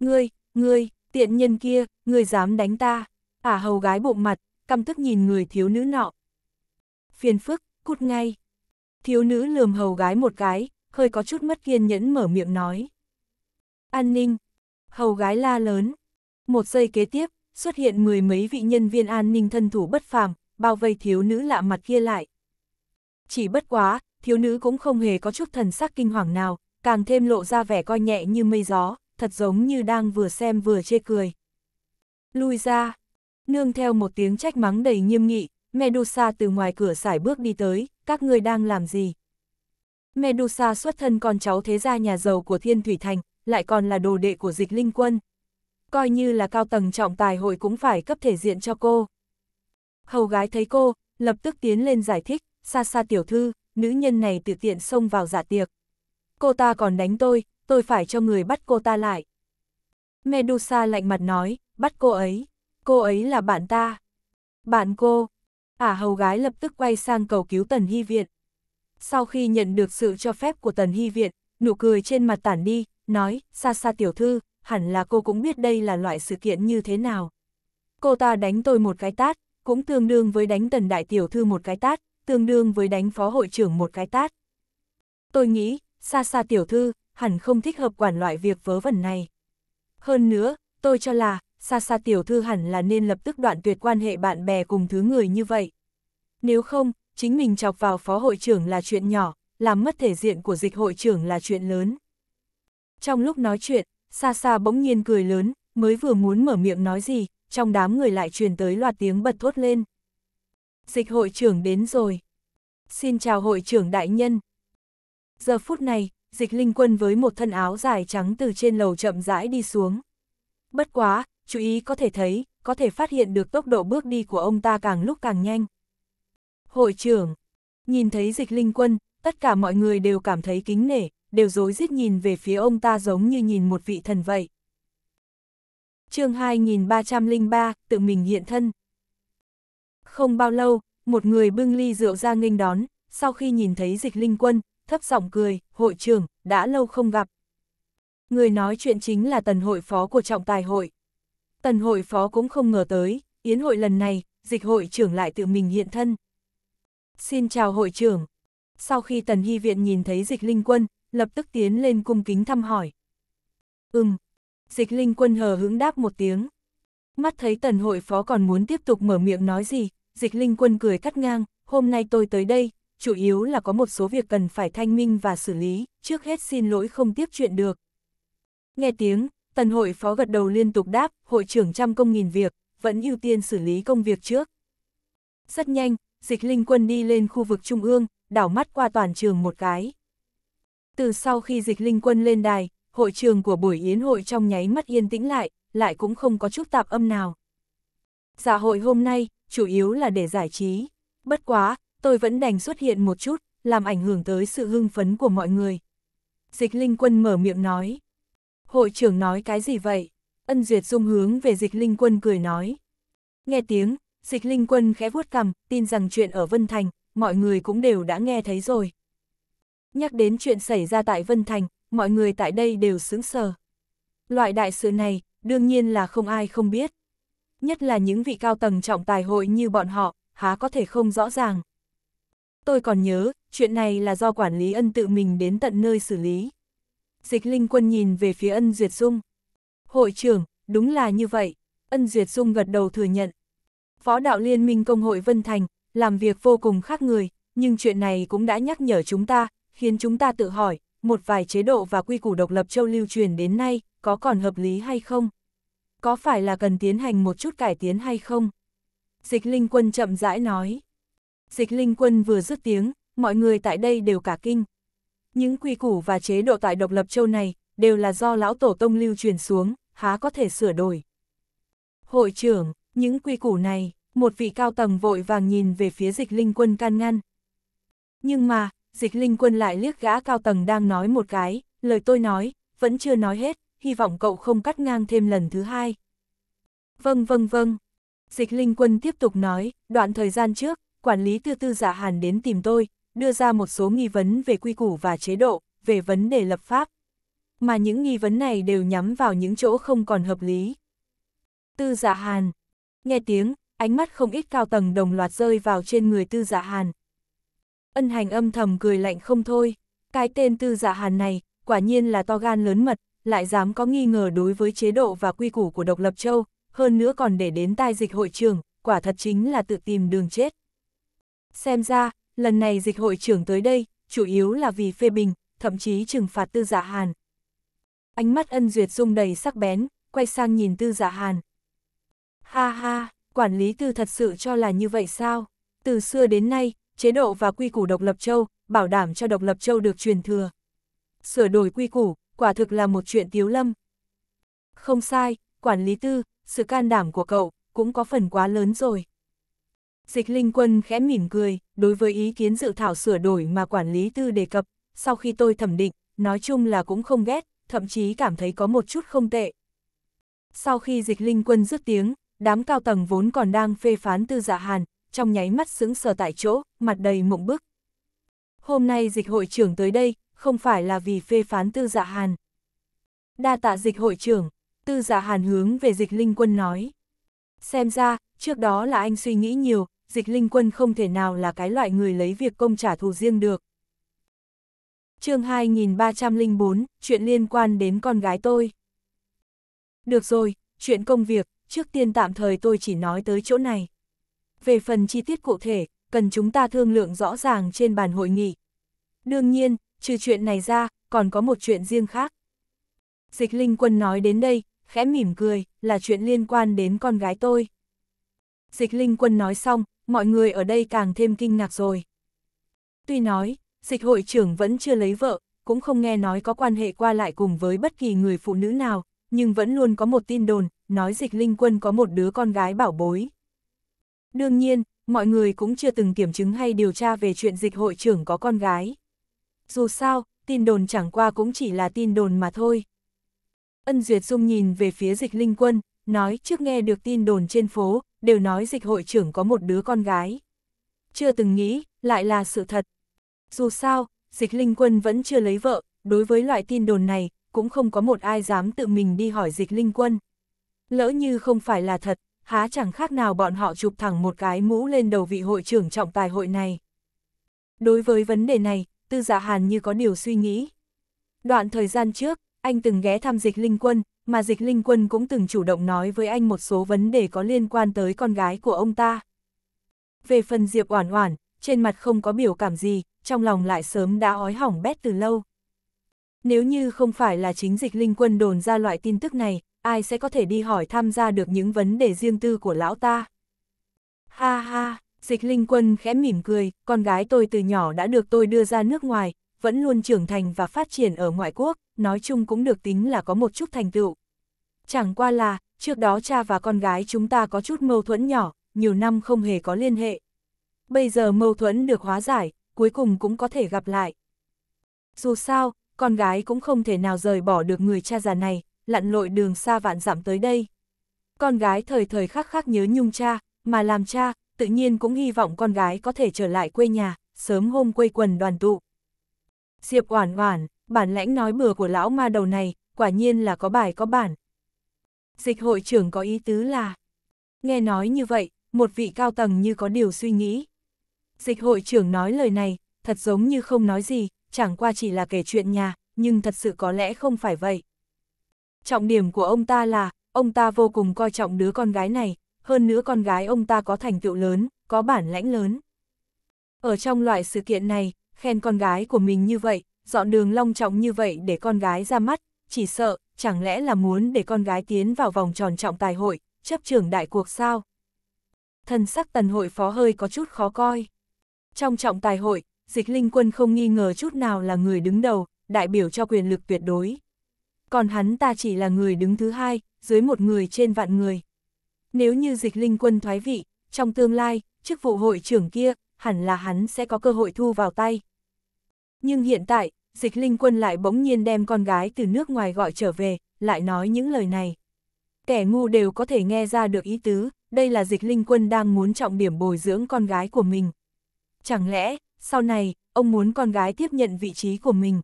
Ngươi, ngươi, tiện nhân kia, ngươi dám đánh ta, à, hầu gái bụng mặt, căm tức nhìn người thiếu nữ nọ. Phiền phức, cút ngay. Thiếu nữ lườm hầu gái một cái, hơi có chút mất kiên nhẫn mở miệng nói. An ninh, hầu gái la lớn. Một giây kế tiếp, xuất hiện mười mấy vị nhân viên an ninh thân thủ bất phàm, bao vây thiếu nữ lạ mặt kia lại. Chỉ bất quá, thiếu nữ cũng không hề có chút thần sắc kinh hoàng nào, càng thêm lộ ra vẻ coi nhẹ như mây gió, thật giống như đang vừa xem vừa chê cười. Lui ra, nương theo một tiếng trách mắng đầy nghiêm nghị, Medusa từ ngoài cửa xải bước đi tới, các ngươi đang làm gì? Medusa xuất thân con cháu thế gia nhà giàu của Thiên Thủy Thành, lại còn là đồ đệ của dịch linh quân, coi như là cao tầng trọng tài hội cũng phải cấp thể diện cho cô. Hầu gái thấy cô, lập tức tiến lên giải thích, xa xa tiểu thư, nữ nhân này tự tiện xông vào dạ tiệc. Cô ta còn đánh tôi, tôi phải cho người bắt cô ta lại. Medusa lạnh mặt nói, bắt cô ấy, cô ấy là bạn ta. Bạn cô, ả à, hầu gái lập tức quay sang cầu cứu Tần Hy Viện. Sau khi nhận được sự cho phép của Tần Hy Viện, nụ cười trên mặt tản đi, nói, xa xa tiểu thư, hẳn là cô cũng biết đây là loại sự kiện như thế nào. Cô ta đánh tôi một cái tát, cũng tương đương với đánh tần đại tiểu thư một cái tát, tương đương với đánh phó hội trưởng một cái tát. Tôi nghĩ, xa xa tiểu thư, hẳn không thích hợp quản loại việc vớ vẩn này. Hơn nữa, tôi cho là, xa xa tiểu thư hẳn là nên lập tức đoạn tuyệt quan hệ bạn bè cùng thứ người như vậy. Nếu không, chính mình chọc vào phó hội trưởng là chuyện nhỏ, làm mất thể diện của dịch hội trưởng là chuyện lớn. Trong lúc nói chuyện, xa xa bỗng nhiên cười lớn, mới vừa muốn mở miệng nói gì, trong đám người lại truyền tới loạt tiếng bật thốt lên. Dịch hội trưởng đến rồi. Xin chào hội trưởng đại nhân. Giờ phút này, dịch linh quân với một thân áo dài trắng từ trên lầu chậm rãi đi xuống. Bất quá, chú ý có thể thấy, có thể phát hiện được tốc độ bước đi của ông ta càng lúc càng nhanh. Hội trưởng, nhìn thấy dịch linh quân, tất cả mọi người đều cảm thấy kính nể, đều dối rít nhìn về phía ông ta giống như nhìn một vị thần vậy. chương 2303, tự mình hiện thân. Không bao lâu, một người bưng ly rượu ra nghênh đón, sau khi nhìn thấy dịch linh quân, thấp giọng cười, hội trưởng, đã lâu không gặp. Người nói chuyện chính là tần hội phó của trọng tài hội. Tần hội phó cũng không ngờ tới, yến hội lần này, dịch hội trưởng lại tự mình hiện thân. Xin chào hội trưởng. Sau khi tần hy viện nhìn thấy dịch linh quân, lập tức tiến lên cung kính thăm hỏi. Ừm, dịch linh quân hờ hững đáp một tiếng. Mắt thấy tần hội phó còn muốn tiếp tục mở miệng nói gì, dịch linh quân cười cắt ngang, hôm nay tôi tới đây, chủ yếu là có một số việc cần phải thanh minh và xử lý, trước hết xin lỗi không tiếp chuyện được. Nghe tiếng, tần hội phó gật đầu liên tục đáp, hội trưởng trăm công nghìn việc, vẫn ưu tiên xử lý công việc trước. Rất nhanh, dịch linh quân đi lên khu vực trung ương, đảo mắt qua toàn trường một cái. Từ sau khi dịch linh quân lên đài, hội trường của buổi yến hội trong nháy mắt yên tĩnh lại, lại cũng không có chút tạp âm nào. Dạ hội hôm nay, chủ yếu là để giải trí. Bất quá, tôi vẫn đành xuất hiện một chút, làm ảnh hưởng tới sự hưng phấn của mọi người. Dịch Linh Quân mở miệng nói. Hội trưởng nói cái gì vậy? Ân Duyệt Dung hướng về Dịch Linh Quân cười nói. Nghe tiếng, Dịch Linh Quân khẽ vuốt cằm, tin rằng chuyện ở Vân Thành, mọi người cũng đều đã nghe thấy rồi. Nhắc đến chuyện xảy ra tại Vân Thành, mọi người tại đây đều sững sờ. Loại đại sự này, đương nhiên là không ai không biết. Nhất là những vị cao tầng trọng tài hội như bọn họ, há có thể không rõ ràng. Tôi còn nhớ, chuyện này là do quản lý ân tự mình đến tận nơi xử lý. Dịch Linh Quân nhìn về phía ân Duyệt Dung. Hội trưởng, đúng là như vậy. Ân Duyệt Dung gật đầu thừa nhận. Phó đạo Liên minh Công hội Vân Thành, làm việc vô cùng khác người, nhưng chuyện này cũng đã nhắc nhở chúng ta, khiến chúng ta tự hỏi, một vài chế độ và quy củ độc lập châu lưu truyền đến nay, có còn hợp lý hay không? Có phải là cần tiến hành một chút cải tiến hay không? Dịch linh quân chậm rãi nói. Dịch linh quân vừa dứt tiếng, mọi người tại đây đều cả kinh. Những quy củ và chế độ tại độc lập châu này, đều là do lão tổ tông lưu truyền xuống, há có thể sửa đổi. Hội trưởng, những quy củ này, một vị cao tầng vội vàng nhìn về phía dịch linh quân can ngăn. Nhưng mà, dịch linh quân lại liếc gã cao tầng đang nói một cái, lời tôi nói, vẫn chưa nói hết, hy vọng cậu không cắt ngang thêm lần thứ hai. Vâng vâng vâng. Dịch linh quân tiếp tục nói, đoạn thời gian trước, quản lý tư tư giả hàn đến tìm tôi, đưa ra một số nghi vấn về quy củ và chế độ, về vấn đề lập pháp. Mà những nghi vấn này đều nhắm vào những chỗ không còn hợp lý. Tư giả hàn. Nghe tiếng, ánh mắt không ít cao tầng đồng loạt rơi vào trên người tư giả hàn, ân hành âm thầm cười lạnh không thôi. Cái tên tư dạ hàn này, quả nhiên là to gan lớn mật, lại dám có nghi ngờ đối với chế độ và quy củ của độc lập châu, hơn nữa còn để đến tai dịch hội trưởng, quả thật chính là tự tìm đường chết. Xem ra, lần này dịch hội trưởng tới đây, chủ yếu là vì phê bình, thậm chí trừng phạt tư dạ hàn. Ánh mắt ân duyệt dung đầy sắc bén, quay sang nhìn tư dạ hàn. Ha ha, quản lý tư thật sự cho là như vậy sao? Từ xưa đến nay, chế độ và quy củ độc lập châu, bảo đảm cho độc lập châu được truyền thừa. Sửa đổi quy củ, quả thực là một chuyện tiếu lâm. Không sai, quản lý tư, sự can đảm của cậu cũng có phần quá lớn rồi. Dịch Linh Quân khẽ mỉm cười, đối với ý kiến dự thảo sửa đổi mà quản lý tư đề cập, sau khi tôi thẩm định, nói chung là cũng không ghét, thậm chí cảm thấy có một chút không tệ. Sau khi dịch Linh Quân dứt tiếng, đám cao tầng vốn còn đang phê phán tư dạ hàn, trong nháy mắt sững sờ tại chỗ, mặt đầy mộng bức. Hôm nay dịch hội trưởng tới đây, không phải là vì phê phán tư dạ hàn. Đa tạ dịch hội trưởng, tư dạ hàn hướng về dịch linh quân nói. Xem ra, trước đó là anh suy nghĩ nhiều, dịch linh quân không thể nào là cái loại người lấy việc công trả thù riêng được. chương 2304, chuyện liên quan đến con gái tôi. Được rồi, chuyện công việc, trước tiên tạm thời tôi chỉ nói tới chỗ này về phần chi tiết cụ thể, cần chúng ta thương lượng rõ ràng trên bàn hội nghị. Đương nhiên, trừ chuyện này ra, còn có một chuyện riêng khác. Dịch Linh Quân nói đến đây, khẽ mỉm cười, là chuyện liên quan đến con gái tôi. Dịch Linh Quân nói xong, mọi người ở đây càng thêm kinh ngạc rồi. Tuy nói, dịch hội trưởng vẫn chưa lấy vợ, cũng không nghe nói có quan hệ qua lại cùng với bất kỳ người phụ nữ nào, nhưng vẫn luôn có một tin đồn, nói dịch Linh Quân có một đứa con gái bảo bối. Đương nhiên, mọi người cũng chưa từng kiểm chứng hay điều tra về chuyện dịch hội trưởng có con gái. Dù sao, tin đồn chẳng qua cũng chỉ là tin đồn mà thôi. Ân Duyệt Dung nhìn về phía dịch linh quân, nói trước nghe được tin đồn trên phố, đều nói dịch hội trưởng có một đứa con gái. Chưa từng nghĩ, lại là sự thật. Dù sao, dịch linh quân vẫn chưa lấy vợ, đối với loại tin đồn này, cũng không có một ai dám tự mình đi hỏi dịch linh quân. Lỡ như không phải là thật, há chẳng khác nào bọn họ chụp thẳng một cái mũ lên đầu vị hội trưởng trọng tài hội này. Đối với vấn đề này, tư dạ hàn như có điều suy nghĩ. Đoạn thời gian trước, anh từng ghé thăm dịch linh quân, mà dịch linh quân cũng từng chủ động nói với anh một số vấn đề có liên quan tới con gái của ông ta. Về phần Diệp Oản Oản, trên mặt không có biểu cảm gì, trong lòng lại sớm đã ói hỏng bét từ lâu. Nếu như không phải là chính dịch linh quân đồn ra loại tin tức này, ai sẽ có thể đi hỏi tham gia được những vấn đề riêng tư của lão ta. Ha ha, dịch linh quân khẽ mỉm cười, con gái tôi từ nhỏ đã được tôi đưa ra nước ngoài, vẫn luôn trưởng thành và phát triển ở ngoại quốc, nói chung cũng được tính là có một chút thành tựu. Chẳng qua là, trước đó cha và con gái chúng ta có chút mâu thuẫn nhỏ, nhiều năm không hề có liên hệ. Bây giờ mâu thuẫn được hóa giải, cuối cùng cũng có thể gặp lại. Dù sao, con gái cũng không thể nào rời bỏ được người cha già này, lặn lội đường xa vạn dặm tới đây. Con gái thời thời khắc khắc nhớ nhung cha, mà làm cha, tự nhiên cũng hy vọng con gái có thể trở lại quê nhà, sớm hôm quây quần đoàn tụ. Diệp Oản Oản, bản lãnh nói bừa của lão ma đầu này, quả nhiên là có bài có bản. Dịch hội trưởng có ý tứ là, nghe nói như vậy, một vị cao tầng như có điều suy nghĩ. Dịch hội trưởng nói lời này, thật giống như không nói gì, chẳng qua chỉ là kể chuyện nhà, nhưng thật sự có lẽ không phải vậy. Trọng điểm của ông ta là, ông ta vô cùng coi trọng đứa con gái này, hơn nữa con gái ông ta có thành tựu lớn, có bản lãnh lớn. Ở trong loại sự kiện này, khen con gái của mình như vậy, dọn đường long trọng như vậy để con gái ra mắt, chỉ sợ, chẳng lẽ là muốn để con gái tiến vào vòng tròn trọng tài hội, chấp trưởng đại cuộc sao? Thần sắc tần hội phó hơi có chút khó coi. Trong trọng tài hội, dịch linh quân không nghi ngờ chút nào là người đứng đầu, đại biểu cho quyền lực tuyệt đối, còn hắn ta chỉ là người đứng thứ hai, dưới một người trên vạn người. Nếu như dịch linh quân thoái vị, trong tương lai, chức vụ hội trưởng kia, hẳn là hắn sẽ có cơ hội thu vào tay. Nhưng hiện tại, dịch linh quân lại bỗng nhiên đem con gái từ nước ngoài gọi trở về, lại nói những lời này. Kẻ ngu đều có thể nghe ra được ý tứ, đây là dịch linh quân đang muốn trọng điểm bồi dưỡng con gái của mình. Chẳng lẽ, sau này, ông muốn con gái tiếp nhận vị trí của mình.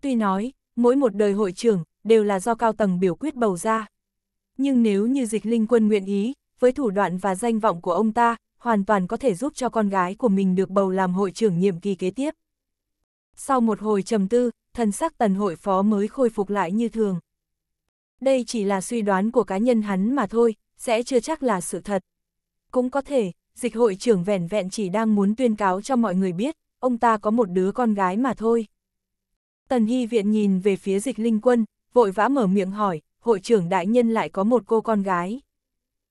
Tuy nói, mỗi một đời hội trưởng đều là do cao tầng biểu quyết bầu ra. Nhưng nếu như dịch linh quân nguyện ý, với thủ đoạn và danh vọng của ông ta, hoàn toàn có thể giúp cho con gái của mình được bầu làm hội trưởng nhiệm kỳ kế tiếp. Sau một hồi trầm tư, thần sắc tần hội phó mới khôi phục lại như thường. Đây chỉ là suy đoán của cá nhân hắn mà thôi, sẽ chưa chắc là sự thật. Cũng có thể, dịch hội trưởng vẻn vẹn chỉ đang muốn tuyên cáo cho mọi người biết, ông ta có một đứa con gái mà thôi. Tần Hy Viện nhìn về phía dịch linh quân, vội vã mở miệng hỏi, hội trưởng đại nhân lại có một cô con gái.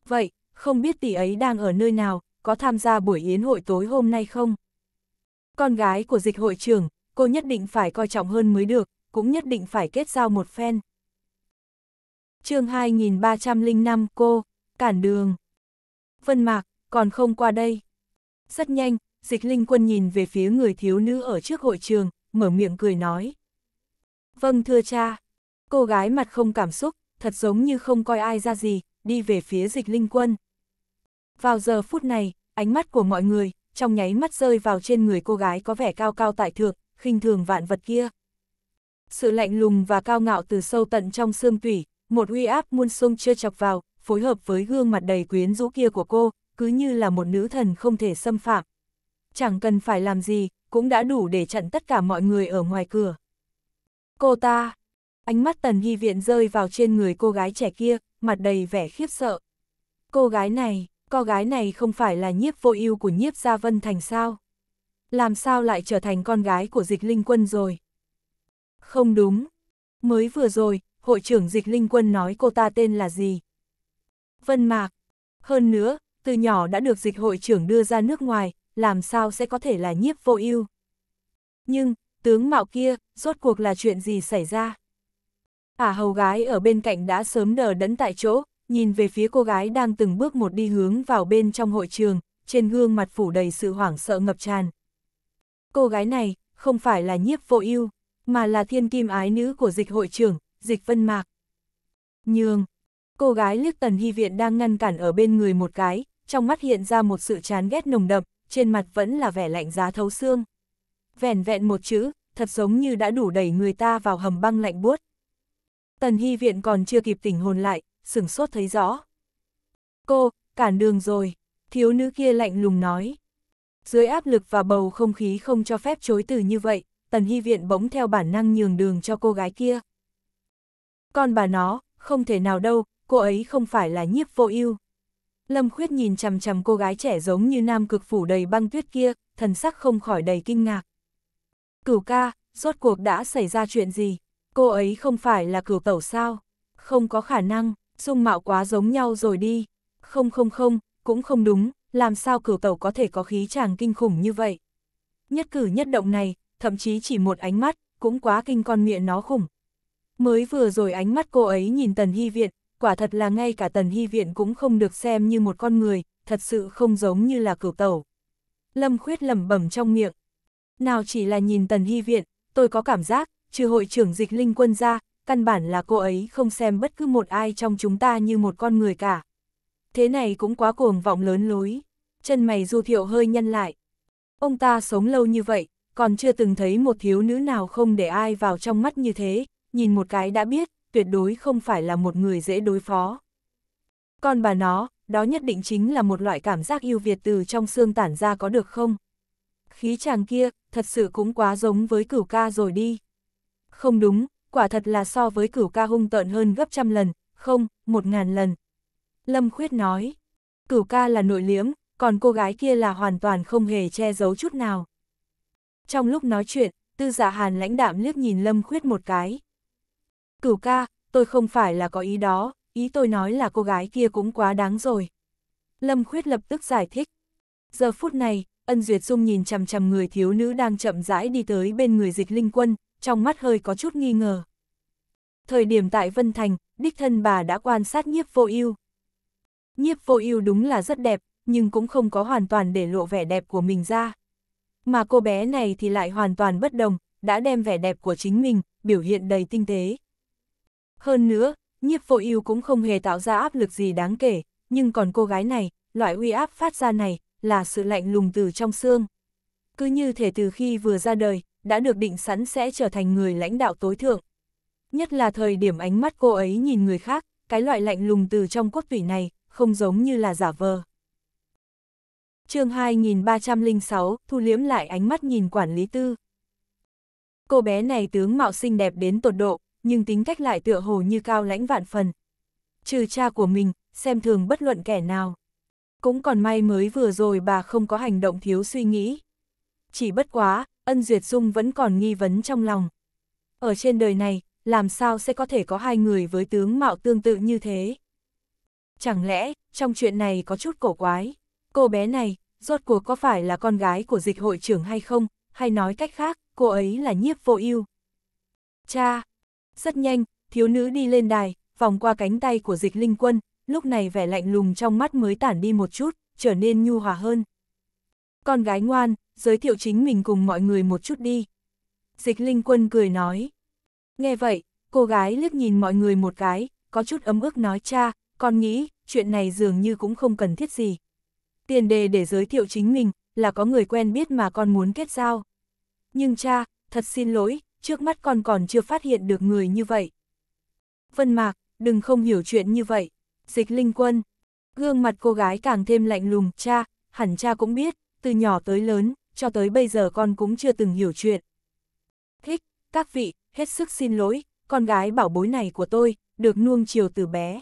Vậy, không biết tỷ ấy đang ở nơi nào, có tham gia buổi yến hội tối hôm nay không? Con gái của dịch hội trưởng, cô nhất định phải coi trọng hơn mới được, cũng nhất định phải kết giao một phen. chương 2305 cô, cản đường. Vân Mạc, còn không qua đây. Rất nhanh, dịch linh quân nhìn về phía người thiếu nữ ở trước hội trường, mở miệng cười nói, Vâng thưa cha. Cô gái mặt không cảm xúc, thật giống như không coi ai ra gì, đi về phía dịch linh quân. Vào giờ phút này, ánh mắt của mọi người, trong nháy mắt rơi vào trên người cô gái có vẻ cao cao tại thượng, khinh thường vạn vật kia. Sự lạnh lùng và cao ngạo từ sâu tận trong xương tủy, một uy áp muôn sông chưa chọc vào, phối hợp với gương mặt đầy quyến rũ kia của cô, cứ như là một nữ thần không thể xâm phạm. Chẳng cần phải làm gì, cũng đã đủ để chặn tất cả mọi người ở ngoài cửa. Cô ta! Ánh mắt tần hy viện rơi vào trên người cô gái trẻ kia, mặt đầy vẻ khiếp sợ. Cô gái này, cô gái này không phải là nhiếp vô ưu của nhiếp gia vân thành sao? Làm sao lại trở thành con gái của dịch linh quân rồi? Không đúng. Mới vừa rồi, hội trưởng dịch linh quân nói cô ta tên là gì? Vân Mạc. Hơn nữa, từ nhỏ đã được dịch hội trưởng đưa ra nước ngoài, làm sao sẽ có thể là nhiếp vô ưu? Nhưng, tướng mạo kia, rốt cuộc là chuyện gì xảy ra? Ả à, hầu gái ở bên cạnh đã sớm đờ đẫn tại chỗ, nhìn về phía cô gái đang từng bước một đi hướng vào bên trong hội trường, trên gương mặt phủ đầy sự hoảng sợ ngập tràn. Cô gái này, không phải là nhiếp vô ưu mà là thiên kim ái nữ của dịch hội trưởng, dịch vân mạc. Nhường, cô gái liếc tần hy viện đang ngăn cản ở bên người một cái, trong mắt hiện ra một sự chán ghét nồng đậm, trên mặt vẫn là vẻ lạnh giá thấu xương vẻn vẹn một chữ, thật giống như đã đủ đẩy người ta vào hầm băng lạnh buốt. Tần Hy Viện còn chưa kịp tỉnh hồn lại, sửng sốt thấy rõ. Cô, cản đường rồi, thiếu nữ kia lạnh lùng nói. Dưới áp lực và bầu không khí không cho phép chối từ như vậy, Tần Hy Viện bỗng theo bản năng nhường đường cho cô gái kia. Con bà nó, không thể nào đâu, cô ấy không phải là nhiếp vô ưu. Lâm Khuyết nhìn chằm chằm cô gái trẻ giống như nam cực phủ đầy băng tuyết kia, thần sắc không khỏi đầy kinh ngạc. Cửu ca, rốt cuộc đã xảy ra chuyện gì? Cô ấy không phải là cửu tẩu sao? Không có khả năng, dung mạo quá giống nhau rồi đi. Không không không, cũng không đúng, làm sao cửu tẩu có thể có khí chàng kinh khủng như vậy? Nhất cử nhất động này, thậm chí chỉ một ánh mắt, cũng quá kinh con miệng nó khủng. Mới vừa rồi ánh mắt cô ấy nhìn Tần Hy Viện, quả thật là ngay cả Tần Hy Viện cũng không được xem như một con người, thật sự không giống như là cửu tẩu. Lâm Khuyết lẩm bẩm trong miệng, nào chỉ là nhìn Tần Hy Viện, tôi có cảm giác, trừ hội trưởng dịch linh quân ra, căn bản là cô ấy không xem bất cứ một ai trong chúng ta như một con người cả. Thế này cũng quá cuồng vọng lớn lối. Chân mày du thiệu hơi nhân lại. Ông ta sống lâu như vậy, còn chưa từng thấy một thiếu nữ nào không để ai vào trong mắt như thế, nhìn một cái đã biết, tuyệt đối không phải là một người dễ đối phó. Còn bà nó, đó nhất định chính là một loại cảm giác yêu Việt từ trong xương tản ra có được không? khí chàng kia, thật sự cũng quá giống với cửu ca rồi đi. Không đúng, quả thật là so với cửu ca hung tợn hơn gấp trăm lần, không, một ngàn lần. Lâm Khuyết nói, cửu ca là nội liếm còn cô gái kia là hoàn toàn không hề che giấu chút nào. Trong lúc nói chuyện, tư dạ hàn lãnh đạm liếc nhìn Lâm Khuyết một cái. Cửu ca, tôi không phải là có ý đó, ý tôi nói là cô gái kia cũng quá đáng rồi. Lâm Khuyết lập tức giải thích. Giờ phút này, Ân Duyệt Dung nhìn chằm chằm người thiếu nữ đang chậm rãi đi tới bên người dịch linh quân, trong mắt hơi có chút nghi ngờ. Thời điểm tại Vân Thành, đích thân bà đã quan sát nhiếp vô ưu. Nhiếp vô ưu đúng là rất đẹp, nhưng cũng không có hoàn toàn để lộ vẻ đẹp của mình ra. Mà cô bé này thì lại hoàn toàn bất đồng, đã đem vẻ đẹp của chính mình, biểu hiện đầy tinh tế. Hơn nữa, nhiếp vô ưu cũng không hề tạo ra áp lực gì đáng kể, nhưng còn cô gái này, loại uy áp phát ra này, là sự lạnh lùng từ trong xương. Cứ như thể từ khi vừa ra đời, đã được định sẵn sẽ trở thành người lãnh đạo tối thượng. Nhất là thời điểm ánh mắt cô ấy nhìn người khác, cái loại lạnh lùng từ trong cốt tủy này, không giống như là giả vờ. chương 2306, thu liếm lại ánh mắt nhìn quản lý tư. Cô bé này tướng mạo xinh đẹp đến tột độ, nhưng tính cách lại tựa hồ như cao lãnh vạn phần. Trừ cha của mình, xem thường bất luận kẻ nào. Cũng còn may mới vừa rồi bà không có hành động thiếu suy nghĩ. Chỉ bất quá, ân duyệt dung vẫn còn nghi vấn trong lòng. Ở trên đời này, làm sao sẽ có thể có hai người với tướng mạo tương tự như thế? Chẳng lẽ, trong chuyện này có chút cổ quái, cô bé này, rốt cuộc có phải là con gái của dịch hội trưởng hay không, hay nói cách khác, cô ấy là nhiếp vô ưu Cha! Rất nhanh, thiếu nữ đi lên đài, vòng qua cánh tay của dịch linh quân, lúc này vẻ lạnh lùng trong mắt mới tản đi một chút, trở nên nhu hòa hơn. Con gái ngoan, giới thiệu chính mình cùng mọi người một chút đi. Dịch Linh Quân cười nói. Nghe vậy, cô gái liếc nhìn mọi người một cái, có chút ấm ức nói cha, con nghĩ, chuyện này dường như cũng không cần thiết gì. Tiền đề để giới thiệu chính mình, là có người quen biết mà con muốn kết giao. Nhưng cha, thật xin lỗi, trước mắt con còn chưa phát hiện được người như vậy. Vân Mạc, đừng không hiểu chuyện như vậy dịch linh quân. Gương mặt cô gái càng thêm lạnh lùng, cha, hẳn cha cũng biết, từ nhỏ tới lớn, cho tới bây giờ con cũng chưa từng hiểu chuyện. Thích, các vị, hết sức xin lỗi, con gái bảo bối này của tôi, được nuông chiều từ bé.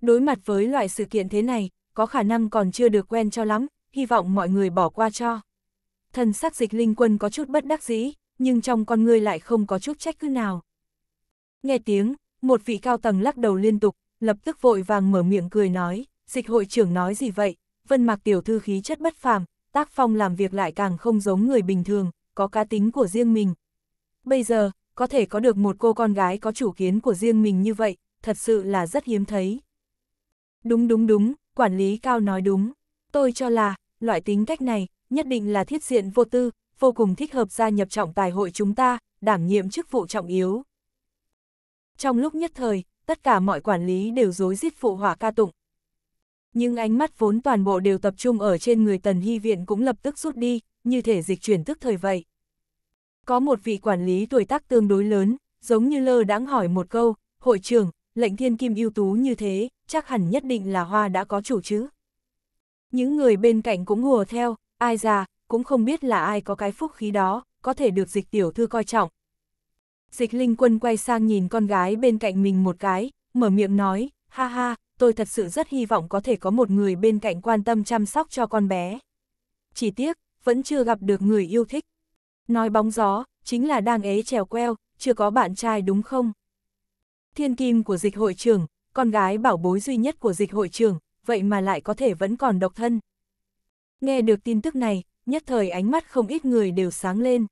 Đối mặt với loại sự kiện thế này, có khả năng còn chưa được quen cho lắm, hy vọng mọi người bỏ qua cho. Thần sắc dịch linh quân có chút bất đắc dĩ, nhưng trong con người lại không có chút trách cứ nào. Nghe tiếng, một vị cao tầng lắc đầu liên tục, lập tức vội vàng mở miệng cười nói, dịch hội trưởng nói gì vậy, vân mạc tiểu thư khí chất bất phàm, tác phong làm việc lại càng không giống người bình thường, có cá tính của riêng mình. Bây giờ, có thể có được một cô con gái có chủ kiến của riêng mình như vậy, thật sự là rất hiếm thấy. Đúng đúng đúng, quản lý cao nói đúng. Tôi cho là, loại tính cách này, nhất định là thiết diện vô tư, vô cùng thích hợp gia nhập trọng tài hội chúng ta, đảm nhiệm chức vụ trọng yếu. Trong lúc nhất thời, tất cả mọi quản lý đều dối rít phụ hỏa ca tụng. Nhưng ánh mắt vốn toàn bộ đều tập trung ở trên người tần hy viện cũng lập tức rút đi, như thể dịch chuyển tức thời vậy. Có một vị quản lý tuổi tác tương đối lớn, giống như lơ đãng hỏi một câu, hội trưởng, lệnh thiên kim ưu tú như thế, chắc hẳn nhất định là hoa đã có chủ chứ. Những người bên cạnh cũng hùa theo, ai ra, cũng không biết là ai có cái phúc khí đó, có thể được dịch tiểu thư coi trọng, Dịch linh quân quay sang nhìn con gái bên cạnh mình một cái, mở miệng nói, ha ha, tôi thật sự rất hy vọng có thể có một người bên cạnh quan tâm chăm sóc cho con bé. Chỉ tiếc, vẫn chưa gặp được người yêu thích. Nói bóng gió, chính là đang ế trèo queo, chưa có bạn trai đúng không? Thiên kim của dịch hội trưởng, con gái bảo bối duy nhất của dịch hội trưởng, vậy mà lại có thể vẫn còn độc thân. Nghe được tin tức này, nhất thời ánh mắt không ít người đều sáng lên.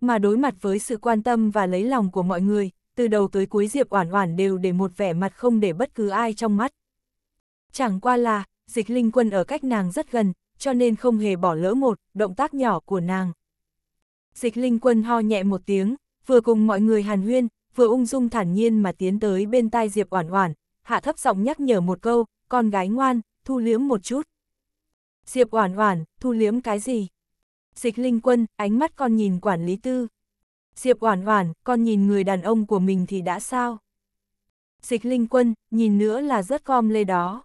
Mà đối mặt với sự quan tâm và lấy lòng của mọi người, từ đầu tới cuối Diệp Oản Oản đều để một vẻ mặt không để bất cứ ai trong mắt. Chẳng qua là, dịch linh quân ở cách nàng rất gần, cho nên không hề bỏ lỡ một động tác nhỏ của nàng. Dịch linh quân ho nhẹ một tiếng, vừa cùng mọi người hàn huyên, vừa ung dung thản nhiên mà tiến tới bên tai Diệp Oản Oản, hạ thấp giọng nhắc nhở một câu, con gái ngoan, thu liếm một chút. Diệp Oản Oản, thu liếm cái gì? Dịch Linh Quân, ánh mắt con nhìn quản lý tư. Diệp Oản Oản, con nhìn người đàn ông của mình thì đã sao? Dịch Linh Quân, nhìn nữa là rất com lê đó.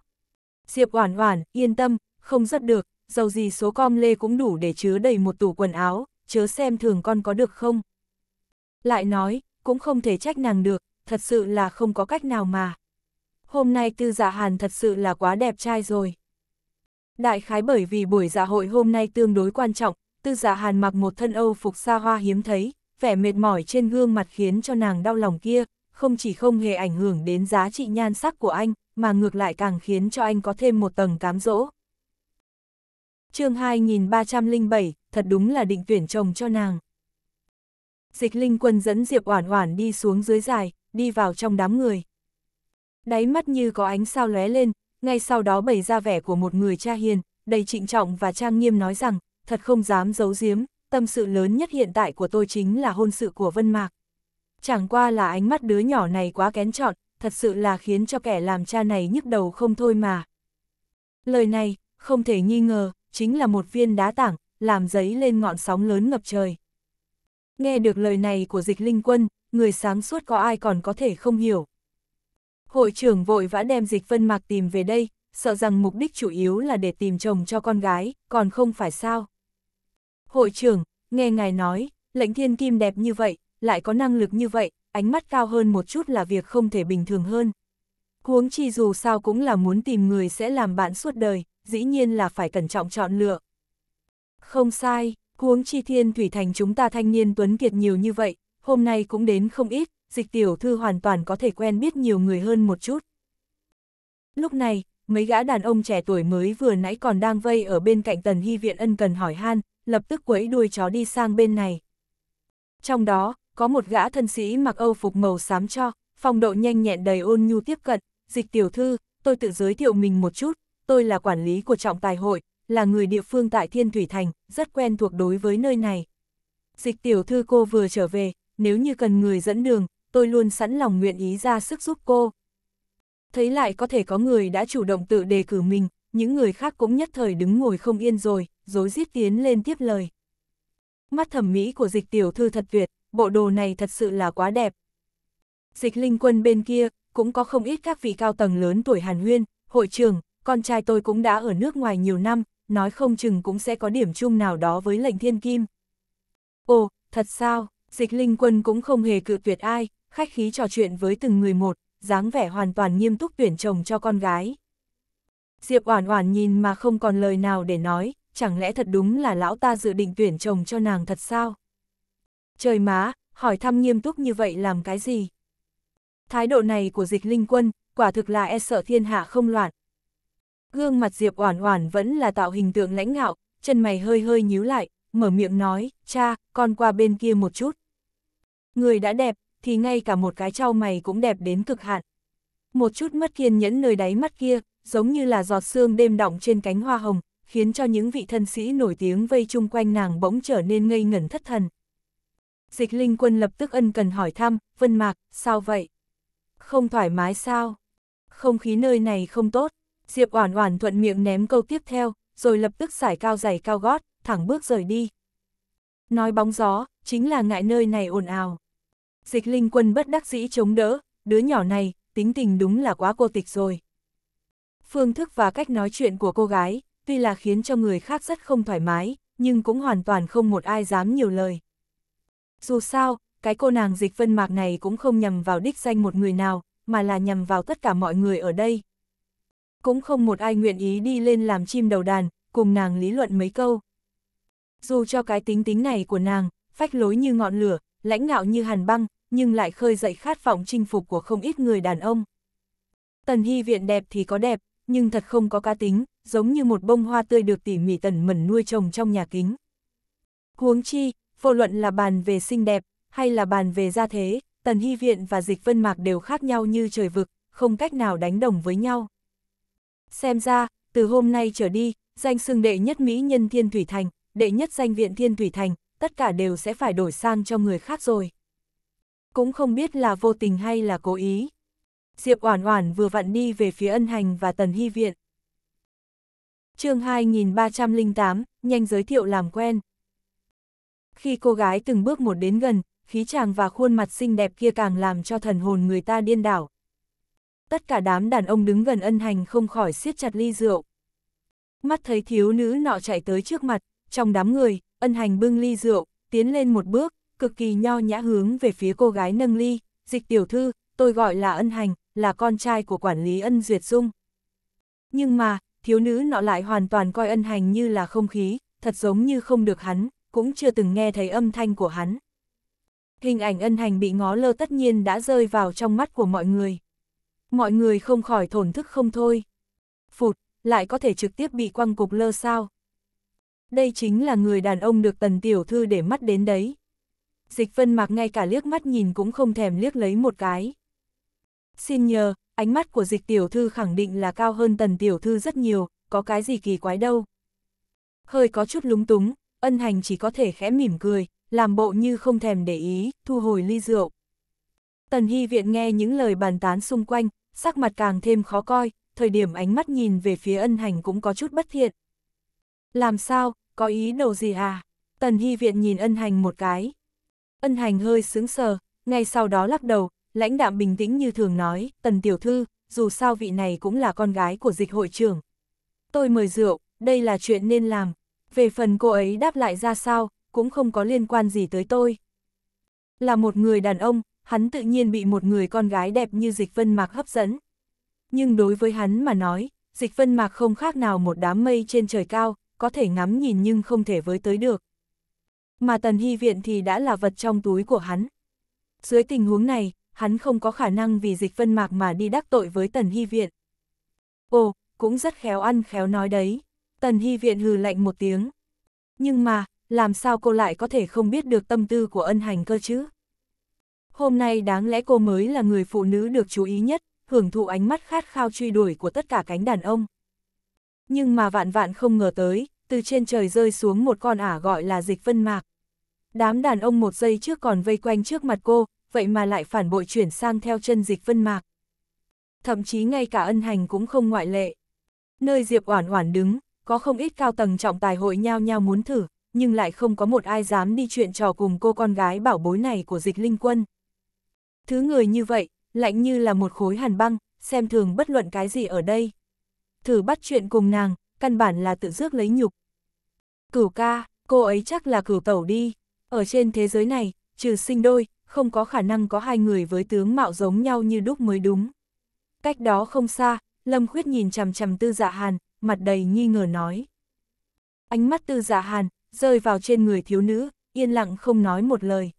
Diệp Oản Oản, yên tâm, không rất được, dầu gì số com lê cũng đủ để chứa đầy một tủ quần áo, chớ xem thường con có được không. Lại nói, cũng không thể trách nàng được, thật sự là không có cách nào mà. Hôm nay Tư Dạ Hàn thật sự là quá đẹp trai rồi. Đại khái bởi vì buổi dạ hội hôm nay tương đối quan trọng, tư dạ hàn mặc một thân âu phục xa hoa hiếm thấy, vẻ mệt mỏi trên gương mặt khiến cho nàng đau lòng kia, không chỉ không hề ảnh hưởng đến giá trị nhan sắc của anh, mà ngược lại càng khiến cho anh có thêm một tầng cám dỗ. chương 2307, thật đúng là định tuyển chồng cho nàng. Dịch linh quân dẫn Diệp Oản Oản đi xuống dưới dài, đi vào trong đám người. Đáy mắt như có ánh sao lóe lên, ngay sau đó bày ra vẻ của một người cha hiền, đầy trịnh trọng và trang nghiêm nói rằng, thật không dám giấu giếm, tâm sự lớn nhất hiện tại của tôi chính là hôn sự của Vân Mạc. Chẳng qua là ánh mắt đứa nhỏ này quá kén chọn, thật sự là khiến cho kẻ làm cha này nhức đầu không thôi mà. Lời này, không thể nghi ngờ, chính là một viên đá tảng, làm giấy lên ngọn sóng lớn ngập trời. Nghe được lời này của dịch linh quân, người sáng suốt có ai còn có thể không hiểu. Hội trưởng vội vã đem dịch vân mạc tìm về đây, sợ rằng mục đích chủ yếu là để tìm chồng cho con gái, còn không phải sao. Hội trưởng, nghe ngài nói, lệnh thiên kim đẹp như vậy, lại có năng lực như vậy, ánh mắt cao hơn một chút là việc không thể bình thường hơn. Huống chi dù sao cũng là muốn tìm người sẽ làm bạn suốt đời, dĩ nhiên là phải cẩn trọng chọn lựa. Không sai, huống chi thiên thủy thành chúng ta thanh niên tuấn kiệt nhiều như vậy, hôm nay cũng đến không ít, dịch tiểu thư hoàn toàn có thể quen biết nhiều người hơn một chút. Lúc này, mấy gã đàn ông trẻ tuổi mới vừa nãy còn đang vây ở bên cạnh tần hy viện ân cần hỏi han, lập tức quẫy đuôi chó đi sang bên này. Trong đó, có một gã thân sĩ mặc âu phục màu xám cho, phong độ nhanh nhẹn đầy ôn nhu tiếp cận, dịch tiểu thư, tôi tự giới thiệu mình một chút, tôi là quản lý của trọng tài hội, là người địa phương tại Thiên Thủy Thành, rất quen thuộc đối với nơi này. Dịch tiểu thư cô vừa trở về, nếu như cần người dẫn đường, tôi luôn sẵn lòng nguyện ý ra sức giúp cô. Thấy lại có thể có người đã chủ động tự đề cử mình, những người khác cũng nhất thời đứng ngồi không yên rồi dối rít tiến lên tiếp lời. Mắt thẩm mỹ của dịch tiểu thư thật tuyệt, bộ đồ này thật sự là quá đẹp. Dịch linh quân bên kia, cũng có không ít các vị cao tầng lớn tuổi Hàn nguyên hội trường, con trai tôi cũng đã ở nước ngoài nhiều năm, nói không chừng cũng sẽ có điểm chung nào đó với lệnh thiên kim. Ồ, thật sao, dịch linh quân cũng không hề cự tuyệt ai, khách khí trò chuyện với từng người một, dáng vẻ hoàn toàn nghiêm túc tuyển chồng cho con gái. Diệp Oản Oản nhìn mà không còn lời nào để nói, chẳng lẽ thật đúng là lão ta dự định tuyển chồng cho nàng thật sao? Trời má, hỏi thăm nghiêm túc như vậy làm cái gì? Thái độ này của dịch linh quân, quả thực là e sợ thiên hạ không loạn. Gương mặt Diệp Oản Oản vẫn là tạo hình tượng lãnh ngạo, chân mày hơi hơi nhíu lại, mở miệng nói, cha, con qua bên kia một chút. Người đã đẹp, thì ngay cả một cái trao mày cũng đẹp đến cực hạn. Một chút mất kiên nhẫn nơi đáy mắt kia, giống như là giọt sương đêm đọng trên cánh hoa hồng, khiến cho những vị thân sĩ nổi tiếng vây chung quanh nàng bỗng trở nên ngây ngẩn thất thần. Dịch linh quân lập tức ân cần hỏi thăm, Vân Mạc, sao vậy? Không thoải mái sao? Không khí nơi này không tốt. Diệp Oản Oản thuận miệng ném câu tiếp theo, rồi lập tức xải cao giày cao gót, thẳng bước rời đi. Nói bóng gió, chính là ngại nơi này ồn ào. Dịch linh quân bất đắc dĩ chống đỡ, đứa nhỏ này, tính tình đúng là quá cô tịch rồi. Phương thức và cách nói chuyện của cô gái, tuy là khiến cho người khác rất không thoải mái, nhưng cũng hoàn toàn không một ai dám nhiều lời. Dù sao, cái cô nàng dịch vân mạc này cũng không nhằm vào đích danh một người nào, mà là nhằm vào tất cả mọi người ở đây. Cũng không một ai nguyện ý đi lên làm chim đầu đàn, cùng nàng lý luận mấy câu. Dù cho cái tính tính này của nàng, phách lối như ngọn lửa, lãnh ngạo như hàn băng, nhưng lại khơi dậy khát vọng chinh phục của không ít người đàn ông. Tần Hy viện đẹp thì có đẹp, nhưng thật không có cá tính, giống như một bông hoa tươi được tỉ mỉ tần mẩn nuôi trồng trong nhà kính. Huống chi, vô luận là bàn về xinh đẹp, hay là bàn về gia thế, Tần Hy Viện và Dịch Vân Mạc đều khác nhau như trời vực, không cách nào đánh đồng với nhau. Xem ra, từ hôm nay trở đi, danh xưng đệ nhất Mỹ nhân Thiên Thủy Thành, đệ nhất danh viện Thiên Thủy Thành, tất cả đều sẽ phải đổi sang cho người khác rồi. Cũng không biết là vô tình hay là cố ý. Diệp Oản Oản vừa vặn đi về phía ân hành và Tần Hy Viện chương 2308, nhanh giới thiệu làm quen. Khi cô gái từng bước một đến gần, khí chàng và khuôn mặt xinh đẹp kia càng làm cho thần hồn người ta điên đảo. Tất cả đám đàn ông đứng gần ân hành không khỏi siết chặt ly rượu. Mắt thấy thiếu nữ nọ chạy tới trước mặt, trong đám người, ân hành bưng ly rượu, tiến lên một bước, cực kỳ nho nhã hướng về phía cô gái nâng ly, dịch tiểu thư, tôi gọi là ân hành, là con trai của quản lý ân duyệt dung. Nhưng mà, thiếu nữ nọ lại hoàn toàn coi ân hành như là không khí, thật giống như không được hắn, cũng chưa từng nghe thấy âm thanh của hắn. Hình ảnh ân hành bị ngó lơ tất nhiên đã rơi vào trong mắt của mọi người. Mọi người không khỏi thổn thức không thôi. Phụt, lại có thể trực tiếp bị quăng cục lơ sao. Đây chính là người đàn ông được tần tiểu thư để mắt đến đấy. Dịch vân mặc ngay cả liếc mắt nhìn cũng không thèm liếc lấy một cái. Xin nhờ, ánh mắt của dịch tiểu thư khẳng định là cao hơn tần tiểu thư rất nhiều, có cái gì kỳ quái đâu. Hơi có chút lúng túng, ân hành chỉ có thể khẽ mỉm cười, làm bộ như không thèm để ý, thu hồi ly rượu. Tần Hy Viện nghe những lời bàn tán xung quanh, sắc mặt càng thêm khó coi, thời điểm ánh mắt nhìn về phía ân hành cũng có chút bất thiện. Làm sao, có ý đồ gì à? Tần Hy Viện nhìn ân hành một cái. Ân hành hơi sướng sờ, ngay sau đó lắc đầu, lãnh đạm bình tĩnh như thường nói, tần tiểu thư, dù sao vị này cũng là con gái của dịch hội trưởng. Tôi mời rượu, đây là chuyện nên làm, về phần cô ấy đáp lại ra sao, cũng không có liên quan gì tới tôi. Là một người đàn ông, hắn tự nhiên bị một người con gái đẹp như Dịch Vân Mạc hấp dẫn. Nhưng đối với hắn mà nói, Dịch Vân Mạc không khác nào một đám mây trên trời cao, có thể ngắm nhìn nhưng không thể với tới được. Mà Tần Hy Viện thì đã là vật trong túi của hắn. Dưới tình huống này, hắn không có khả năng vì dịch vân mạc mà đi đắc tội với Tần Hy Viện. Ồ, cũng rất khéo ăn khéo nói đấy. Tần Hy Viện hừ lạnh một tiếng. Nhưng mà, làm sao cô lại có thể không biết được tâm tư của ân hành cơ chứ? Hôm nay đáng lẽ cô mới là người phụ nữ được chú ý nhất, hưởng thụ ánh mắt khát khao truy đuổi của tất cả cánh đàn ông. Nhưng mà vạn vạn không ngờ tới, từ trên trời rơi xuống một con ả gọi là dịch vân mạc. Đám đàn ông một giây trước còn vây quanh trước mặt cô, vậy mà lại phản bội chuyển sang theo chân dịch vân mạc. Thậm chí ngay cả ân hành cũng không ngoại lệ. Nơi Diệp Oản Oản đứng, có không ít cao tầng trọng tài hội nhau nhau muốn thử, nhưng lại không có một ai dám đi chuyện trò cùng cô con gái bảo bối này của dịch linh quân. Thứ người như vậy, lạnh như là một khối hàn băng, xem thường bất luận cái gì ở đây. Thử bắt chuyện cùng nàng, căn bản là tự dước lấy nhục. Cửu ca, cô ấy chắc là cửu tẩu đi. Ở trên thế giới này, trừ sinh đôi, không có khả năng có hai người với tướng mạo giống nhau như đúc mới đúng. Cách đó không xa, Lâm Khuyết nhìn chằm chằm tư dạ hàn, mặt đầy nghi ngờ nói. Ánh mắt tư dạ hàn, rơi vào trên người thiếu nữ, yên lặng không nói một lời.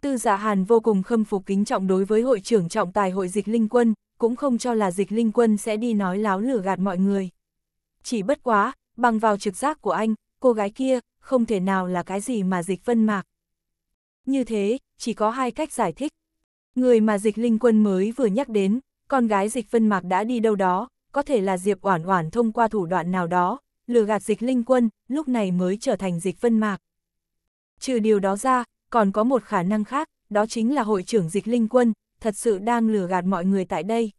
Tư giả dạ hàn vô cùng khâm phục kính trọng đối với hội trưởng trọng tài hội dịch linh quân, cũng không cho là dịch linh quân sẽ đi nói láo lửa gạt mọi người. Chỉ bất quá, bằng vào trực giác của anh, cô gái kia, không thể nào là cái gì mà dịch vân mạc như thế, chỉ có hai cách giải thích. Người mà dịch linh quân mới vừa nhắc đến, con gái dịch vân mạc đã đi đâu đó, có thể là Diệp Oản Oản thông qua thủ đoạn nào đó, lừa gạt dịch linh quân, lúc này mới trở thành dịch vân mạc. Trừ điều đó ra, còn có một khả năng khác, đó chính là hội trưởng dịch linh quân, thật sự đang lừa gạt mọi người tại đây.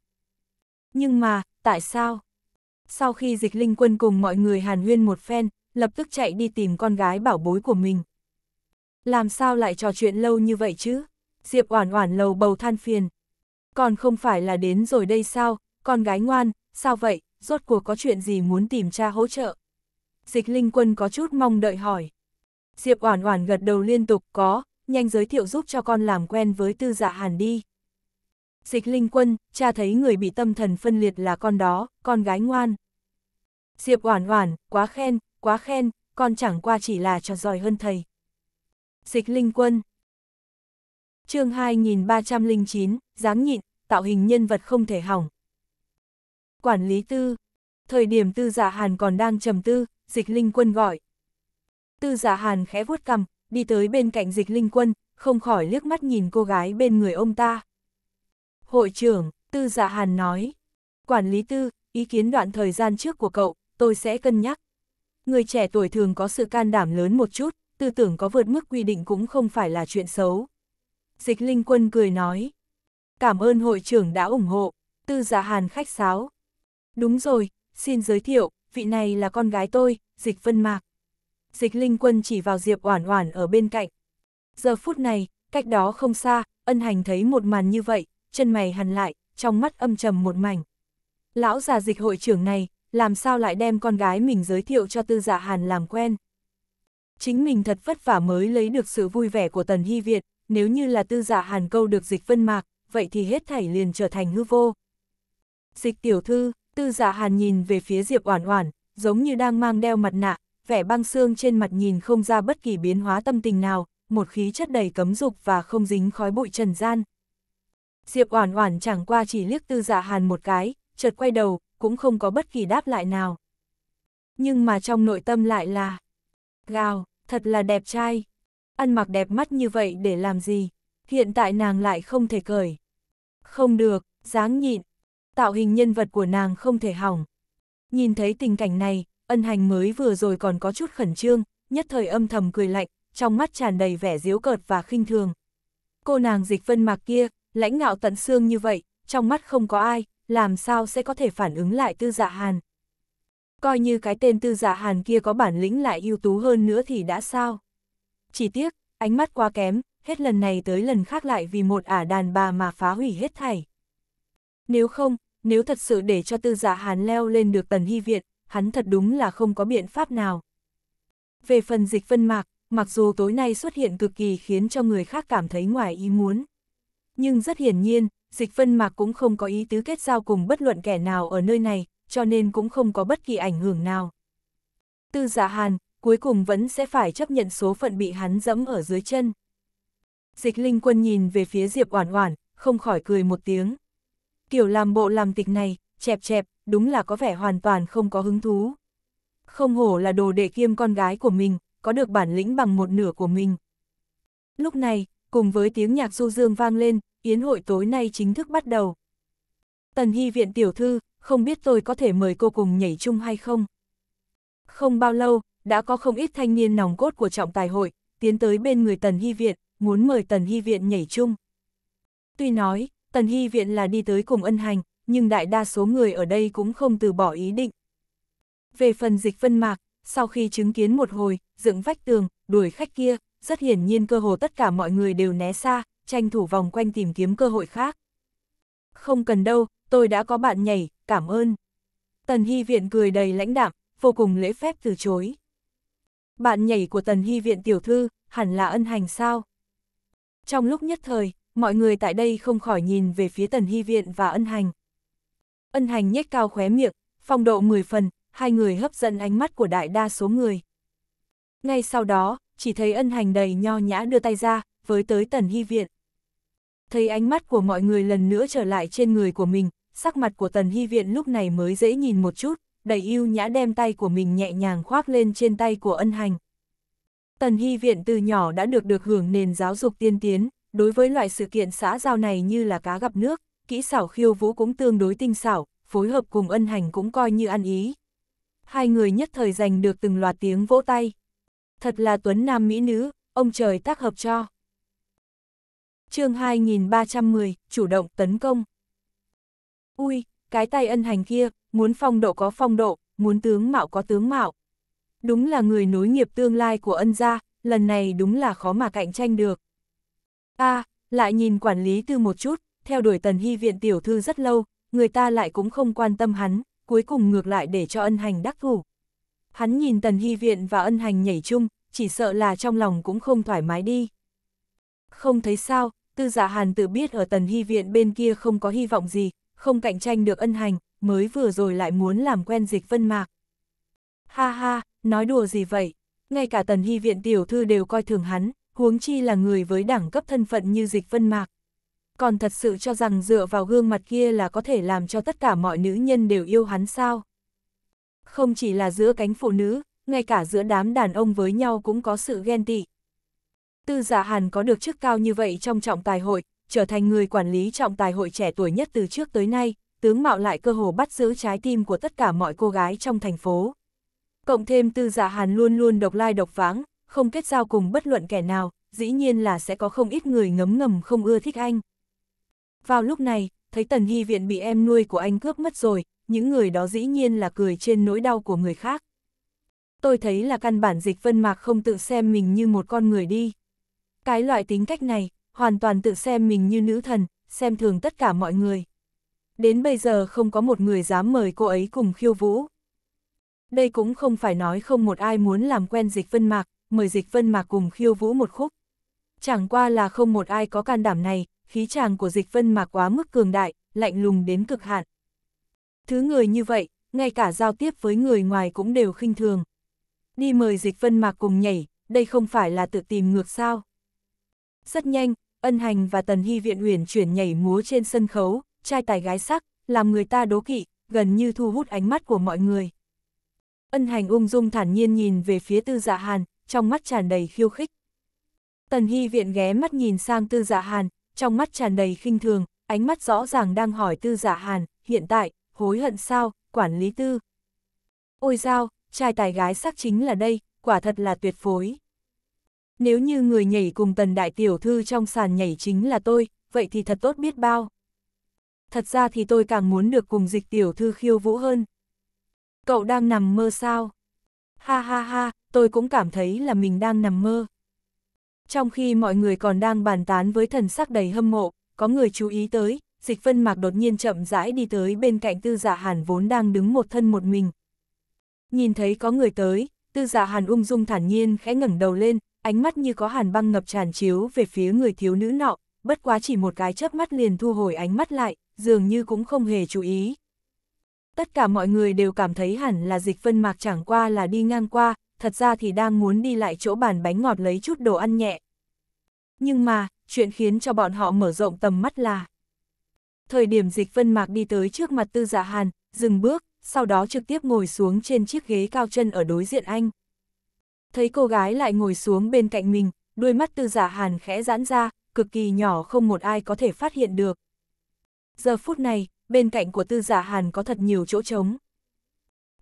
Nhưng mà, tại sao? Sau khi dịch linh quân cùng mọi người hàn huyên một phen, lập tức chạy đi tìm con gái bảo bối của mình. Làm sao lại trò chuyện lâu như vậy chứ? Diệp Oản Oản lầu bầu than phiền. Còn không phải là đến rồi đây sao, con gái ngoan, sao vậy, rốt cuộc có chuyện gì muốn tìm cha hỗ trợ? Dịch Linh Quân có chút mong đợi hỏi. Diệp Oản Oản gật đầu liên tục, có, nhanh giới thiệu giúp cho con làm quen với Tư Dạ Hàn đi. Dịch Linh Quân, cha thấy người bị tâm thần phân liệt là con đó, con gái ngoan. Diệp Oản Oản, quá khen, quá khen, con chẳng qua chỉ là trò giỏi hơn thầy. Dịch Linh Quân chương 2309, giáng nhịn, tạo hình nhân vật không thể hỏng. Quản lý tư. Thời điểm tư giả dạ hàn còn đang trầm tư, dịch linh quân gọi. Tư giả dạ hàn khẽ vuốt cầm, đi tới bên cạnh dịch linh quân, không khỏi liếc mắt nhìn cô gái bên người ông ta. Hội trưởng, tư giả dạ hàn nói. Quản lý tư, ý kiến đoạn thời gian trước của cậu, tôi sẽ cân nhắc. Người trẻ tuổi thường có sự can đảm lớn một chút, tư tưởng có vượt mức quy định cũng không phải là chuyện xấu. Dịch Linh Quân cười nói. Cảm ơn hội trưởng đã ủng hộ, tư giả dạ hàn khách sáo. Đúng rồi, xin giới thiệu, vị này là con gái tôi, Dịch Vân Mạc. Dịch Linh Quân chỉ vào Diệp Oản Oản ở bên cạnh. Giờ phút này, cách đó không xa, ân hành thấy một màn như vậy, chân mày hằn lại, trong mắt âm trầm một mảnh. Lão già dịch hội trưởng này, làm sao lại đem con gái mình giới thiệu cho tư giả dạ hàn làm quen chính mình thật vất vả mới lấy được sự vui vẻ của Tần Hy Việt, nếu như là tư giả dạ hàn câu được dịch vân mạc, vậy thì hết thảy liền trở thành hư vô. Dịch tiểu thư, tư giả dạ hàn nhìn về phía Diệp Oản Oản, giống như đang mang đeo mặt nạ, vẻ băng xương trên mặt nhìn không ra bất kỳ biến hóa tâm tình nào, một khí chất đầy cấm dục và không dính khói bụi trần gian. Diệp Oản Oản chẳng qua chỉ liếc Tư giả dạ Hàn một cái, chợt quay đầu, cũng không có bất kỳ đáp lại nào. Nhưng mà trong nội tâm lại là gào, thật là đẹp trai. Ăn mặc đẹp mắt như vậy để làm gì? Hiện tại nàng lại không thể cởi. Không được, dáng nhịn. Tạo hình nhân vật của nàng không thể hỏng. Nhìn thấy tình cảnh này, ân hành mới vừa rồi còn có chút khẩn trương, nhất thời âm thầm cười lạnh, trong mắt tràn đầy vẻ diếu cợt và khinh thường. Cô nàng dịch vân mạc kia, lãnh ngạo tận xương như vậy, trong mắt không có ai, làm sao sẽ có thể phản ứng lại tư dạ hàn coi như cái tên tư giả hàn kia có bản lĩnh lại ưu tú hơn nữa thì đã sao. Chỉ tiếc, ánh mắt quá kém, hết lần này tới lần khác lại vì một ả đàn bà mà phá hủy hết thảy. Nếu không, nếu thật sự để cho tư giả hàn leo lên được tần hy viện, hắn thật đúng là không có biện pháp nào. Về phần dịch vân mạc, mặc dù tối nay xuất hiện cực kỳ khiến cho người khác cảm thấy ngoài ý muốn. Nhưng rất hiển nhiên, dịch vân mạc cũng không có ý tứ kết giao cùng bất luận kẻ nào ở nơi này, cho nên cũng không có bất kỳ ảnh hưởng nào. Tư giả dạ hàn, cuối cùng vẫn sẽ phải chấp nhận số phận bị hắn dẫm ở dưới chân. Dịch linh quân nhìn về phía Diệp Oản Oản, không khỏi cười một tiếng. Kiểu làm bộ làm tịch này, chẹp chẹp, đúng là có vẻ hoàn toàn không có hứng thú. Không hổ là đồ đệ kiêm con gái của mình, có được bản lĩnh bằng một nửa của mình. Lúc này, cùng với tiếng nhạc du dương vang lên, yến hội tối nay chính thức bắt đầu. Tần Hy viện tiểu thư, không biết tôi có thể mời cô cùng nhảy chung hay không. Không bao lâu, đã có không ít thanh niên nòng cốt của trọng tài hội, tiến tới bên người Tần Hy Viện, muốn mời Tần Hy Viện nhảy chung. Tuy nói, Tần Hy Viện là đi tới cùng ân hành, nhưng đại đa số người ở đây cũng không từ bỏ ý định. Về phần dịch vân mạc, sau khi chứng kiến một hồi, dựng vách tường, đuổi khách kia, rất hiển nhiên cơ hồ tất cả mọi người đều né xa, tranh thủ vòng quanh tìm kiếm cơ hội khác. Không cần đâu, tôi đã có bạn nhảy, cảm ơn. Tần Hy Viện cười đầy lãnh đạm, vô cùng lễ phép từ chối. Bạn nhảy của Tần Hy Viện tiểu thư, hẳn là ân hành sao? Trong lúc nhất thời, mọi người tại đây không khỏi nhìn về phía Tần Hy Viện và ân hành. Ân hành nhếch cao khóe miệng, phong độ 10 phần, hai người hấp dẫn ánh mắt của đại đa số người. Ngay sau đó, chỉ thấy ân hành đầy nho nhã đưa tay ra, với tới Tần Hy Viện. Thấy ánh mắt của mọi người lần nữa trở lại trên người của mình, sắc mặt của tần hy viện lúc này mới dễ nhìn một chút, đầy yêu nhã đem tay của mình nhẹ nhàng khoác lên trên tay của ân hành. Tần hy viện từ nhỏ đã được được hưởng nền giáo dục tiên tiến, đối với loại sự kiện xã giao này như là cá gặp nước, kỹ xảo khiêu vũ cũng tương đối tinh xảo, phối hợp cùng ân hành cũng coi như ăn ý. Hai người nhất thời giành được từng loạt tiếng vỗ tay. Thật là tuấn nam mỹ nữ, ông trời tác hợp cho. chương 2310, chủ động tấn công. Ui, cái tay ân hành kia, muốn phong độ có phong độ, muốn tướng mạo có tướng mạo. Đúng là người nối nghiệp tương lai của ân gia, lần này đúng là khó mà cạnh tranh được. a à, lại nhìn quản lý tư một chút, theo đuổi tần hy viện tiểu thư rất lâu, người ta lại cũng không quan tâm hắn, cuối cùng ngược lại để cho ân hành đắc thủ. Hắn nhìn tần hy viện và ân hành nhảy chung, chỉ sợ là trong lòng cũng không thoải mái đi. Không thấy sao, tư giả dạ hàn tự biết ở tần hy viện bên kia không có hy vọng gì, không cạnh tranh được ân hành, mới vừa rồi lại muốn làm quen dịch vân mạc. Ha ha, nói đùa gì vậy, ngay cả tần hy viện tiểu thư đều coi thường hắn, huống chi là người với đẳng cấp thân phận như dịch vân mạc. Còn thật sự cho rằng dựa vào gương mặt kia là có thể làm cho tất cả mọi nữ nhân đều yêu hắn sao? Không chỉ là giữa cánh phụ nữ, ngay cả giữa đám đàn ông với nhau cũng có sự ghen tị. Tư giả dạ hàn có được chức cao như vậy trong trọng tài hội, trở thành người quản lý trọng tài hội trẻ tuổi nhất từ trước tới nay, tướng mạo lại cơ hồ bắt giữ trái tim của tất cả mọi cô gái trong thành phố. Cộng thêm tư giả dạ hàn luôn luôn độc lai độc vãng, không kết giao cùng bất luận kẻ nào, dĩ nhiên là sẽ có không ít người ngấm ngầm không ưa thích anh. Vào lúc này, thấy Tần Hy Viện bị em nuôi của anh cướp mất rồi, những người đó dĩ nhiên là cười trên nỗi đau của người khác. Tôi thấy là căn bản dịch vân mạc không tự xem mình như một con người đi. Cái loại tính cách này, hoàn toàn tự xem mình như nữ thần, xem thường tất cả mọi người. Đến bây giờ không có một người dám mời cô ấy cùng khiêu vũ. Đây cũng không phải nói không một ai muốn làm quen dịch vân mạc, mời dịch vân mạc cùng khiêu vũ một khúc. Chẳng qua là không một ai có can đảm này, khí chàng của dịch vân mạc quá mức cường đại, lạnh lùng đến cực hạn. Thứ người như vậy, ngay cả giao tiếp với người ngoài cũng đều khinh thường. Đi mời dịch vân mạc cùng nhảy, đây không phải là tự tìm ngược sao. Rất nhanh, ân hành và tần hy viện uyển chuyển nhảy múa trên sân khấu, trai tài gái sắc, làm người ta đố kỵ, gần như thu hút ánh mắt của mọi người. Ân hành ung dung thản nhiên nhìn về phía tư dạ hàn, trong mắt tràn đầy khiêu khích. Tần hy viện ghé mắt nhìn sang tư dạ hàn, trong mắt tràn đầy khinh thường, ánh mắt rõ ràng đang hỏi tư dạ hàn, hiện tại, hối hận sao, quản lý tư. Ôi sao, trai tài gái sắc chính là đây, quả thật là tuyệt phối nếu như người nhảy cùng tần đại tiểu thư trong sàn nhảy chính là tôi, vậy thì thật tốt biết bao. Thật ra thì tôi càng muốn được cùng dịch tiểu thư khiêu vũ hơn. Cậu đang nằm mơ sao? Ha ha ha, tôi cũng cảm thấy là mình đang nằm mơ. Trong khi mọi người còn đang bàn tán với thần sắc đầy hâm mộ, có người chú ý tới, dịch vân mạc đột nhiên chậm rãi đi tới bên cạnh tư giả dạ hàn vốn đang đứng một thân một mình. Nhìn thấy có người tới, tư giả dạ hàn ung dung thản nhiên khẽ ngẩng đầu lên, ánh mắt như có hàn băng ngập tràn chiếu về phía người thiếu nữ nọ, bất quá chỉ một cái chớp mắt liền thu hồi ánh mắt lại, dường như cũng không hề chú ý. Tất cả mọi người đều cảm thấy hẳn là dịch vân mạc chẳng qua là đi ngang qua, thật ra thì đang muốn đi lại chỗ bàn bánh ngọt lấy chút đồ ăn nhẹ. Nhưng mà, chuyện khiến cho bọn họ mở rộng tầm mắt là Thời điểm dịch vân mạc đi tới trước mặt tư dạ hàn, dừng bước, sau đó trực tiếp ngồi xuống trên chiếc ghế cao chân ở đối diện anh thấy cô gái lại ngồi xuống bên cạnh mình, đuôi mắt tư giả hàn khẽ giãn ra, cực kỳ nhỏ không một ai có thể phát hiện được. Giờ phút này, bên cạnh của tư giả hàn có thật nhiều chỗ trống.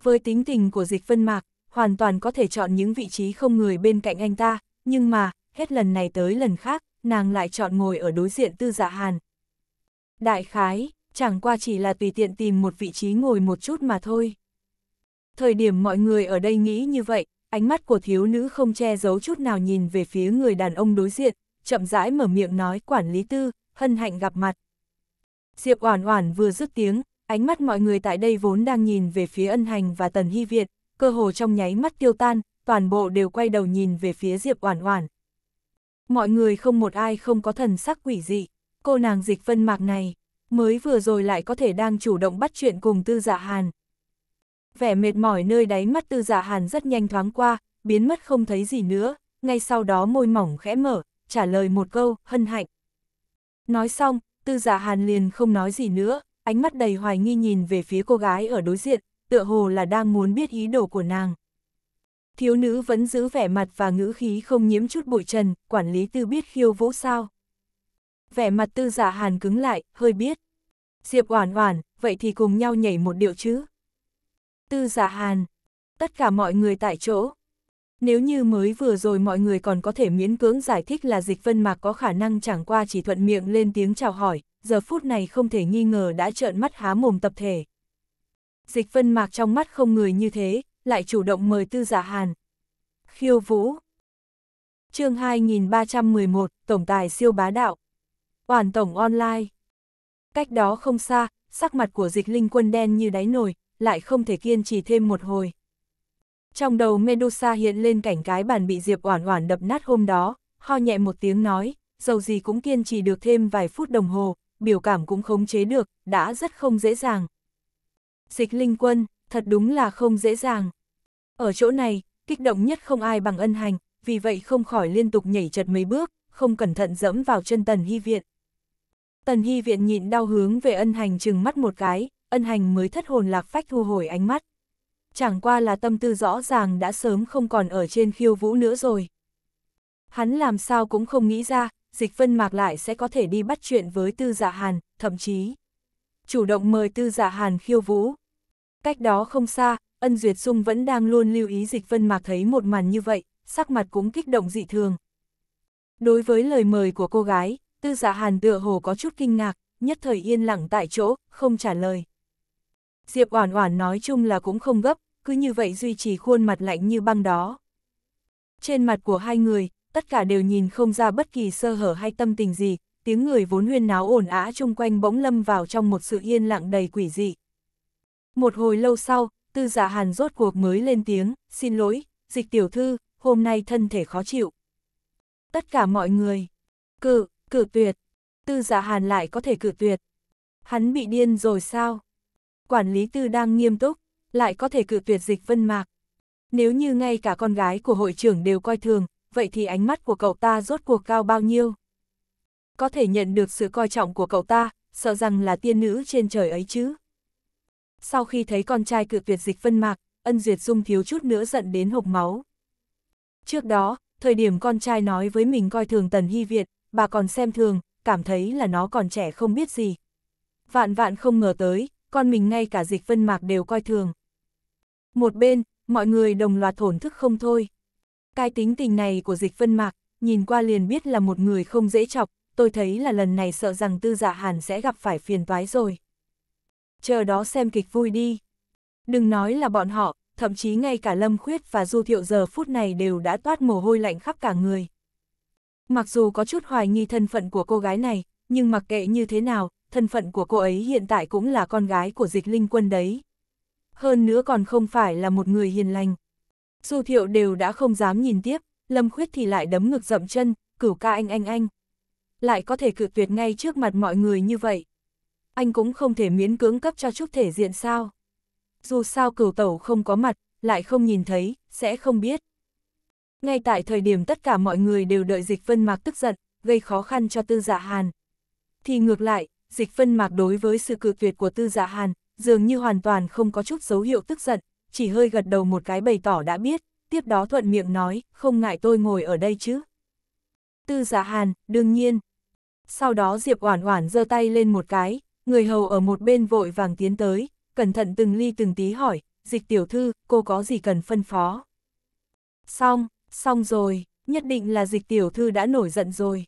Với tính tình của dịch vân mạc, hoàn toàn có thể chọn những vị trí không người bên cạnh anh ta, nhưng mà, hết lần này tới lần khác, nàng lại chọn ngồi ở đối diện tư dạ hàn. Đại khái, chẳng qua chỉ là tùy tiện tìm một vị trí ngồi một chút mà thôi. Thời điểm mọi người ở đây nghĩ như vậy, ánh mắt của thiếu nữ không che giấu chút nào nhìn về phía người đàn ông đối diện, chậm rãi mở miệng nói quản lý tư, hân hạnh gặp mặt. Diệp Oản Oản vừa dứt tiếng, ánh mắt mọi người tại đây vốn đang nhìn về phía Ân Hành và Tần Hy Việt, cơ hồ trong nháy mắt tiêu tan, toàn bộ đều quay đầu nhìn về phía Diệp Oản Oản. Mọi người không một ai không có thần sắc quỷ dị, cô nàng dịch vân mạc này, mới vừa rồi lại có thể đang chủ động bắt chuyện cùng Tư Dạ Hàn, vẻ mệt mỏi nơi đáy mắt tư giả dạ hàn rất nhanh thoáng qua, biến mất không thấy gì nữa, ngay sau đó môi mỏng khẽ mở, trả lời một câu, hân hạnh. Nói xong, tư giả dạ hàn liền không nói gì nữa, ánh mắt đầy hoài nghi nhìn về phía cô gái ở đối diện, tựa hồ là đang muốn biết ý đồ của nàng. Thiếu nữ vẫn giữ vẻ mặt và ngữ khí không nhiễm chút bụi trần, quản lý tư biết khiêu vũ sao. Vẻ mặt tư giả dạ hàn cứng lại, hơi biết. Diệp oản oản, vậy thì cùng nhau nhảy một điệu chứ. Tư Dạ Hàn. Tất cả mọi người tại chỗ. Nếu như mới vừa rồi mọi người còn có thể miễn cưỡng giải thích là dịch vân mạc có khả năng chẳng qua chỉ thuận miệng lên tiếng chào hỏi, giờ phút này không thể nghi ngờ đã trợn mắt há mồm tập thể. Dịch vân mạc trong mắt không người như thế, lại chủ động mời tư Dạ hàn. Khiêu vũ chương 2311, Tổng tài siêu bá đạo. Hoàn tổng online. Cách đó không xa, sắc mặt của dịch linh quân đen như đáy nồi, lại không thể kiên trì thêm một hồi. Trong đầu Medusa hiện lên cảnh cái bàn bị Diệp Oản Oản đập nát hôm đó, ho nhẹ một tiếng nói, dầu gì cũng kiên trì được thêm vài phút đồng hồ, biểu cảm cũng khống chế được, đã rất không dễ dàng. Dịch Linh Quân, thật đúng là không dễ dàng. Ở chỗ này, kích động nhất không ai bằng ân hành, vì vậy không khỏi liên tục nhảy chật mấy bước, không cẩn thận dẫm vào chân Tần Hy Viện. Tần Hy Viện nhịn đau hướng về ân hành chừng mắt một cái, ân hành mới thất hồn lạc phách thu hồi ánh mắt. Chẳng qua là tâm tư rõ ràng đã sớm không còn ở trên khiêu vũ nữa rồi. Hắn làm sao cũng không nghĩ ra, dịch vân mạc lại sẽ có thể đi bắt chuyện với tư dạ hàn, thậm chí chủ động mời tư dạ hàn khiêu vũ. Cách đó không xa, ân duyệt sung vẫn đang luôn lưu ý dịch vân mạc thấy một màn như vậy, sắc mặt cũng kích động dị thường. Đối với lời mời của cô gái, tư dạ hàn tựa hồ có chút kinh ngạc, nhất thời yên lặng tại chỗ, không trả lời. Diệp Oản Oản nói chung là cũng không gấp, cứ như vậy duy trì khuôn mặt lạnh như băng đó. Trên mặt của hai người, tất cả đều nhìn không ra bất kỳ sơ hở hay tâm tình gì, tiếng người vốn huyên náo ồn ã chung quanh bỗng lâm vào trong một sự yên lặng đầy quỷ dị. Một hồi lâu sau, Tư Dạ Hàn rốt cuộc mới lên tiếng, "Xin lỗi, Dịch tiểu thư, hôm nay thân thể khó chịu." Tất cả mọi người, cự, cự tuyệt. Tư Dạ Hàn lại có thể cự tuyệt. Hắn bị điên rồi sao? quản lý tư đang nghiêm túc, lại có thể cự tuyệt dịch vân mạc. Nếu như ngay cả con gái của hội trưởng đều coi thường, vậy thì ánh mắt của cậu ta rốt cuộc cao bao nhiêu? Có thể nhận được sự coi trọng của cậu ta, sợ rằng là tiên nữ trên trời ấy chứ. Sau khi thấy con trai cự tuyệt dịch vân mạc, ân duyệt dung thiếu chút nữa giận đến hộc máu. Trước đó, thời điểm con trai nói với mình coi thường tần hy Việt, bà còn xem thường, cảm thấy là nó còn trẻ không biết gì. Vạn vạn không ngờ tới, con mình ngay cả dịch vân mạc đều coi thường. Một bên, mọi người đồng loạt thổn thức không thôi. Cái tính tình này của dịch vân mạc, nhìn qua liền biết là một người không dễ chọc, tôi thấy là lần này sợ rằng tư dạ hàn sẽ gặp phải phiền toái rồi. Chờ đó xem kịch vui đi. Đừng nói là bọn họ, thậm chí ngay cả Lâm Khuyết và Du Thiệu giờ phút này đều đã toát mồ hôi lạnh khắp cả người. Mặc dù có chút hoài nghi thân phận của cô gái này, nhưng mặc kệ như thế nào, thân phận của cô ấy hiện tại cũng là con gái của dịch linh quân đấy. Hơn nữa còn không phải là một người hiền lành. Du thiệu đều đã không dám nhìn tiếp, Lâm Khuyết thì lại đấm ngực dậm chân, cửu ca anh anh anh. Lại có thể cự tuyệt ngay trước mặt mọi người như vậy. Anh cũng không thể miễn cưỡng cấp cho chút thể diện sao. Dù sao cửu tẩu không có mặt, lại không nhìn thấy, sẽ không biết. Ngay tại thời điểm tất cả mọi người đều đợi dịch vân mạc tức giận, gây khó khăn cho tư dạ hàn. Thì ngược lại, dịch phân mạc đối với sự cự tuyệt của tư dạ hàn, dường như hoàn toàn không có chút dấu hiệu tức giận, chỉ hơi gật đầu một cái bày tỏ đã biết, tiếp đó thuận miệng nói, không ngại tôi ngồi ở đây chứ. Tư giả dạ hàn, đương nhiên. Sau đó Diệp Oản Oản giơ tay lên một cái, người hầu ở một bên vội vàng tiến tới, cẩn thận từng ly từng tí hỏi, dịch tiểu thư, cô có gì cần phân phó? Xong, xong rồi, nhất định là dịch tiểu thư đã nổi giận rồi.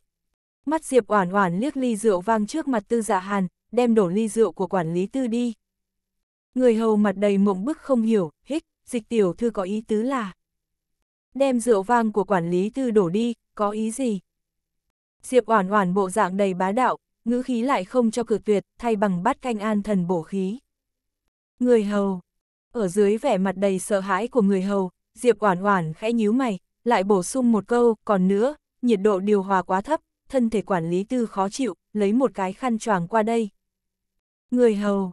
Mắt Diệp Oản Oản liếc ly rượu vang trước mặt Tư Dạ Hàn, đem đổ ly rượu của quản lý Tư đi. Người hầu mặt đầy mộng bức không hiểu, hích, dịch tiểu thư có ý tứ là đem rượu vang của quản lý Tư đổ đi, có ý gì? Diệp Oản Oản bộ dạng đầy bá đạo, ngữ khí lại không cho cử tuyệt, thay bằng bát canh an thần bổ khí. Người hầu. Ở dưới vẻ mặt đầy sợ hãi của người hầu, Diệp Oản Oản khẽ nhíu mày, lại bổ sung một câu, còn nữa, nhiệt độ điều hòa quá thấp, thân thể quản lý tư khó chịu, lấy một cái khăn choàng qua đây. Người hầu,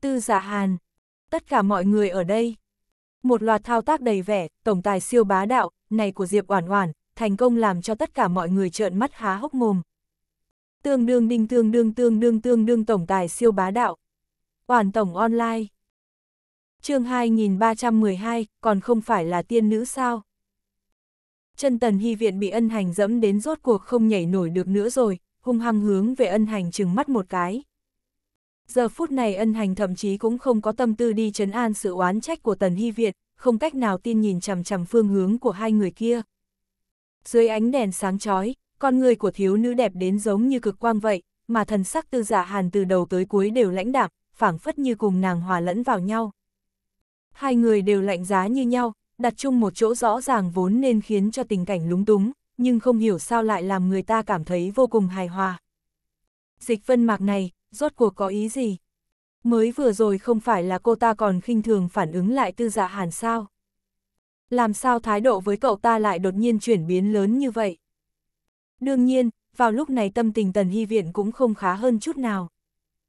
tư dạ hàn, tất cả mọi người ở đây. Một loạt thao tác đầy vẻ, tổng tài siêu bá đạo, này của Diệp Oản Oản, thành công làm cho tất cả mọi người trợn mắt há hốc mồm. Tương đương đinh tương đương tương đương tương đương tổng tài siêu bá đạo. Oản tổng online. Chương 2312, còn không phải là tiên nữ sao? chân tần hy viện bị ân hành dẫm đến rốt cuộc không nhảy nổi được nữa rồi, hung hăng hướng về ân hành chừng mắt một cái. Giờ phút này ân hành thậm chí cũng không có tâm tư đi chấn an sự oán trách của tần hy viện, không cách nào tin nhìn chằm chằm phương hướng của hai người kia. Dưới ánh đèn sáng chói, con người của thiếu nữ đẹp đến giống như cực quang vậy, mà thần sắc tư giả dạ hàn từ đầu tới cuối đều lãnh đạm, phảng phất như cùng nàng hòa lẫn vào nhau. Hai người đều lạnh giá như nhau, đặt chung một chỗ rõ ràng vốn nên khiến cho tình cảnh lúng túng, nhưng không hiểu sao lại làm người ta cảm thấy vô cùng hài hòa. Dịch vân mạc này, rốt cuộc có ý gì? Mới vừa rồi không phải là cô ta còn khinh thường phản ứng lại tư dạ hàn sao? Làm sao thái độ với cậu ta lại đột nhiên chuyển biến lớn như vậy? Đương nhiên, vào lúc này tâm tình Tần Hy Viện cũng không khá hơn chút nào.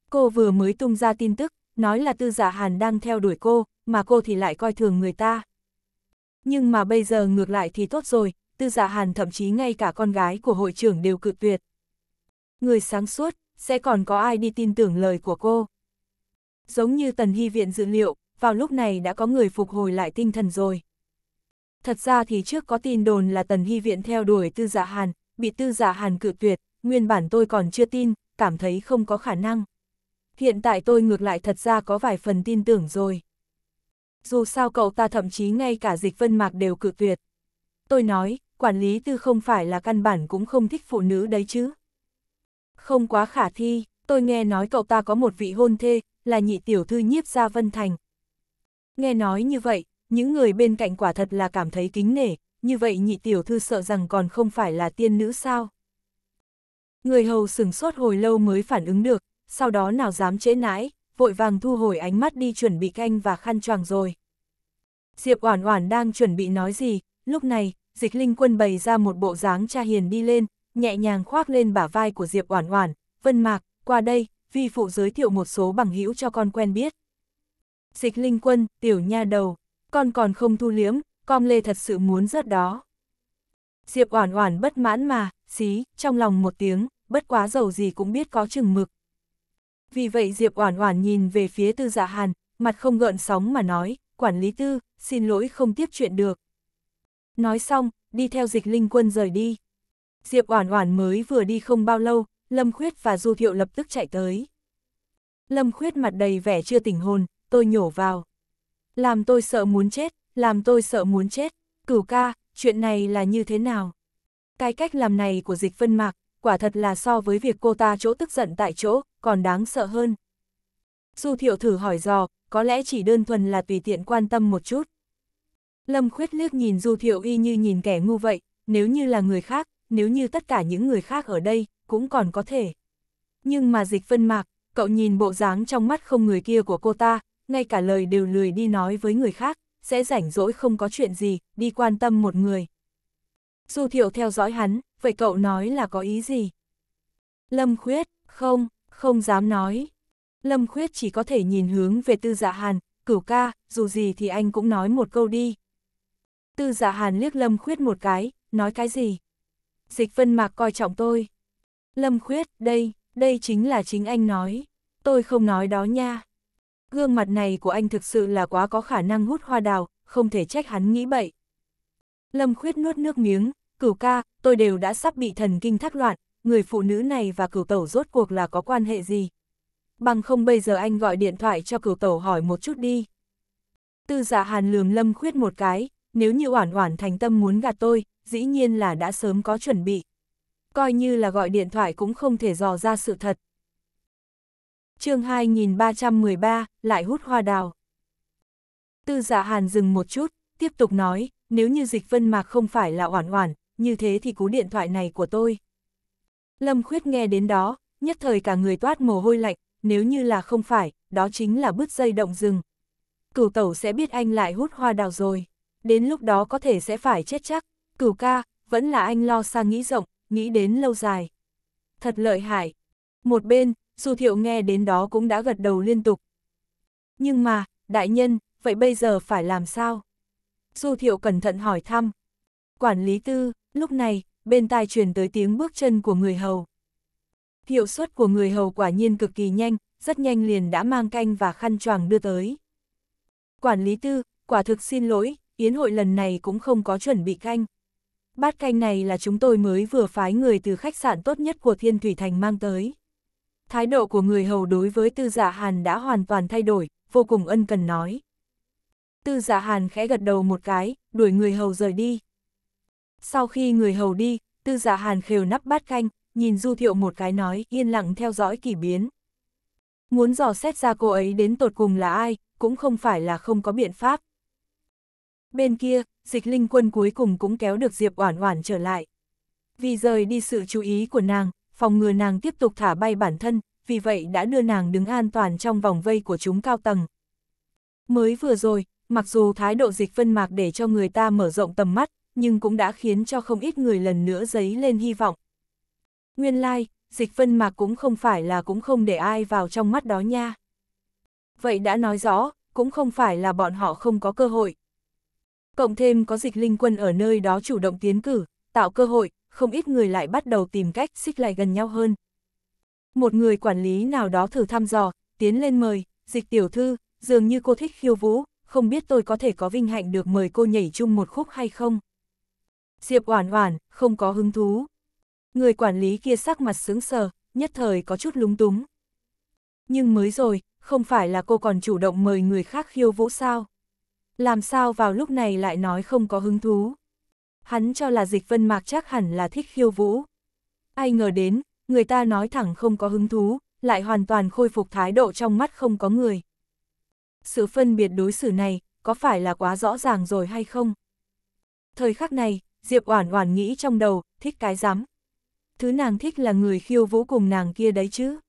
Cô vừa mới tung ra tin tức, nói là tư dạ hàn đang theo đuổi cô, mà cô thì lại coi thường người ta. Nhưng mà bây giờ ngược lại thì tốt rồi, tư dạ hàn thậm chí ngay cả con gái của hội trưởng đều cự tuyệt. Người sáng suốt, sẽ còn có ai đi tin tưởng lời của cô. Giống như tần hy viện dự liệu, vào lúc này đã có người phục hồi lại tinh thần rồi. Thật ra thì trước có tin đồn là tần hy viện theo đuổi tư dạ hàn, bị tư dạ hàn cự tuyệt, nguyên bản tôi còn chưa tin, cảm thấy không có khả năng. Hiện tại tôi ngược lại thật ra có vài phần tin tưởng rồi dù sao cậu ta thậm chí ngay cả dịch vân mạc đều cự tuyệt. Tôi nói, quản lý tư không phải là căn bản cũng không thích phụ nữ đấy chứ. Không quá khả thi, tôi nghe nói cậu ta có một vị hôn thê, là nhị tiểu thư nhiếp gia Vân Thành. Nghe nói như vậy, những người bên cạnh quả thật là cảm thấy kính nể, như vậy nhị tiểu thư sợ rằng còn không phải là tiên nữ sao. Người hầu sửng sốt hồi lâu mới phản ứng được, sau đó nào dám chế nãi, vội vàng thu hồi ánh mắt đi chuẩn bị canh và khăn choàng rồi. Diệp Oản Oản đang chuẩn bị nói gì, lúc này, Dịch Linh Quân bày ra một bộ dáng cha hiền đi lên, nhẹ nhàng khoác lên bả vai của Diệp Oản Oản, "Vân Mạc, qua đây, vi phụ giới thiệu một số bằng hữu cho con quen biết." Dịch Linh Quân, tiểu nha đầu, con còn không thu liễm, con lê thật sự muốn rất đó. Diệp Oản Oản bất mãn mà, xí, trong lòng một tiếng, bất quá giàu gì cũng biết có chừng mực, vì vậy Diệp Oản Oản nhìn về phía Tư Dạ Hàn, mặt không gợn sóng mà nói, "Quản lý Tư, xin lỗi không tiếp chuyện được." Nói xong, đi theo Dịch Linh Quân rời đi. Diệp Oản Oản mới vừa đi không bao lâu, Lâm Khuyết và Du Thiệu lập tức chạy tới. Lâm Khuyết mặt đầy vẻ chưa tỉnh hồn, tôi nhổ vào. Làm tôi sợ muốn chết, làm tôi sợ muốn chết, cửu ca, chuyện này là như thế nào? Cái cách làm này của dịch vân mạc, quả thật là so với việc cô ta chỗ tức giận tại chỗ, còn đáng sợ hơn. Du thiệu thử hỏi dò, có lẽ chỉ đơn thuần là tùy tiện quan tâm một chút. Lâm khuyết liếc nhìn du thiệu y như nhìn kẻ ngu vậy, nếu như là người khác, nếu như tất cả những người khác ở đây, cũng còn có thể. Nhưng mà dịch vân mạc, cậu nhìn bộ dáng trong mắt không người kia của cô ta, ngay cả lời đều lười đi nói với người khác, sẽ rảnh rỗi không có chuyện gì, đi quan tâm một người. Du thiệu theo dõi hắn, vậy cậu nói là có ý gì? Lâm khuyết, không, không dám nói. Lâm Khuyết chỉ có thể nhìn hướng về Tư Dạ Hàn, cửu ca, dù gì thì anh cũng nói một câu đi. Tư Dạ Hàn liếc Lâm Khuyết một cái, nói cái gì? Dịch Vân Mạc coi trọng tôi. Lâm Khuyết, đây, đây chính là chính anh nói. Tôi không nói đó nha. Gương mặt này của anh thực sự là quá có khả năng hút hoa đào, không thể trách hắn nghĩ bậy. Lâm Khuyết nuốt nước miếng, cửu ca, tôi đều đã sắp bị thần kinh thác loạn, người phụ nữ này và cửu tẩu rốt cuộc là có quan hệ gì. Bằng không bây giờ anh gọi điện thoại cho cửu tẩu hỏi một chút đi. Tư giả dạ hàn lường lâm khuyết một cái, nếu như oản oản thành tâm muốn gạt tôi, dĩ nhiên là đã sớm có chuẩn bị. Coi như là gọi điện thoại cũng không thể dò ra sự thật. chương 2313, lại hút hoa đào. Tư giả dạ hàn dừng một chút, tiếp tục nói, nếu như dịch vân mạc không phải là oản oản, như thế thì cú điện thoại này của tôi, Lâm Khuyết nghe đến đó, nhất thời cả người toát mồ hôi lạnh, nếu như là không phải, đó chính là bứt dây động rừng. Cửu tẩu sẽ biết anh lại hút hoa đào rồi, đến lúc đó có thể sẽ phải chết chắc, cửu ca, vẫn là anh lo xa nghĩ rộng, nghĩ đến lâu dài. Thật lợi hại. Một bên, dù thiệu nghe đến đó cũng đã gật đầu liên tục. Nhưng mà, đại nhân, vậy bây giờ phải làm sao? Du thiệu cẩn thận hỏi thăm. Quản lý tư, lúc này, bên tai truyền tới tiếng bước chân của người hầu. Hiệu suất của người hầu quả nhiên cực kỳ nhanh, rất nhanh liền đã mang canh và khăn choàng đưa tới. Quản lý tư, quả thực xin lỗi, yến hội lần này cũng không có chuẩn bị canh. Bát canh này là chúng tôi mới vừa phái người từ khách sạn tốt nhất của Thiên Thủy Thành mang tới. Thái độ của người hầu đối với tư giả dạ hàn đã hoàn toàn thay đổi, vô cùng ân cần nói. Tư giả dạ hàn khẽ gật đầu một cái, đuổi người hầu rời đi. Sau khi người hầu đi, tư giả hàn khều nắp bát canh, nhìn du thiệu một cái nói, yên lặng theo dõi kỳ biến. Muốn dò xét ra cô ấy đến tột cùng là ai, cũng không phải là không có biện pháp. Bên kia, dịch linh quân cuối cùng cũng kéo được Diệp Oản Oản trở lại. Vì rời đi sự chú ý của nàng, phòng ngừa nàng tiếp tục thả bay bản thân, vì vậy đã đưa nàng đứng an toàn trong vòng vây của chúng cao tầng. Mới vừa rồi, mặc dù thái độ dịch vân mạc để cho người ta mở rộng tầm mắt, nhưng cũng đã khiến cho không ít người lần nữa giấy lên hy vọng. Nguyên lai, like, dịch vân mạc cũng không phải là cũng không để ai vào trong mắt đó nha. Vậy đã nói rõ, cũng không phải là bọn họ không có cơ hội. Cộng thêm có dịch linh quân ở nơi đó chủ động tiến cử, tạo cơ hội, không ít người lại bắt đầu tìm cách xích lại gần nhau hơn. Một người quản lý nào đó thử thăm dò, tiến lên mời, dịch tiểu thư, dường như cô thích khiêu vũ, không biết tôi có thể có vinh hạnh được mời cô nhảy chung một khúc hay không. Diệp Oản Oản không có hứng thú. Người quản lý kia sắc mặt sững sờ, nhất thời có chút lúng túng. Nhưng mới rồi, không phải là cô còn chủ động mời người khác khiêu vũ sao? Làm sao vào lúc này lại nói không có hứng thú? Hắn cho là Dịch Vân Mạc chắc hẳn là thích khiêu vũ. Ai ngờ đến, người ta nói thẳng không có hứng thú, lại hoàn toàn khôi phục thái độ trong mắt không có người. Sự phân biệt đối xử này, có phải là quá rõ ràng rồi hay không? Thời khắc này, Diệp Oản Oản nghĩ trong đầu, thích cái rắm. Thứ nàng thích là người khiêu vũ cùng nàng kia đấy chứ.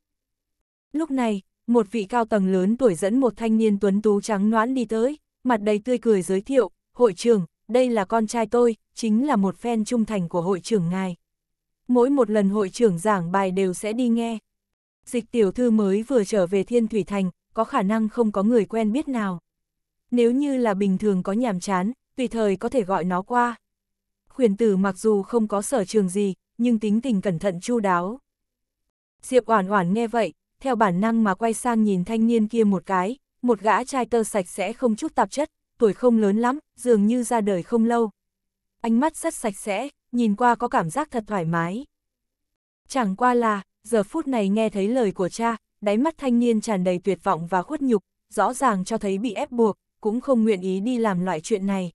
Lúc này, một vị cao tầng lớn tuổi dẫn một thanh niên tuấn tú trắng noãn đi tới, mặt đầy tươi cười giới thiệu, "Hội trưởng, đây là con trai tôi, chính là một fan trung thành của hội trưởng ngài. Mỗi một lần hội trưởng giảng bài đều sẽ đi nghe." Dịch tiểu thư mới vừa trở về Thiên Thủy Thành, có khả năng không có người quen biết nào. Nếu như là bình thường có nhàm chán, tùy thời có thể gọi nó qua khuyển tử mặc dù không có sở trường gì, nhưng tính tình cẩn thận chu đáo. Diệp Oản Oản nghe vậy, theo bản năng mà quay sang nhìn thanh niên kia một cái, một gã trai tơ sạch sẽ không chút tạp chất, tuổi không lớn lắm, dường như ra đời không lâu. Ánh mắt rất sạch sẽ, nhìn qua có cảm giác thật thoải mái. Chẳng qua là, giờ phút này nghe thấy lời của cha, đáy mắt thanh niên tràn đầy tuyệt vọng và khuất nhục, rõ ràng cho thấy bị ép buộc, cũng không nguyện ý đi làm loại chuyện này.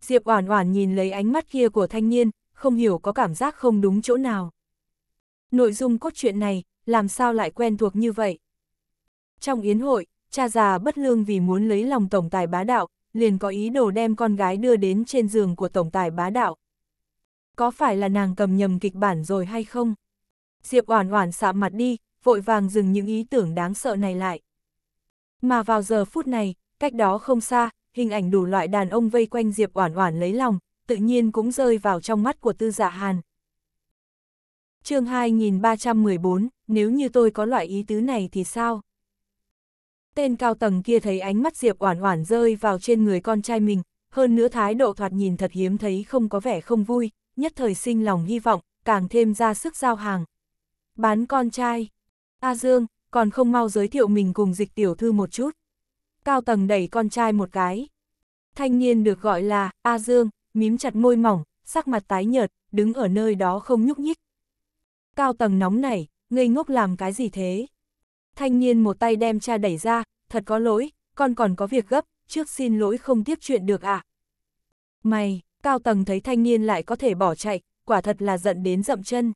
Diệp Oản Oản nhìn lấy ánh mắt kia của thanh niên, không hiểu có cảm giác không đúng chỗ nào. Nội dung cốt truyện này, làm sao lại quen thuộc như vậy? Trong yến hội, cha già bất lương vì muốn lấy lòng tổng tài bá đạo, liền có ý đồ đem con gái đưa đến trên giường của tổng tài bá đạo. Có phải là nàng cầm nhầm kịch bản rồi hay không? Diệp Oản Oản sạm mặt đi, vội vàng dừng những ý tưởng đáng sợ này lại. Mà vào giờ phút này, cách đó không xa, hình ảnh đủ loại đàn ông vây quanh Diệp Oản Oản lấy lòng, tự nhiên cũng rơi vào trong mắt của Tư Dạ Hàn. Chương 2314, nếu như tôi có loại ý tứ này thì sao? Tên cao tầng kia thấy ánh mắt Diệp Oản Oản rơi vào trên người con trai mình, hơn nữa thái độ thoạt nhìn thật hiếm thấy không có vẻ không vui, nhất thời sinh lòng hy vọng, càng thêm ra sức giao hàng. Bán con trai. A Dương, còn không mau giới thiệu mình cùng dịch tiểu thư một chút cao tầng đẩy con trai một cái. Thanh niên được gọi là A Dương, mím chặt môi mỏng, sắc mặt tái nhợt, đứng ở nơi đó không nhúc nhích. Cao tầng nóng nảy, ngây ngốc làm cái gì thế? Thanh niên một tay đem cha đẩy ra, thật có lỗi, con còn có việc gấp, trước xin lỗi không tiếp chuyện được ạ. À? Mày, cao tầng thấy thanh niên lại có thể bỏ chạy, quả thật là giận đến dậm chân.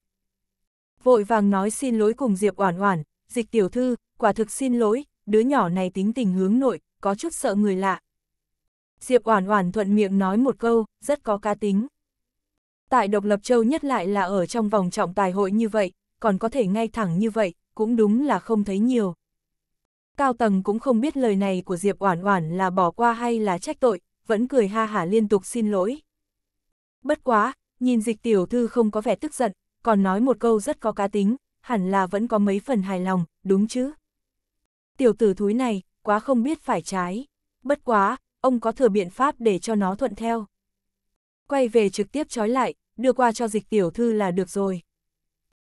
Vội vàng nói xin lỗi cùng Diệp Oản Oản, dịch tiểu thư, quả thực xin lỗi, đứa nhỏ này tính tình hướng nội, có chút sợ người lạ. Diệp Oản Oản thuận miệng nói một câu, rất có cá tính. Tại Độc Lập Châu nhất lại là ở trong vòng trọng tài hội như vậy, còn có thể ngay thẳng như vậy, cũng đúng là không thấy nhiều. Cao tầng cũng không biết lời này của Diệp Oản Oản là bỏ qua hay là trách tội, vẫn cười ha hả liên tục xin lỗi. Bất quá, nhìn Dịch tiểu thư không có vẻ tức giận, còn nói một câu rất có cá tính, hẳn là vẫn có mấy phần hài lòng, đúng chứ? tiểu tử thúi này, quá không biết phải trái. Bất quá, ông có thừa biện pháp để cho nó thuận theo. Quay về trực tiếp trói lại, đưa qua cho dịch tiểu thư là được rồi.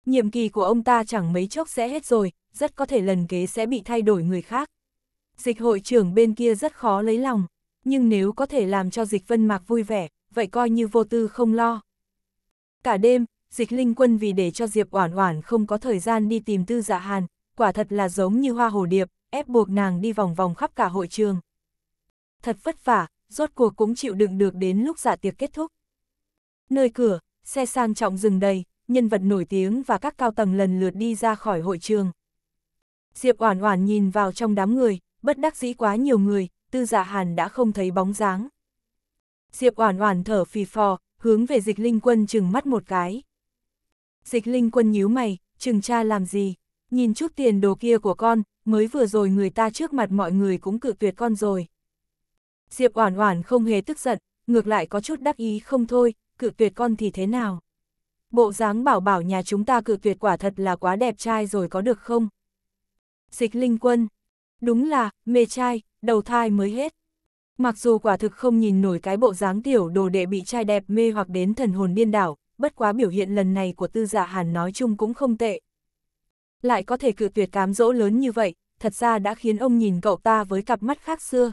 Nhiệm kỳ của ông ta chẳng mấy chốc sẽ hết rồi, rất có thể lần kế sẽ bị thay đổi người khác. Dịch hội trưởng bên kia rất khó lấy lòng, nhưng nếu có thể làm cho dịch vân mạc vui vẻ, vậy coi như vô tư không lo. Cả đêm, dịch linh quân vì để cho Diệp Oản Oản không có thời gian đi tìm tư dạ hàn, quả thật là giống như hoa hồ điệp, ép buộc nàng đi vòng vòng khắp cả hội trường. Thật vất vả, rốt cuộc cũng chịu đựng được đến lúc dạ tiệc kết thúc. Nơi cửa, xe sang trọng dừng đầy, nhân vật nổi tiếng và các cao tầng lần lượt đi ra khỏi hội trường. Diệp Oản Oản nhìn vào trong đám người, bất đắc dĩ quá nhiều người, Tư Dạ Hàn đã không thấy bóng dáng. Diệp Oản Oản thở phì phò, hướng về Dịch Linh Quân chừng mắt một cái. Dịch Linh Quân nhíu mày, chừng cha làm gì? nhìn chút tiền đồ kia của con, mới vừa rồi người ta trước mặt mọi người cũng cự tuyệt con rồi. Diệp Oản Oản không hề tức giận, ngược lại có chút đắc ý không thôi, cự tuyệt con thì thế nào? Bộ dáng bảo bảo nhà chúng ta cự tuyệt quả thật là quá đẹp trai rồi có được không? Dịch Linh Quân, đúng là mê trai, đầu thai mới hết. Mặc dù quả thực không nhìn nổi cái bộ dáng tiểu đồ đệ bị trai đẹp mê hoặc đến thần hồn điên đảo, bất quá biểu hiện lần này của Tư Dạ Hàn nói chung cũng không tệ, lại có thể cự tuyệt cám dỗ lớn như vậy, thật ra đã khiến ông nhìn cậu ta với cặp mắt khác xưa.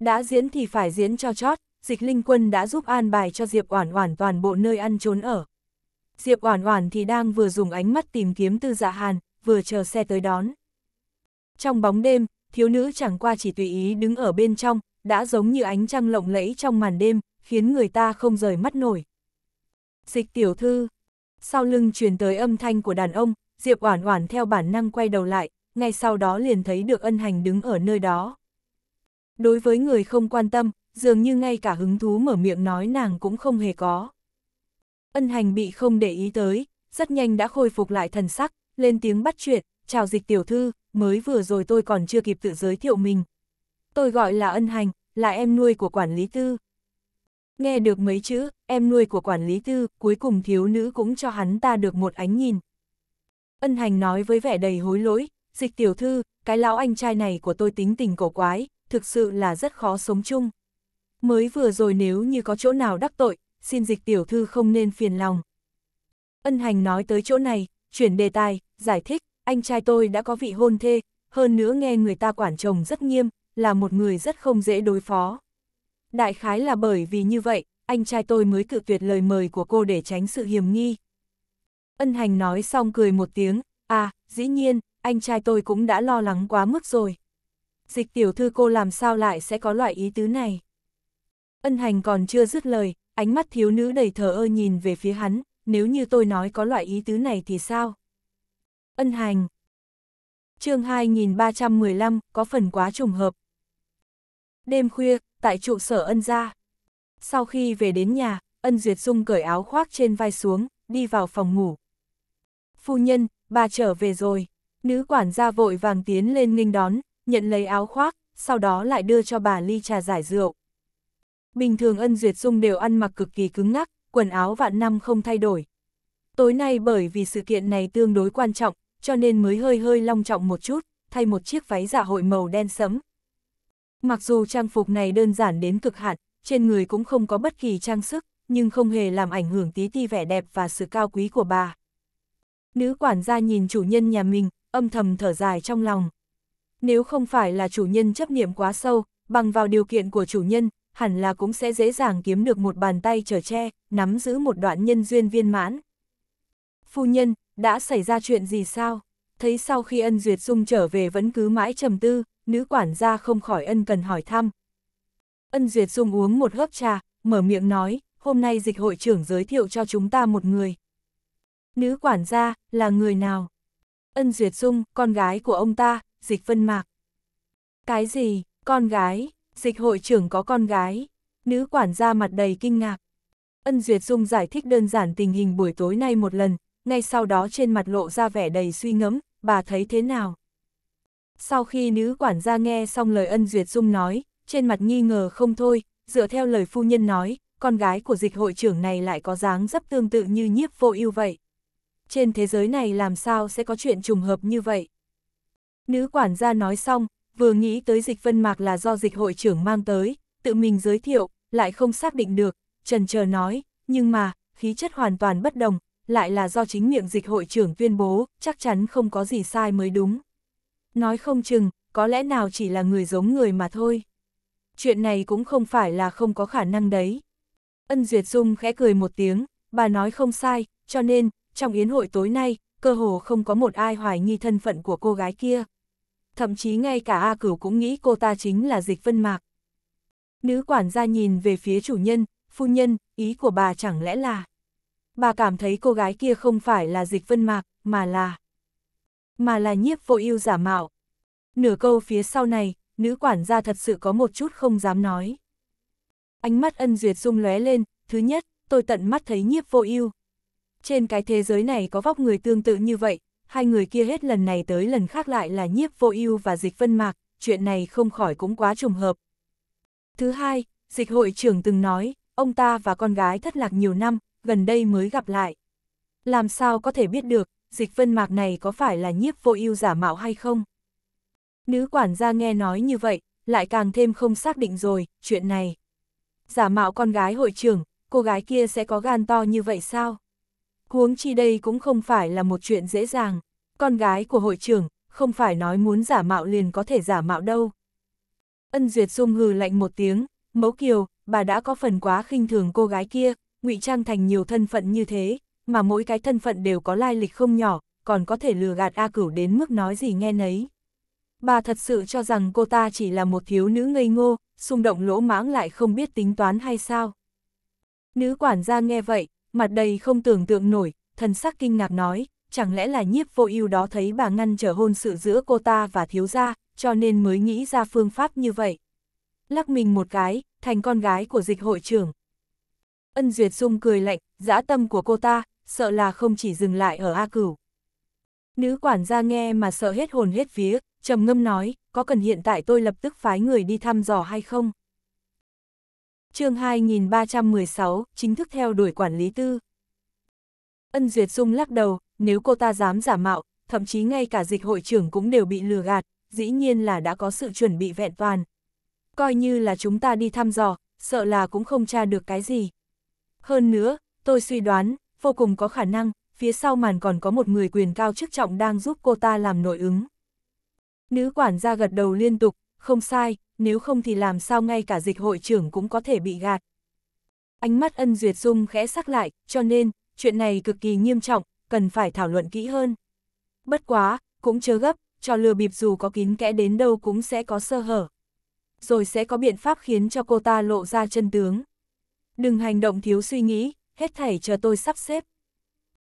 Đã diễn thì phải diễn cho chót, dịch linh quân đã giúp an bài cho Diệp Oản Oản toàn bộ nơi ăn trốn ở. Diệp Oản Oản thì đang vừa dùng ánh mắt tìm kiếm Tư Dạ Hàn, vừa chờ xe tới đón. Trong bóng đêm, thiếu nữ chẳng qua chỉ tùy ý đứng ở bên trong, đã giống như ánh trăng lộng lẫy trong màn đêm, khiến người ta không rời mắt nổi. Dịch tiểu thư, sau lưng truyền tới âm thanh của đàn ông, Diệp Oản Oản theo bản năng quay đầu lại, ngay sau đó liền thấy được ân hành đứng ở nơi đó. Đối với người không quan tâm, dường như ngay cả hứng thú mở miệng nói nàng cũng không hề có. Ân hành bị không để ý tới, rất nhanh đã khôi phục lại thần sắc, lên tiếng bắt chuyện, chào dịch tiểu thư, mới vừa rồi tôi còn chưa kịp tự giới thiệu mình. Tôi gọi là ân hành, là em nuôi của quản lý tư. Nghe được mấy chữ, em nuôi của quản lý tư, cuối cùng thiếu nữ cũng cho hắn ta được một ánh nhìn. Ân hành nói với vẻ đầy hối lỗi, dịch tiểu thư, cái lão anh trai này của tôi tính tình cổ quái, thực sự là rất khó sống chung. Mới vừa rồi nếu như có chỗ nào đắc tội, xin dịch tiểu thư không nên phiền lòng. Ân hành nói tới chỗ này, chuyển đề tài, giải thích, anh trai tôi đã có vị hôn thê, hơn nữa nghe người ta quản chồng rất nghiêm, là một người rất không dễ đối phó. Đại khái là bởi vì như vậy, anh trai tôi mới cự tuyệt lời mời của cô để tránh sự hiểm nghi ân hành nói xong cười một tiếng, à, dĩ nhiên, anh trai tôi cũng đã lo lắng quá mức rồi. Dịch tiểu thư cô làm sao lại sẽ có loại ý tứ này? Ân hành còn chưa dứt lời, ánh mắt thiếu nữ đầy thờ ơ nhìn về phía hắn, nếu như tôi nói có loại ý tứ này thì sao? Ân hành chương 2315, có phần quá trùng hợp. Đêm khuya, tại trụ sở ân gia. Sau khi về đến nhà, ân duyệt dung cởi áo khoác trên vai xuống, đi vào phòng ngủ, phu nhân, bà trở về rồi. Nữ quản gia vội vàng tiến lên nghênh đón, nhận lấy áo khoác, sau đó lại đưa cho bà ly trà giải rượu. Bình thường ân duyệt dung đều ăn mặc cực kỳ cứng ngắc, quần áo vạn năm không thay đổi. Tối nay bởi vì sự kiện này tương đối quan trọng, cho nên mới hơi hơi long trọng một chút, thay một chiếc váy dạ hội màu đen sẫm. Mặc dù trang phục này đơn giản đến cực hạn, trên người cũng không có bất kỳ trang sức, nhưng không hề làm ảnh hưởng tí ti vẻ đẹp và sự cao quý của bà. Nữ quản gia nhìn chủ nhân nhà mình, âm thầm thở dài trong lòng. Nếu không phải là chủ nhân chấp niệm quá sâu, bằng vào điều kiện của chủ nhân, hẳn là cũng sẽ dễ dàng kiếm được một bàn tay trở che, nắm giữ một đoạn nhân duyên viên mãn. Phu nhân, đã xảy ra chuyện gì sao? Thấy sau khi ân duyệt dung trở về vẫn cứ mãi trầm tư, nữ quản gia không khỏi ân cần hỏi thăm. Ân duyệt dung uống một hớp trà, mở miệng nói, hôm nay dịch hội trưởng giới thiệu cho chúng ta một người. Nữ quản gia, là người nào? Ân Duyệt Dung, con gái của ông ta, dịch vân mạc. Cái gì, con gái, dịch hội trưởng có con gái. Nữ quản gia mặt đầy kinh ngạc. Ân Duyệt Dung giải thích đơn giản tình hình buổi tối nay một lần, ngay sau đó trên mặt lộ ra vẻ đầy suy ngẫm, bà thấy thế nào? Sau khi nữ quản gia nghe xong lời ân Duyệt Dung nói, trên mặt nghi ngờ không thôi, dựa theo lời phu nhân nói, con gái của dịch hội trưởng này lại có dáng dấp tương tự như nhiếp vô ưu vậy trên thế giới này làm sao sẽ có chuyện trùng hợp như vậy. Nữ quản gia nói xong, vừa nghĩ tới dịch vân mạc là do dịch hội trưởng mang tới, tự mình giới thiệu, lại không xác định được, trần chờ nói, nhưng mà, khí chất hoàn toàn bất đồng, lại là do chính miệng dịch hội trưởng tuyên bố, chắc chắn không có gì sai mới đúng. Nói không chừng, có lẽ nào chỉ là người giống người mà thôi. Chuyện này cũng không phải là không có khả năng đấy. Ân Duyệt Dung khẽ cười một tiếng, bà nói không sai, cho nên, trong yến hội tối nay, cơ hồ không có một ai hoài nghi thân phận của cô gái kia. Thậm chí ngay cả A Cửu cũng nghĩ cô ta chính là Dịch Vân Mạc. Nữ quản gia nhìn về phía chủ nhân, phu nhân, ý của bà chẳng lẽ là... Bà cảm thấy cô gái kia không phải là Dịch Vân Mạc, mà là... Mà là nhiếp vô ưu giả mạo. Nửa câu phía sau này, nữ quản gia thật sự có một chút không dám nói. Ánh mắt ân duyệt rung lóe lên, thứ nhất, tôi tận mắt thấy nhiếp vô ưu trên cái thế giới này có vóc người tương tự như vậy, hai người kia hết lần này tới lần khác lại là nhiếp vô ưu và dịch vân mạc, chuyện này không khỏi cũng quá trùng hợp. Thứ hai, dịch hội trưởng từng nói, ông ta và con gái thất lạc nhiều năm, gần đây mới gặp lại. Làm sao có thể biết được, dịch vân mạc này có phải là nhiếp vô ưu giả mạo hay không? Nữ quản gia nghe nói như vậy, lại càng thêm không xác định rồi, chuyện này. Giả mạo con gái hội trưởng, cô gái kia sẽ có gan to như vậy sao? huống chi đây cũng không phải là một chuyện dễ dàng, con gái của hội trưởng, không phải nói muốn giả mạo liền có thể giả mạo đâu. Ân Duyệt Dung hừ lạnh một tiếng, mẫu kiều, bà đã có phần quá khinh thường cô gái kia, ngụy trang thành nhiều thân phận như thế, mà mỗi cái thân phận đều có lai lịch không nhỏ, còn có thể lừa gạt A Cửu đến mức nói gì nghe nấy. Bà thật sự cho rằng cô ta chỉ là một thiếu nữ ngây ngô, xung động lỗ mãng lại không biết tính toán hay sao. Nữ quản gia nghe vậy, mặt đầy không tưởng tượng nổi, thần sắc kinh ngạc nói, chẳng lẽ là nhiếp vô ưu đó thấy bà ngăn trở hôn sự giữa cô ta và thiếu gia, cho nên mới nghĩ ra phương pháp như vậy. Lắc mình một cái, thành con gái của dịch hội trưởng. Ân Duyệt Dung cười lạnh, dã tâm của cô ta, sợ là không chỉ dừng lại ở A Cửu. Nữ quản gia nghe mà sợ hết hồn hết vía, trầm ngâm nói, có cần hiện tại tôi lập tức phái người đi thăm dò hay không? chương 2316, chính thức theo đuổi quản lý tư. Ân Duyệt Dung lắc đầu, nếu cô ta dám giả mạo, thậm chí ngay cả dịch hội trưởng cũng đều bị lừa gạt, dĩ nhiên là đã có sự chuẩn bị vẹn toàn. Coi như là chúng ta đi thăm dò, sợ là cũng không tra được cái gì. Hơn nữa, tôi suy đoán, vô cùng có khả năng, phía sau màn còn có một người quyền cao chức trọng đang giúp cô ta làm nội ứng. Nữ quản gia gật đầu liên tục, không sai, nếu không thì làm sao ngay cả dịch hội trưởng cũng có thể bị gạt. Ánh mắt ân duyệt dung khẽ sắc lại, cho nên, chuyện này cực kỳ nghiêm trọng, cần phải thảo luận kỹ hơn. Bất quá, cũng chớ gấp, cho lừa bịp dù có kín kẽ đến đâu cũng sẽ có sơ hở. Rồi sẽ có biện pháp khiến cho cô ta lộ ra chân tướng. Đừng hành động thiếu suy nghĩ, hết thảy chờ tôi sắp xếp.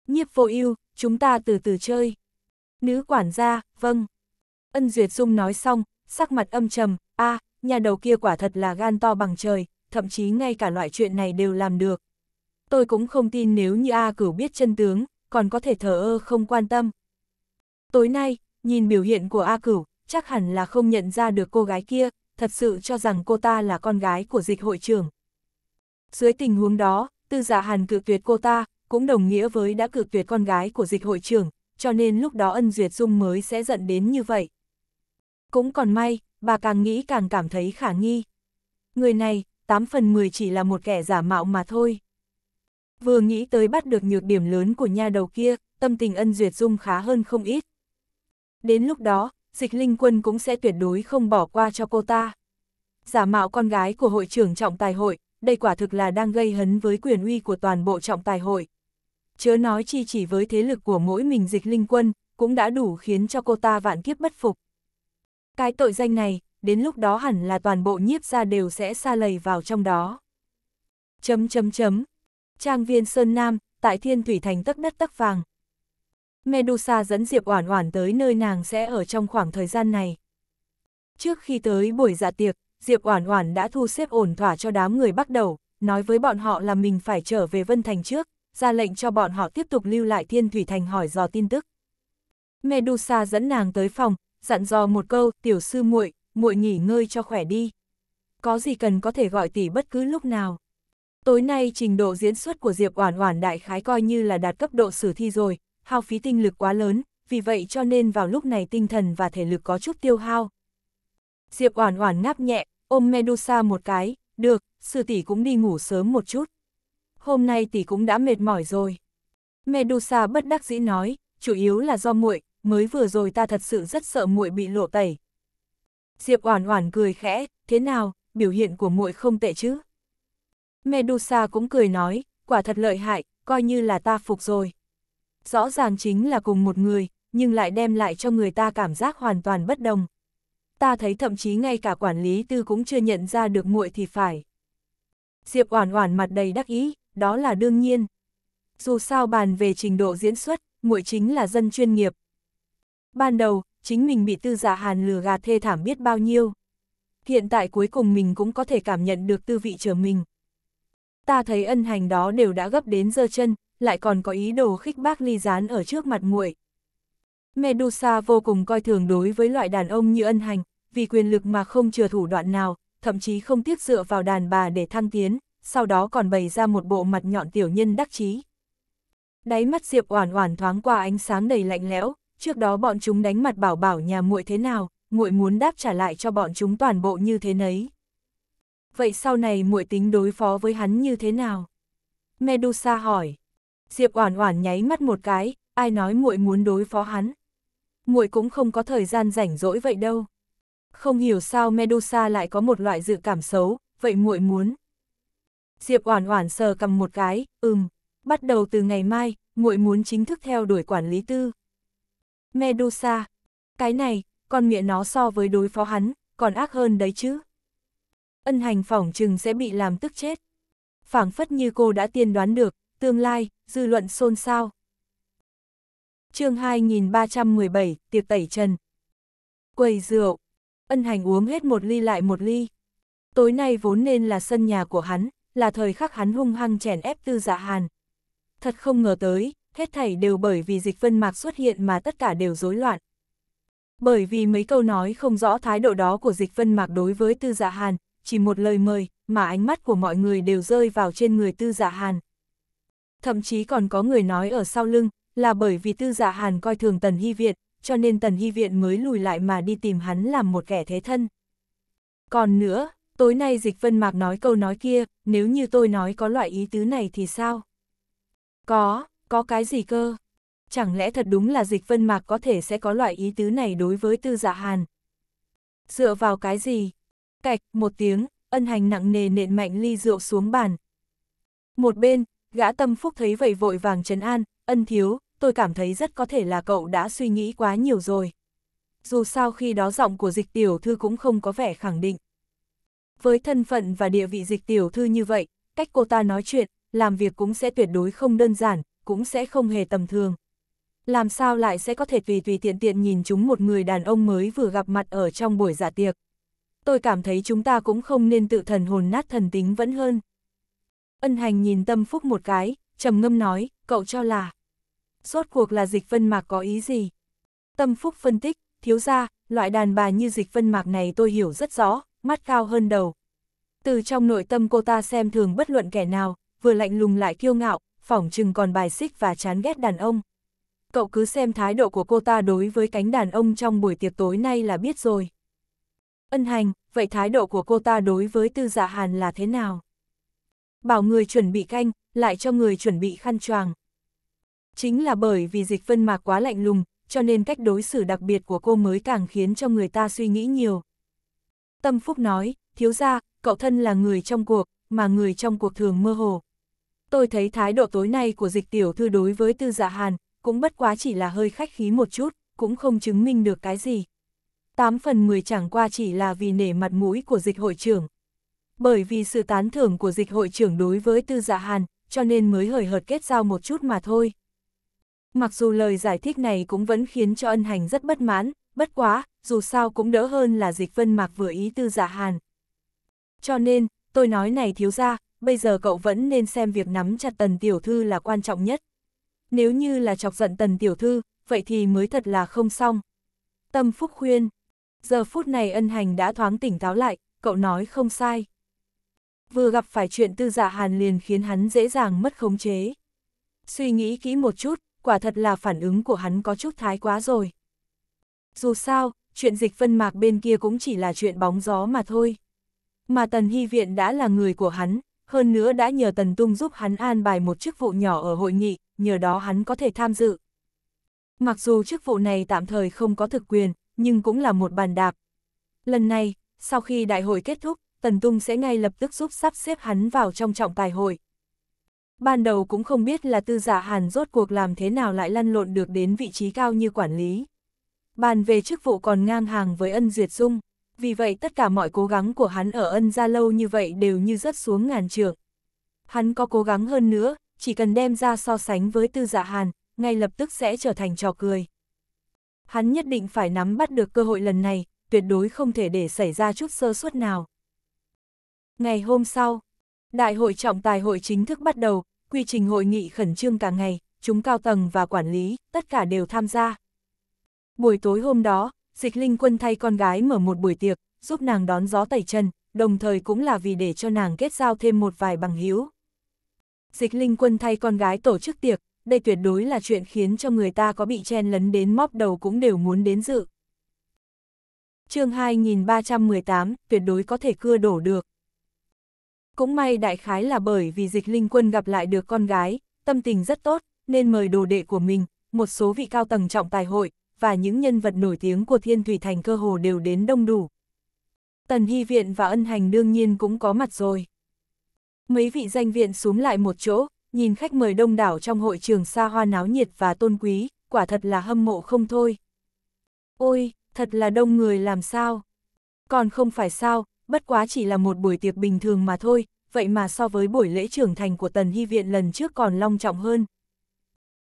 Nhiếp vô ưu, chúng ta từ từ chơi. Nữ quản gia, vâng. Ân Duyệt Dung nói xong, sắc mặt âm trầm, a à, nhà đầu kia quả thật là gan to bằng trời, thậm chí ngay cả loại chuyện này đều làm được. Tôi cũng không tin nếu như A cửu biết chân tướng, còn có thể thờ ơ không quan tâm. Tối nay, nhìn biểu hiện của A cửu, chắc hẳn là không nhận ra được cô gái kia, thật sự cho rằng cô ta là con gái của dịch hội trưởng. Dưới tình huống đó, tư giả dạ hàn cự tuyệt cô ta, cũng đồng nghĩa với đã cự tuyệt con gái của dịch hội trưởng, cho nên lúc đó ân duyệt dung mới sẽ giận đến như vậy. Cũng còn may, bà càng nghĩ càng cảm thấy khả nghi. Người này, 8 phần 10 chỉ là một kẻ giả mạo mà thôi. Vừa nghĩ tới bắt được nhược điểm lớn của nha đầu kia, tâm tình ân duyệt dung khá hơn không ít. Đến lúc đó, dịch linh quân cũng sẽ tuyệt đối không bỏ qua cho cô ta. Giả mạo con gái của hội trưởng trọng tài hội, đây quả thực là đang gây hấn với quyền uy của toàn bộ trọng tài hội. Chớ nói chi chỉ với thế lực của mỗi mình dịch linh quân, cũng đã đủ khiến cho cô ta vạn kiếp bất phục. Cái tội danh này, đến lúc đó hẳn là toàn bộ nhiếp ra đều sẽ xa lầy vào trong đó. Chấm chấm chấm. Trang viên Sơn Nam, tại Thiên Thủy Thành tắc đất tắc vàng. Medusa dẫn Diệp Oản Oản tới nơi nàng sẽ ở trong khoảng thời gian này. Trước khi tới buổi dạ tiệc, Diệp Oản Oản đã thu xếp ổn thỏa cho đám người bắt đầu, nói với bọn họ là mình phải trở về Vân Thành trước, ra lệnh cho bọn họ tiếp tục lưu lại Thiên Thủy Thành hỏi dò tin tức. Medusa dẫn nàng tới phòng, dặn dò một câu, tiểu sư muội, muội nghỉ ngơi cho khỏe đi. Có gì cần có thể gọi tỷ bất cứ lúc nào. Tối nay trình độ diễn xuất của Diệp Oản Oản đại khái coi như là đạt cấp độ sử thi rồi, hao phí tinh lực quá lớn, vì vậy cho nên vào lúc này tinh thần và thể lực có chút tiêu hao. Diệp Oản Oản ngáp nhẹ, ôm Medusa một cái, được, sư tỷ cũng đi ngủ sớm một chút. Hôm nay tỷ cũng đã mệt mỏi rồi. Medusa bất đắc dĩ nói, chủ yếu là do muội, mới vừa rồi ta thật sự rất sợ muội bị lộ tẩy. Diệp Oản Oản cười khẽ, thế nào, biểu hiện của muội không tệ chứ? Medusa cũng cười nói, quả thật lợi hại, coi như là ta phục rồi. Rõ ràng chính là cùng một người, nhưng lại đem lại cho người ta cảm giác hoàn toàn bất đồng. Ta thấy thậm chí ngay cả quản lý tư cũng chưa nhận ra được muội thì phải. Diệp Oản Oản mặt đầy đắc ý, đó là đương nhiên. Dù sao bàn về trình độ diễn xuất, muội chính là dân chuyên nghiệp, Ban đầu, chính mình bị tư giả hàn lừa gạt thê thảm biết bao nhiêu. Hiện tại cuối cùng mình cũng có thể cảm nhận được tư vị chờ mình. Ta thấy ân hành đó đều đã gấp đến giơ chân, lại còn có ý đồ khích bác ly gián ở trước mặt muội. Medusa vô cùng coi thường đối với loại đàn ông như ân hành, vì quyền lực mà không chừa thủ đoạn nào, thậm chí không tiếc dựa vào đàn bà để thăng tiến, sau đó còn bày ra một bộ mặt nhọn tiểu nhân đắc chí. Đáy mắt Diệp Oản Oản thoáng qua ánh sáng đầy lạnh lẽo, trước đó bọn chúng đánh mặt bảo bảo nhà muội thế nào, muội muốn đáp trả lại cho bọn chúng toàn bộ như thế nấy. Vậy sau này muội tính đối phó với hắn như thế nào? Medusa hỏi. Diệp Oản Oản nháy mắt một cái, ai nói muội muốn đối phó hắn? Muội cũng không có thời gian rảnh rỗi vậy đâu. Không hiểu sao Medusa lại có một loại dự cảm xấu, vậy muội muốn. Diệp Oản Oản sờ cầm một cái, ừm, bắt đầu từ ngày mai, muội muốn chính thức theo đuổi quản lý tư, Medusa. Cái này, con miệng nó so với đối phó hắn, còn ác hơn đấy chứ. Ân hành phỏng chừng sẽ bị làm tức chết. phảng phất như cô đã tiên đoán được, tương lai, dư luận xôn xao. chương 2317, tiệc tẩy trần. Quầy rượu. Ân hành uống hết một ly lại một ly. Tối nay vốn nên là sân nhà của hắn, là thời khắc hắn hung hăng chèn ép tư dạ hàn. Thật không ngờ tới, hết thảy đều bởi vì dịch vân mạc xuất hiện mà tất cả đều rối loạn. Bởi vì mấy câu nói không rõ thái độ đó của dịch vân mạc đối với tư dạ hàn, chỉ một lời mời, mà ánh mắt của mọi người đều rơi vào trên người tư dạ hàn. Thậm chí còn có người nói ở sau lưng, là bởi vì tư dạ hàn coi thường tần hy viện, cho nên tần hy viện mới lùi lại mà đi tìm hắn làm một kẻ thế thân. Còn nữa, tối nay dịch vân mạc nói câu nói kia, nếu như tôi nói có loại ý tứ này thì sao? Có, có cái gì cơ? Chẳng lẽ thật đúng là dịch vân mạc có thể sẽ có loại ý tứ này đối với tư dạ hàn? Dựa vào cái gì? Cạch, một tiếng, ân hành nặng nề nện mạnh ly rượu xuống bàn. Một bên, gã tâm phúc thấy vậy vội vàng trấn an, ân thiếu, tôi cảm thấy rất có thể là cậu đã suy nghĩ quá nhiều rồi. Dù sao khi đó giọng của dịch tiểu thư cũng không có vẻ khẳng định. Với thân phận và địa vị dịch tiểu thư như vậy, cách cô ta nói chuyện, làm việc cũng sẽ tuyệt đối không đơn giản, cũng sẽ không hề tầm thường. Làm sao lại sẽ có thể tùy tùy tiện tiện nhìn chúng một người đàn ông mới vừa gặp mặt ở trong buổi giả dạ tiệc. Tôi cảm thấy chúng ta cũng không nên tự thần hồn nát thần tính vẫn hơn. Ân hành nhìn tâm phúc một cái, trầm ngâm nói, cậu cho là. Rốt cuộc là dịch vân mạc có ý gì? Tâm phúc phân tích, thiếu ra, loại đàn bà như dịch vân mạc này tôi hiểu rất rõ, mắt cao hơn đầu. Từ trong nội tâm cô ta xem thường bất luận kẻ nào, vừa lạnh lùng lại kiêu ngạo, phỏng chừng còn bài xích và chán ghét đàn ông. Cậu cứ xem thái độ của cô ta đối với cánh đàn ông trong buổi tiệc tối nay là biết rồi. Ân hành, vậy thái độ của cô ta đối với tư dạ hàn là thế nào? Bảo người chuẩn bị canh, lại cho người chuẩn bị khăn choàng. Chính là bởi vì dịch vân mạc quá lạnh lùng, cho nên cách đối xử đặc biệt của cô mới càng khiến cho người ta suy nghĩ nhiều. Tâm Phúc nói, thiếu ra, cậu thân là người trong cuộc, mà người trong cuộc thường mơ hồ, tôi thấy thái độ tối nay của dịch tiểu thư đối với tư dạ hàn, cũng bất quá chỉ là hơi khách khí một chút, cũng không chứng minh được cái gì. tám phần mười chẳng qua chỉ là vì nể mặt mũi của dịch hội trưởng. Bởi vì sự tán thưởng của dịch hội trưởng đối với tư dạ hàn, cho nên mới hời hợt kết giao một chút mà thôi. Mặc dù lời giải thích này cũng vẫn khiến cho ân hành rất bất mãn, bất quá, dù sao cũng đỡ hơn là dịch vân mạc vừa ý tư dạ hàn. Cho nên, tôi nói này thiếu ra, bây giờ cậu vẫn nên xem việc nắm chặt tần tiểu thư là quan trọng nhất. Nếu như là chọc giận tần tiểu thư, vậy thì mới thật là không xong. Tâm Phúc khuyên, giờ phút này ân hành đã thoáng tỉnh táo lại, cậu nói không sai. Vừa gặp phải chuyện tư dạ hàn liền khiến hắn dễ dàng mất khống chế. Suy nghĩ kỹ một chút, quả thật là phản ứng của hắn có chút thái quá rồi. Dù sao, chuyện dịch phân mạc bên kia cũng chỉ là chuyện bóng gió mà thôi. Mà Tần Hy Viện đã là người của hắn, hơn nữa đã nhờ Tần Tung giúp hắn an bài một chức vụ nhỏ ở hội nghị, nhờ đó hắn có thể tham dự. Mặc dù chức vụ này tạm thời không có thực quyền, nhưng cũng là một bàn đạp. Lần này, sau khi đại hội kết thúc, Tần Tung sẽ ngay lập tức giúp sắp xếp hắn vào trong trọng tài hội. Ban đầu cũng không biết là tư giả dạ hàn rốt cuộc làm thế nào lại lăn lộn được đến vị trí cao như quản lý. Bàn về chức vụ còn ngang hàng với ân duyệt dung vì vậy tất cả mọi cố gắng của hắn ở ân gia lâu như vậy đều như rớt xuống ngàn trường. Hắn có cố gắng hơn nữa, chỉ cần đem ra so sánh với tư dạ hàn, ngay lập tức sẽ trở thành trò cười. Hắn nhất định phải nắm bắt được cơ hội lần này, tuyệt đối không thể để xảy ra chút sơ suất nào. Ngày hôm sau, đại hội trọng tài hội chính thức bắt đầu, quy trình hội nghị khẩn trương cả ngày, chúng cao tầng và quản lý, tất cả đều tham gia. Buổi tối hôm đó, dịch linh quân thay con gái mở một buổi tiệc, giúp nàng đón gió tẩy chân, đồng thời cũng là vì để cho nàng kết giao thêm một vài bằng hữu. Dịch linh quân thay con gái tổ chức tiệc, đây tuyệt đối là chuyện khiến cho người ta có bị chen lấn đến móp đầu cũng đều muốn đến dự. chương 2318, tuyệt đối có thể cưa đổ được. Cũng may đại khái là bởi vì dịch linh quân gặp lại được con gái, tâm tình rất tốt, nên mời đồ đệ của mình, một số vị cao tầng trọng tài hội, và những nhân vật nổi tiếng của Thiên Thủy Thành cơ hồ đều đến đông đủ. Tần Hy Viện và Ân Hành đương nhiên cũng có mặt rồi. Mấy vị danh viện xuống lại một chỗ, nhìn khách mời đông đảo trong hội trường xa hoa náo nhiệt và tôn quý, quả thật là hâm mộ không thôi. Ôi, thật là đông người làm sao? Còn không phải sao, bất quá chỉ là một buổi tiệc bình thường mà thôi, vậy mà so với buổi lễ trưởng thành của Tần Hy Viện lần trước còn long trọng hơn,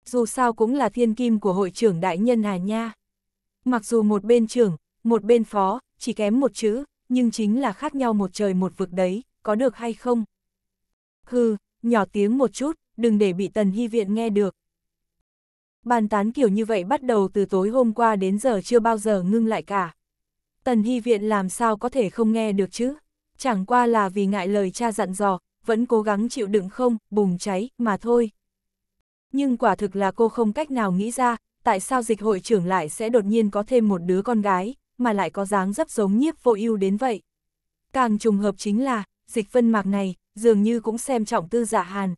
dù sao cũng là thiên kim của hội trưởng đại nhân Hà Nha. Mặc dù một bên trưởng, một bên phó, chỉ kém một chữ, nhưng chính là khác nhau một trời một vực đấy, có được hay không? Hừ, nhỏ tiếng một chút, đừng để bị tần hy viện nghe được. Bàn tán kiểu như vậy bắt đầu từ tối hôm qua đến giờ chưa bao giờ ngưng lại cả. Tần hy viện làm sao có thể không nghe được chứ? Chẳng qua là vì ngại lời cha dặn dò, vẫn cố gắng chịu đựng không, bùng cháy, mà thôi. Nhưng quả thực là cô không cách nào nghĩ ra, tại sao dịch hội trưởng lại sẽ đột nhiên có thêm một đứa con gái, mà lại có dáng dấp giống nhiếp vô ưu đến vậy. Càng trùng hợp chính là, dịch vân mạc này, dường như cũng xem trọng tư giả dạ hàn.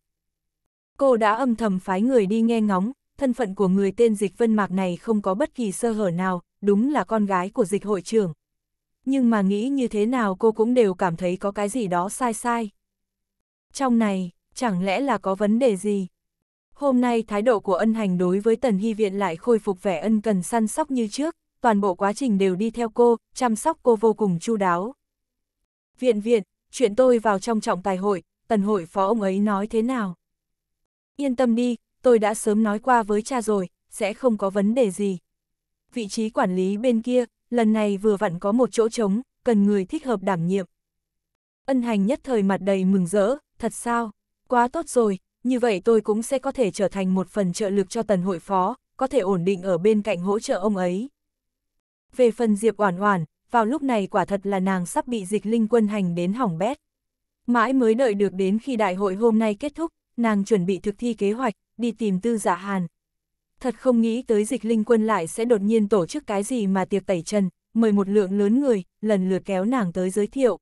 Cô đã âm thầm phái người đi nghe ngóng, thân phận của người tên dịch vân mạc này không có bất kỳ sơ hở nào, đúng là con gái của dịch hội trưởng. Nhưng mà nghĩ như thế nào cô cũng đều cảm thấy có cái gì đó sai sai. Trong này, chẳng lẽ là có vấn đề gì? Hôm nay thái độ của ân hành đối với Tần Hy Viện lại khôi phục vẻ ân cần săn sóc như trước, toàn bộ quá trình đều đi theo cô, chăm sóc cô vô cùng chu đáo. Viện viện, chuyện tôi vào trong trọng tài hội, Tần hội phó ông ấy nói thế nào? Yên tâm đi, tôi đã sớm nói qua với cha rồi, sẽ không có vấn đề gì. Vị trí quản lý bên kia, lần này vừa vặn có một chỗ trống, cần người thích hợp đảm nhiệm. Ân hành nhất thời mặt đầy mừng rỡ, thật sao? Quá tốt rồi, như vậy tôi cũng sẽ có thể trở thành một phần trợ lực cho tần hội phó, có thể ổn định ở bên cạnh hỗ trợ ông ấy. Về phần Diệp Oản Oản, vào lúc này quả thật là nàng sắp bị dịch linh quân hành đến hỏng bét. Mãi mới đợi được đến khi đại hội hôm nay kết thúc, nàng chuẩn bị thực thi kế hoạch, đi tìm tư giả dạ hàn. Thật không nghĩ tới dịch linh quân lại sẽ đột nhiên tổ chức cái gì mà tiệc tẩy trần, mời một lượng lớn người, lần lượt kéo nàng tới giới thiệu.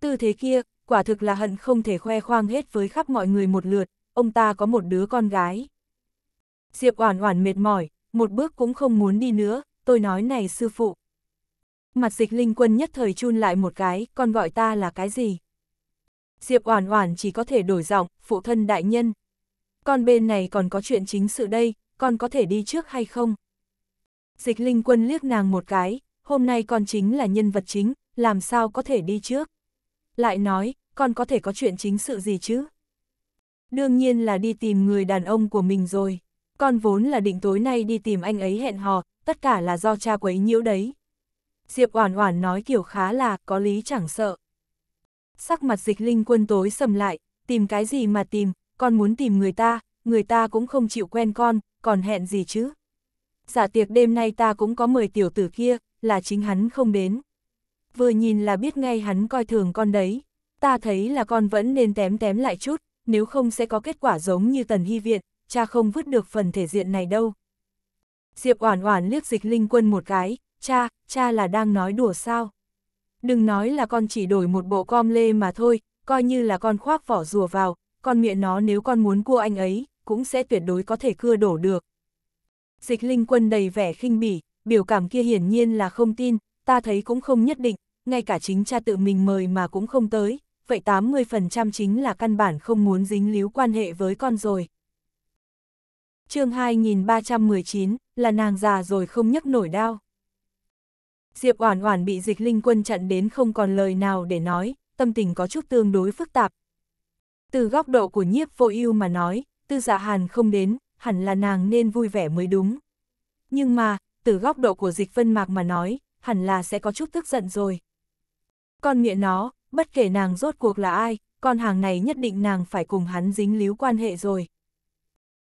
Tư thế kia, quả thực là hận không thể khoe khoang hết với khắp mọi người một lượt, ông ta có một đứa con gái. Diệp Oản Oản mệt mỏi, một bước cũng không muốn đi nữa, tôi nói này sư phụ. Mặt dịch linh quân nhất thời chun lại một cái, con gọi ta là cái gì? Diệp Oản Oản chỉ có thể đổi giọng, phụ thân đại nhân. Con bên này còn có chuyện chính sự đây, con có thể đi trước hay không? Dịch linh quân liếc nàng một cái, hôm nay con chính là nhân vật chính, làm sao có thể đi trước? Lại nói, còn có thể có chuyện chính sự gì chứ? Đương nhiên là đi tìm người đàn ông của mình rồi. Con vốn là định tối nay đi tìm anh ấy hẹn hò, tất cả là do cha quấy nhiễu đấy. Diệp Oản Oản nói kiểu khá là có lý chẳng sợ. Sắc mặt Dịch Linh Quân tối sầm lại, tìm cái gì mà tìm, con muốn tìm người ta, người ta cũng không chịu quen con, còn hẹn gì chứ? Dạ tiệc đêm nay ta cũng có mời tiểu tử kia, là chính hắn không đến. Vừa nhìn là biết ngay hắn coi thường con đấy ta thấy là con vẫn nên tém tém lại chút, nếu không sẽ có kết quả giống như tần hy viện, cha không vứt được phần thể diện này đâu. Diệp Oản Oản liếc Dịch Linh Quân một cái, "Cha, cha là đang nói đùa sao? Đừng nói là con chỉ đổi một bộ com lê mà thôi, coi như là con khoác vỏ rùa vào, con miệng nó nếu con muốn cua anh ấy, cũng sẽ tuyệt đối có thể cưa đổ được." Dịch Linh Quân đầy vẻ khinh bỉ, biểu cảm kia hiển nhiên là không tin, ta thấy cũng không nhất định, ngay cả chính cha tự mình mời mà cũng không tới, vậy 80% chính là căn bản không muốn dính líu quan hệ với con rồi. chương 2319, là nàng già rồi không nhấc nổi đau. Diệp Oản Oản bị Dịch Linh Quân chặn đến không còn lời nào để nói, tâm tình có chút tương đối phức tạp. Từ góc độ của Nhiếp Vô Ưu mà nói, Tư Dạ Hàn không đến, hẳn là nàng nên vui vẻ mới đúng. Nhưng mà, từ góc độ của Dịch Vân Mạc mà nói, hẳn là sẽ có chút tức giận rồi. Con nghĩa nó, bất kể nàng rốt cuộc là ai, con hàng này nhất định nàng phải cùng hắn dính líu quan hệ rồi.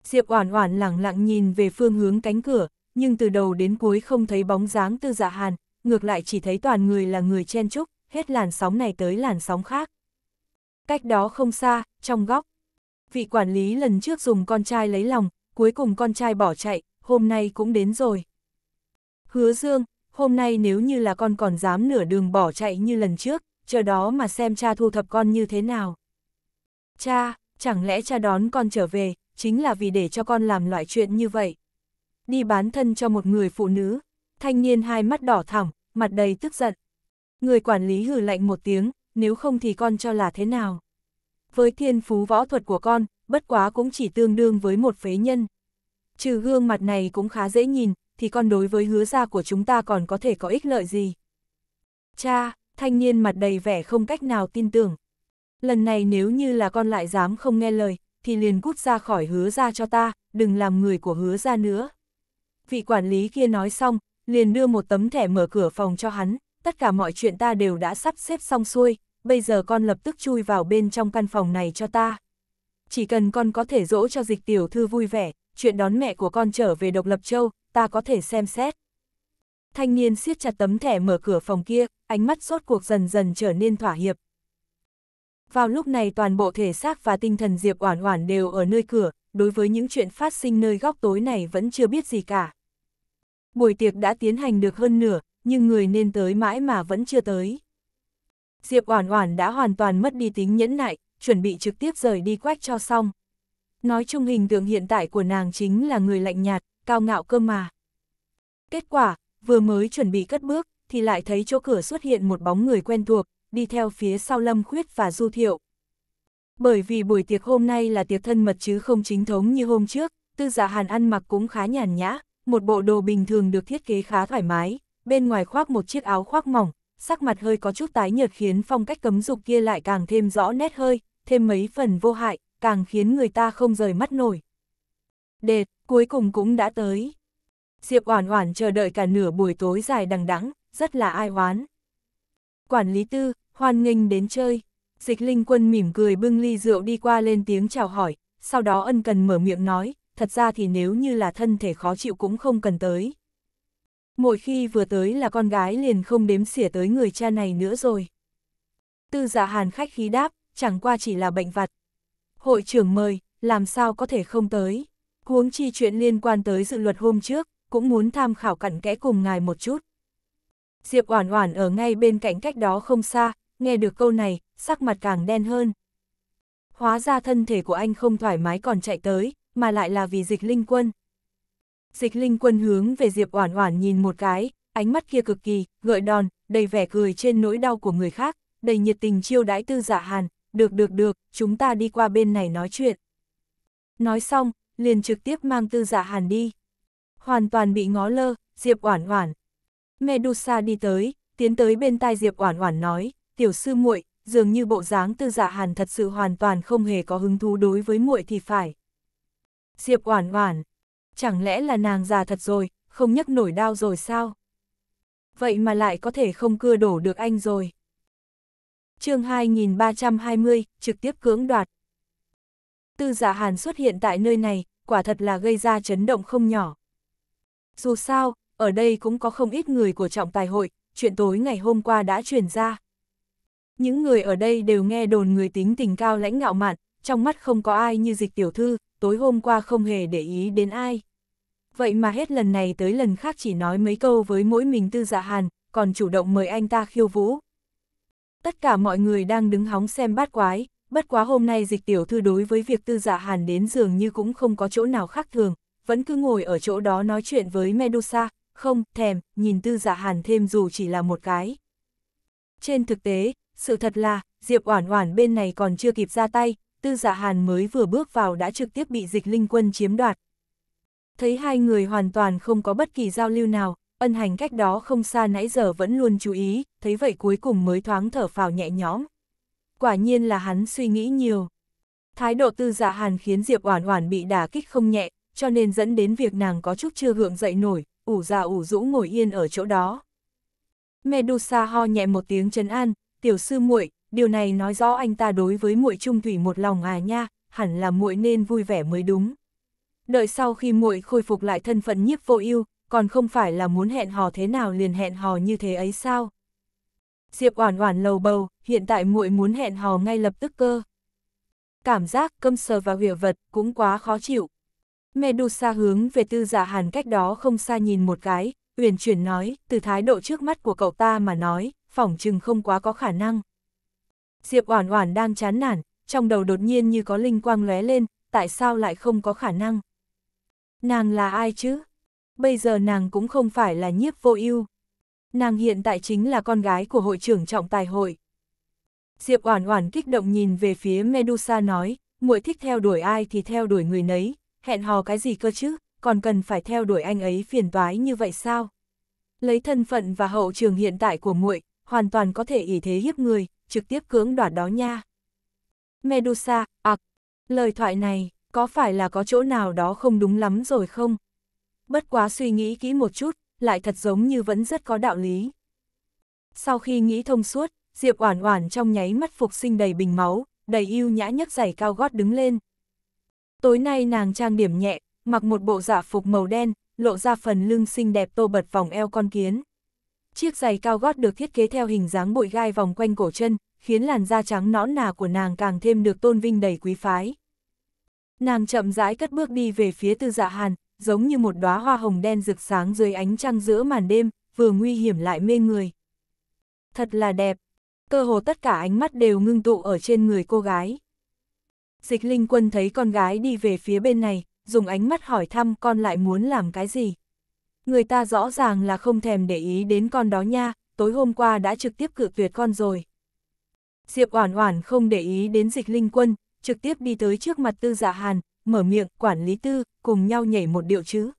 Diệp Oản Oản lẳng lặng nhìn về phương hướng cánh cửa, nhưng từ đầu đến cuối không thấy bóng dáng Tư Dạ Hàn, ngược lại chỉ thấy toàn người là người chen chúc, hết làn sóng này tới làn sóng khác. Cách đó không xa, trong góc, vị quản lý lần trước dùng con trai lấy lòng, cuối cùng con trai bỏ chạy, hôm nay cũng đến rồi. Hứa Dương, hôm nay nếu như là con còn dám nửa đường bỏ chạy như lần trước, chờ đó mà xem cha thu thập con như thế nào. Cha, chẳng lẽ cha đón con trở về, chính là vì để cho con làm loại chuyện như vậy. Đi bán thân cho một người phụ nữ, thanh niên hai mắt đỏ thẳng, mặt đầy tức giận. Người quản lý hừ lạnh một tiếng, nếu không thì con cho là thế nào. Với thiên phú võ thuật của con, bất quá cũng chỉ tương đương với một phế nhân. Trừ gương mặt này cũng khá dễ nhìn, thì con đối với hứa gia của chúng ta còn có thể có ích lợi gì. Cha, thanh niên mặt đầy vẻ không cách nào tin tưởng. Lần này nếu như là con lại dám không nghe lời, thì liền cút ra khỏi hứa ra cho ta, đừng làm người của hứa ra nữa. Vị quản lý kia nói xong, liền đưa một tấm thẻ mở cửa phòng cho hắn, tất cả mọi chuyện ta đều đã sắp xếp xong xuôi, bây giờ con lập tức chui vào bên trong căn phòng này cho ta. Chỉ cần con có thể dỗ cho dịch tiểu thư vui vẻ, chuyện đón mẹ của con trở về độc lập châu, ta có thể xem xét thanh niên siết chặt tấm thẻ mở cửa phòng kia, ánh mắt sốt cuộc dần dần trở nên thỏa hiệp. Vào lúc này toàn bộ thể xác và tinh thần Diệp Oản Oản đều ở nơi cửa, đối với những chuyện phát sinh nơi góc tối này vẫn chưa biết gì cả. Buổi tiệc đã tiến hành được hơn nửa, nhưng người nên tới mãi mà vẫn chưa tới. Diệp Oản Oản đã hoàn toàn mất đi tính nhẫn nại, chuẩn bị trực tiếp rời đi quách cho xong. Nói chung hình tượng hiện tại của nàng chính là người lạnh nhạt, cao ngạo cơ mà. Kết quả, vừa mới chuẩn bị cất bước, thì lại thấy chỗ cửa xuất hiện một bóng người quen thuộc, đi theo phía sau Lâm Khuyết và Du Thiệu. Bởi vì buổi tiệc hôm nay là tiệc thân mật chứ không chính thống như hôm trước, tư giả dạ hàn ăn mặc cũng khá nhàn nhã, một bộ đồ bình thường được thiết kế khá thoải mái, bên ngoài khoác một chiếc áo khoác mỏng, sắc mặt hơi có chút tái nhợt khiến phong cách cấm dục kia lại càng thêm rõ nét hơi, thêm mấy phần vô hại, càng khiến người ta không rời mắt nổi. Đệt, cuối cùng cũng đã tới. Diệp Oản Oản chờ đợi cả nửa buổi tối dài đằng đẵng, rất là ai oán. Quản lý tư, hoan nghênh đến chơi. Dịch Linh Quân mỉm cười bưng ly rượu đi qua lên tiếng chào hỏi, sau đó ân cần mở miệng nói, thật ra thì nếu như là thân thể khó chịu cũng không cần tới. Mỗi khi vừa tới là con gái liền không đếm xỉa tới người cha này nữa rồi. Tư dạ hàn khách khí đáp, chẳng qua chỉ là bệnh vặt. Hội trưởng mời, làm sao có thể không tới. Huống chi chuyện liên quan tới dự luật hôm trước, cũng muốn tham khảo cặn kẽ cùng ngài một chút. Diệp Oản Oản ở ngay bên cạnh cách đó không xa, nghe được câu này, sắc mặt càng đen hơn. Hóa ra thân thể của anh không thoải mái còn chạy tới, mà lại là vì dịch linh quân. Dịch linh quân hướng về Diệp Oản Oản nhìn một cái, ánh mắt kia cực kỳ, gợi đòn, đầy vẻ cười trên nỗi đau của người khác, đầy nhiệt tình chiêu đãi tư giả dạ hàn, được được được, chúng ta đi qua bên này nói chuyện. Nói xong, liền trực tiếp mang tư giả dạ hàn đi hoàn toàn bị ngó lơ, Diệp Oản Oản. Medusa đi tới, tiến tới bên tai Diệp Oản Oản nói, "Tiểu sư muội, dường như bộ dáng Tư Dạ Hàn thật sự hoàn toàn không hề có hứng thú đối với muội thì phải." Diệp Oản Oản, chẳng lẽ là nàng già thật rồi, không nhấc nổi đau rồi sao? Vậy mà lại có thể không cưa đổ được anh rồi. Chương 2320, trực tiếp cưỡng đoạt. Tư Dạ Hàn xuất hiện tại nơi này, quả thật là gây ra chấn động không nhỏ. Dù sao, ở đây cũng có không ít người của trọng tài hội, chuyện tối ngày hôm qua đã truyền ra. Những người ở đây đều nghe đồn người tính tình cao lãnh ngạo mạn, trong mắt không có ai như dịch tiểu thư, tối hôm qua không hề để ý đến ai. Vậy mà hết lần này tới lần khác chỉ nói mấy câu với mỗi mình tư dạ hàn, còn chủ động mời anh ta khiêu vũ. Tất cả mọi người đang đứng hóng xem bát quái, bất quá hôm nay dịch tiểu thư đối với việc tư dạ hàn đến dường như cũng không có chỗ nào khác thường, vẫn cứ ngồi ở chỗ đó nói chuyện với Medusa, không, thèm, nhìn tư dạ hàn thêm dù chỉ là một cái. Trên thực tế, sự thật là, Diệp Oản Oản bên này còn chưa kịp ra tay, tư dạ hàn mới vừa bước vào đã trực tiếp bị dịch linh quân chiếm đoạt. Thấy hai người hoàn toàn không có bất kỳ giao lưu nào, ân hành cách đó không xa nãy giờ vẫn luôn chú ý, thấy vậy cuối cùng mới thoáng thở phào nhẹ nhõm. Quả nhiên là hắn suy nghĩ nhiều. Thái độ tư dạ hàn khiến Diệp Oản Oản bị đả kích không nhẹ, cho nên dẫn đến việc nàng có chút chưa gượng dậy nổi, ủ già ủ rũ ngồi yên ở chỗ đó. Medusa ho nhẹ một tiếng trấn an, tiểu sư muội, điều này nói rõ anh ta đối với muội trung thủy một lòng à nha, hẳn là muội nên vui vẻ mới đúng. Đợi sau khi muội khôi phục lại thân phận nhiếp vô ưu, còn không phải là muốn hẹn hò thế nào liền hẹn hò như thế ấy sao? Diệp Oản Oản lầu bầu, hiện tại muội muốn hẹn hò ngay lập tức cơ. Cảm giác cơm sờ và hỉa vật cũng quá khó chịu, Medusa hướng về tư giả hàn cách đó không xa nhìn một cái, uyển chuyển nói, từ thái độ trước mắt của cậu ta mà nói, phỏng chừng không quá có khả năng. Diệp Oản Oản đang chán nản, trong đầu đột nhiên như có linh quang lóe lên, tại sao lại không có khả năng? Nàng là ai chứ? Bây giờ nàng cũng không phải là nhiếp vô ưu. Nàng hiện tại chính là con gái của hội trưởng trọng tài hội. Diệp Oản Oản kích động nhìn về phía Medusa nói, muội thích theo đuổi ai thì theo đuổi người nấy, hẹn hò cái gì cơ chứ, còn cần phải theo đuổi anh ấy phiền toái như vậy sao? Lấy thân phận và hậu trường hiện tại của muội, hoàn toàn có thể ỷ thế hiếp người, trực tiếp cưỡng đoạt đó nha. Medusa, ạc, lời thoại này, có phải là có chỗ nào đó không đúng lắm rồi không? Bất quá suy nghĩ kỹ một chút, lại thật giống như vẫn rất có đạo lý. Sau khi nghĩ thông suốt, Diệp Oản Oản trong nháy mắt phục sinh đầy bình máu, đầy yêu nhã nhấc giày cao gót đứng lên, Tối nay nàng trang điểm nhẹ, mặc một bộ giả phục màu đen, lộ ra phần lưng xinh đẹp tô bật vòng eo con kiến. Chiếc giày cao gót được thiết kế theo hình dáng bụi gai vòng quanh cổ chân, khiến làn da trắng nõn nà của nàng càng thêm được tôn vinh đầy quý phái. Nàng chậm rãi cất bước đi về phía tư dạ hàn, giống như một đóa hoa hồng đen rực sáng dưới ánh trăng giữa màn đêm, vừa nguy hiểm lại mê người. Thật là đẹp, cơ hồ tất cả ánh mắt đều ngưng tụ ở trên người cô gái. Dịch linh quân thấy con gái đi về phía bên này, dùng ánh mắt hỏi thăm con lại muốn làm cái gì. Người ta rõ ràng là không thèm để ý đến con đó nha, tối hôm qua đã trực tiếp cự tuyệt con rồi. Diệp Oản Oản không để ý đến Dịch Linh Quân, trực tiếp đi tới trước mặt Tư Dạ Hàn, mở miệng, "Quản lý Tư, cùng nhau nhảy một điệu chứ?"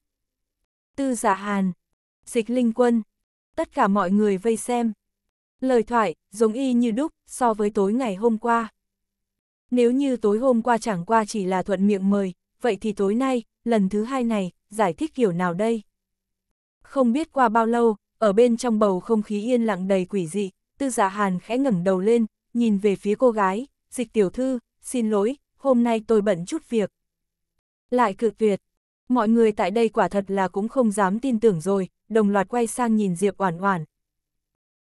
Tư Dạ Hàn, Dịch Linh Quân, tất cả mọi người vây xem. Lời thoại giống y như đúc so với tối ngày hôm qua. Nếu như tối hôm qua chẳng qua chỉ là thuận miệng mời, vậy thì tối nay, lần thứ hai này, giải thích kiểu nào đây? Không biết qua bao lâu, ở bên trong bầu không khí yên lặng đầy quỷ dị, tư giả dạ hàn khẽ ngẩng đầu lên, nhìn về phía cô gái, dịch tiểu thư, xin lỗi, hôm nay tôi bận chút việc. Lại cự tuyệt, mọi người tại đây quả thật là cũng không dám tin tưởng rồi, đồng loạt quay sang nhìn Diệp Oản Oản.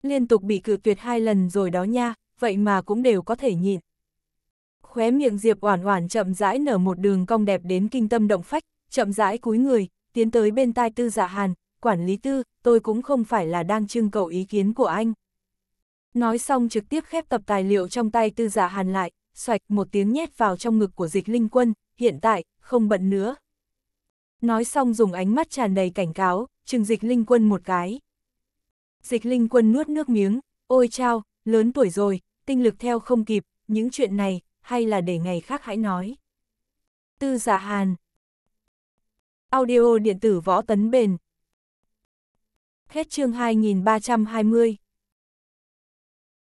Liên tục bị cự tuyệt hai lần rồi đó nha, vậy mà cũng đều có thể nhịn. Khóe miệng Diệp Oản Oản chậm rãi nở một đường cong đẹp đến kinh tâm động phách, chậm rãi cúi người, tiến tới bên tai Tư Dạ Hàn, "Quản lý Tư, tôi cũng không phải là đang trưng cầu ý kiến của anh." Nói xong trực tiếp khép tập tài liệu trong tay Tư Dạ Hàn lại, xoạch một tiếng nhét vào trong ngực của Dịch Linh Quân, "Hiện tại, không bận nữa." Nói xong dùng ánh mắt tràn đầy cảnh cáo, trừng Dịch Linh Quân một cái. Dịch Linh Quân nuốt nước miếng, "Ôi chao, lớn tuổi rồi, tinh lực theo không kịp, những chuyện này hay là để ngày khác hãy nói. Tư giả dạ hàn Audio điện tử võ tấn bền Hết chương 2320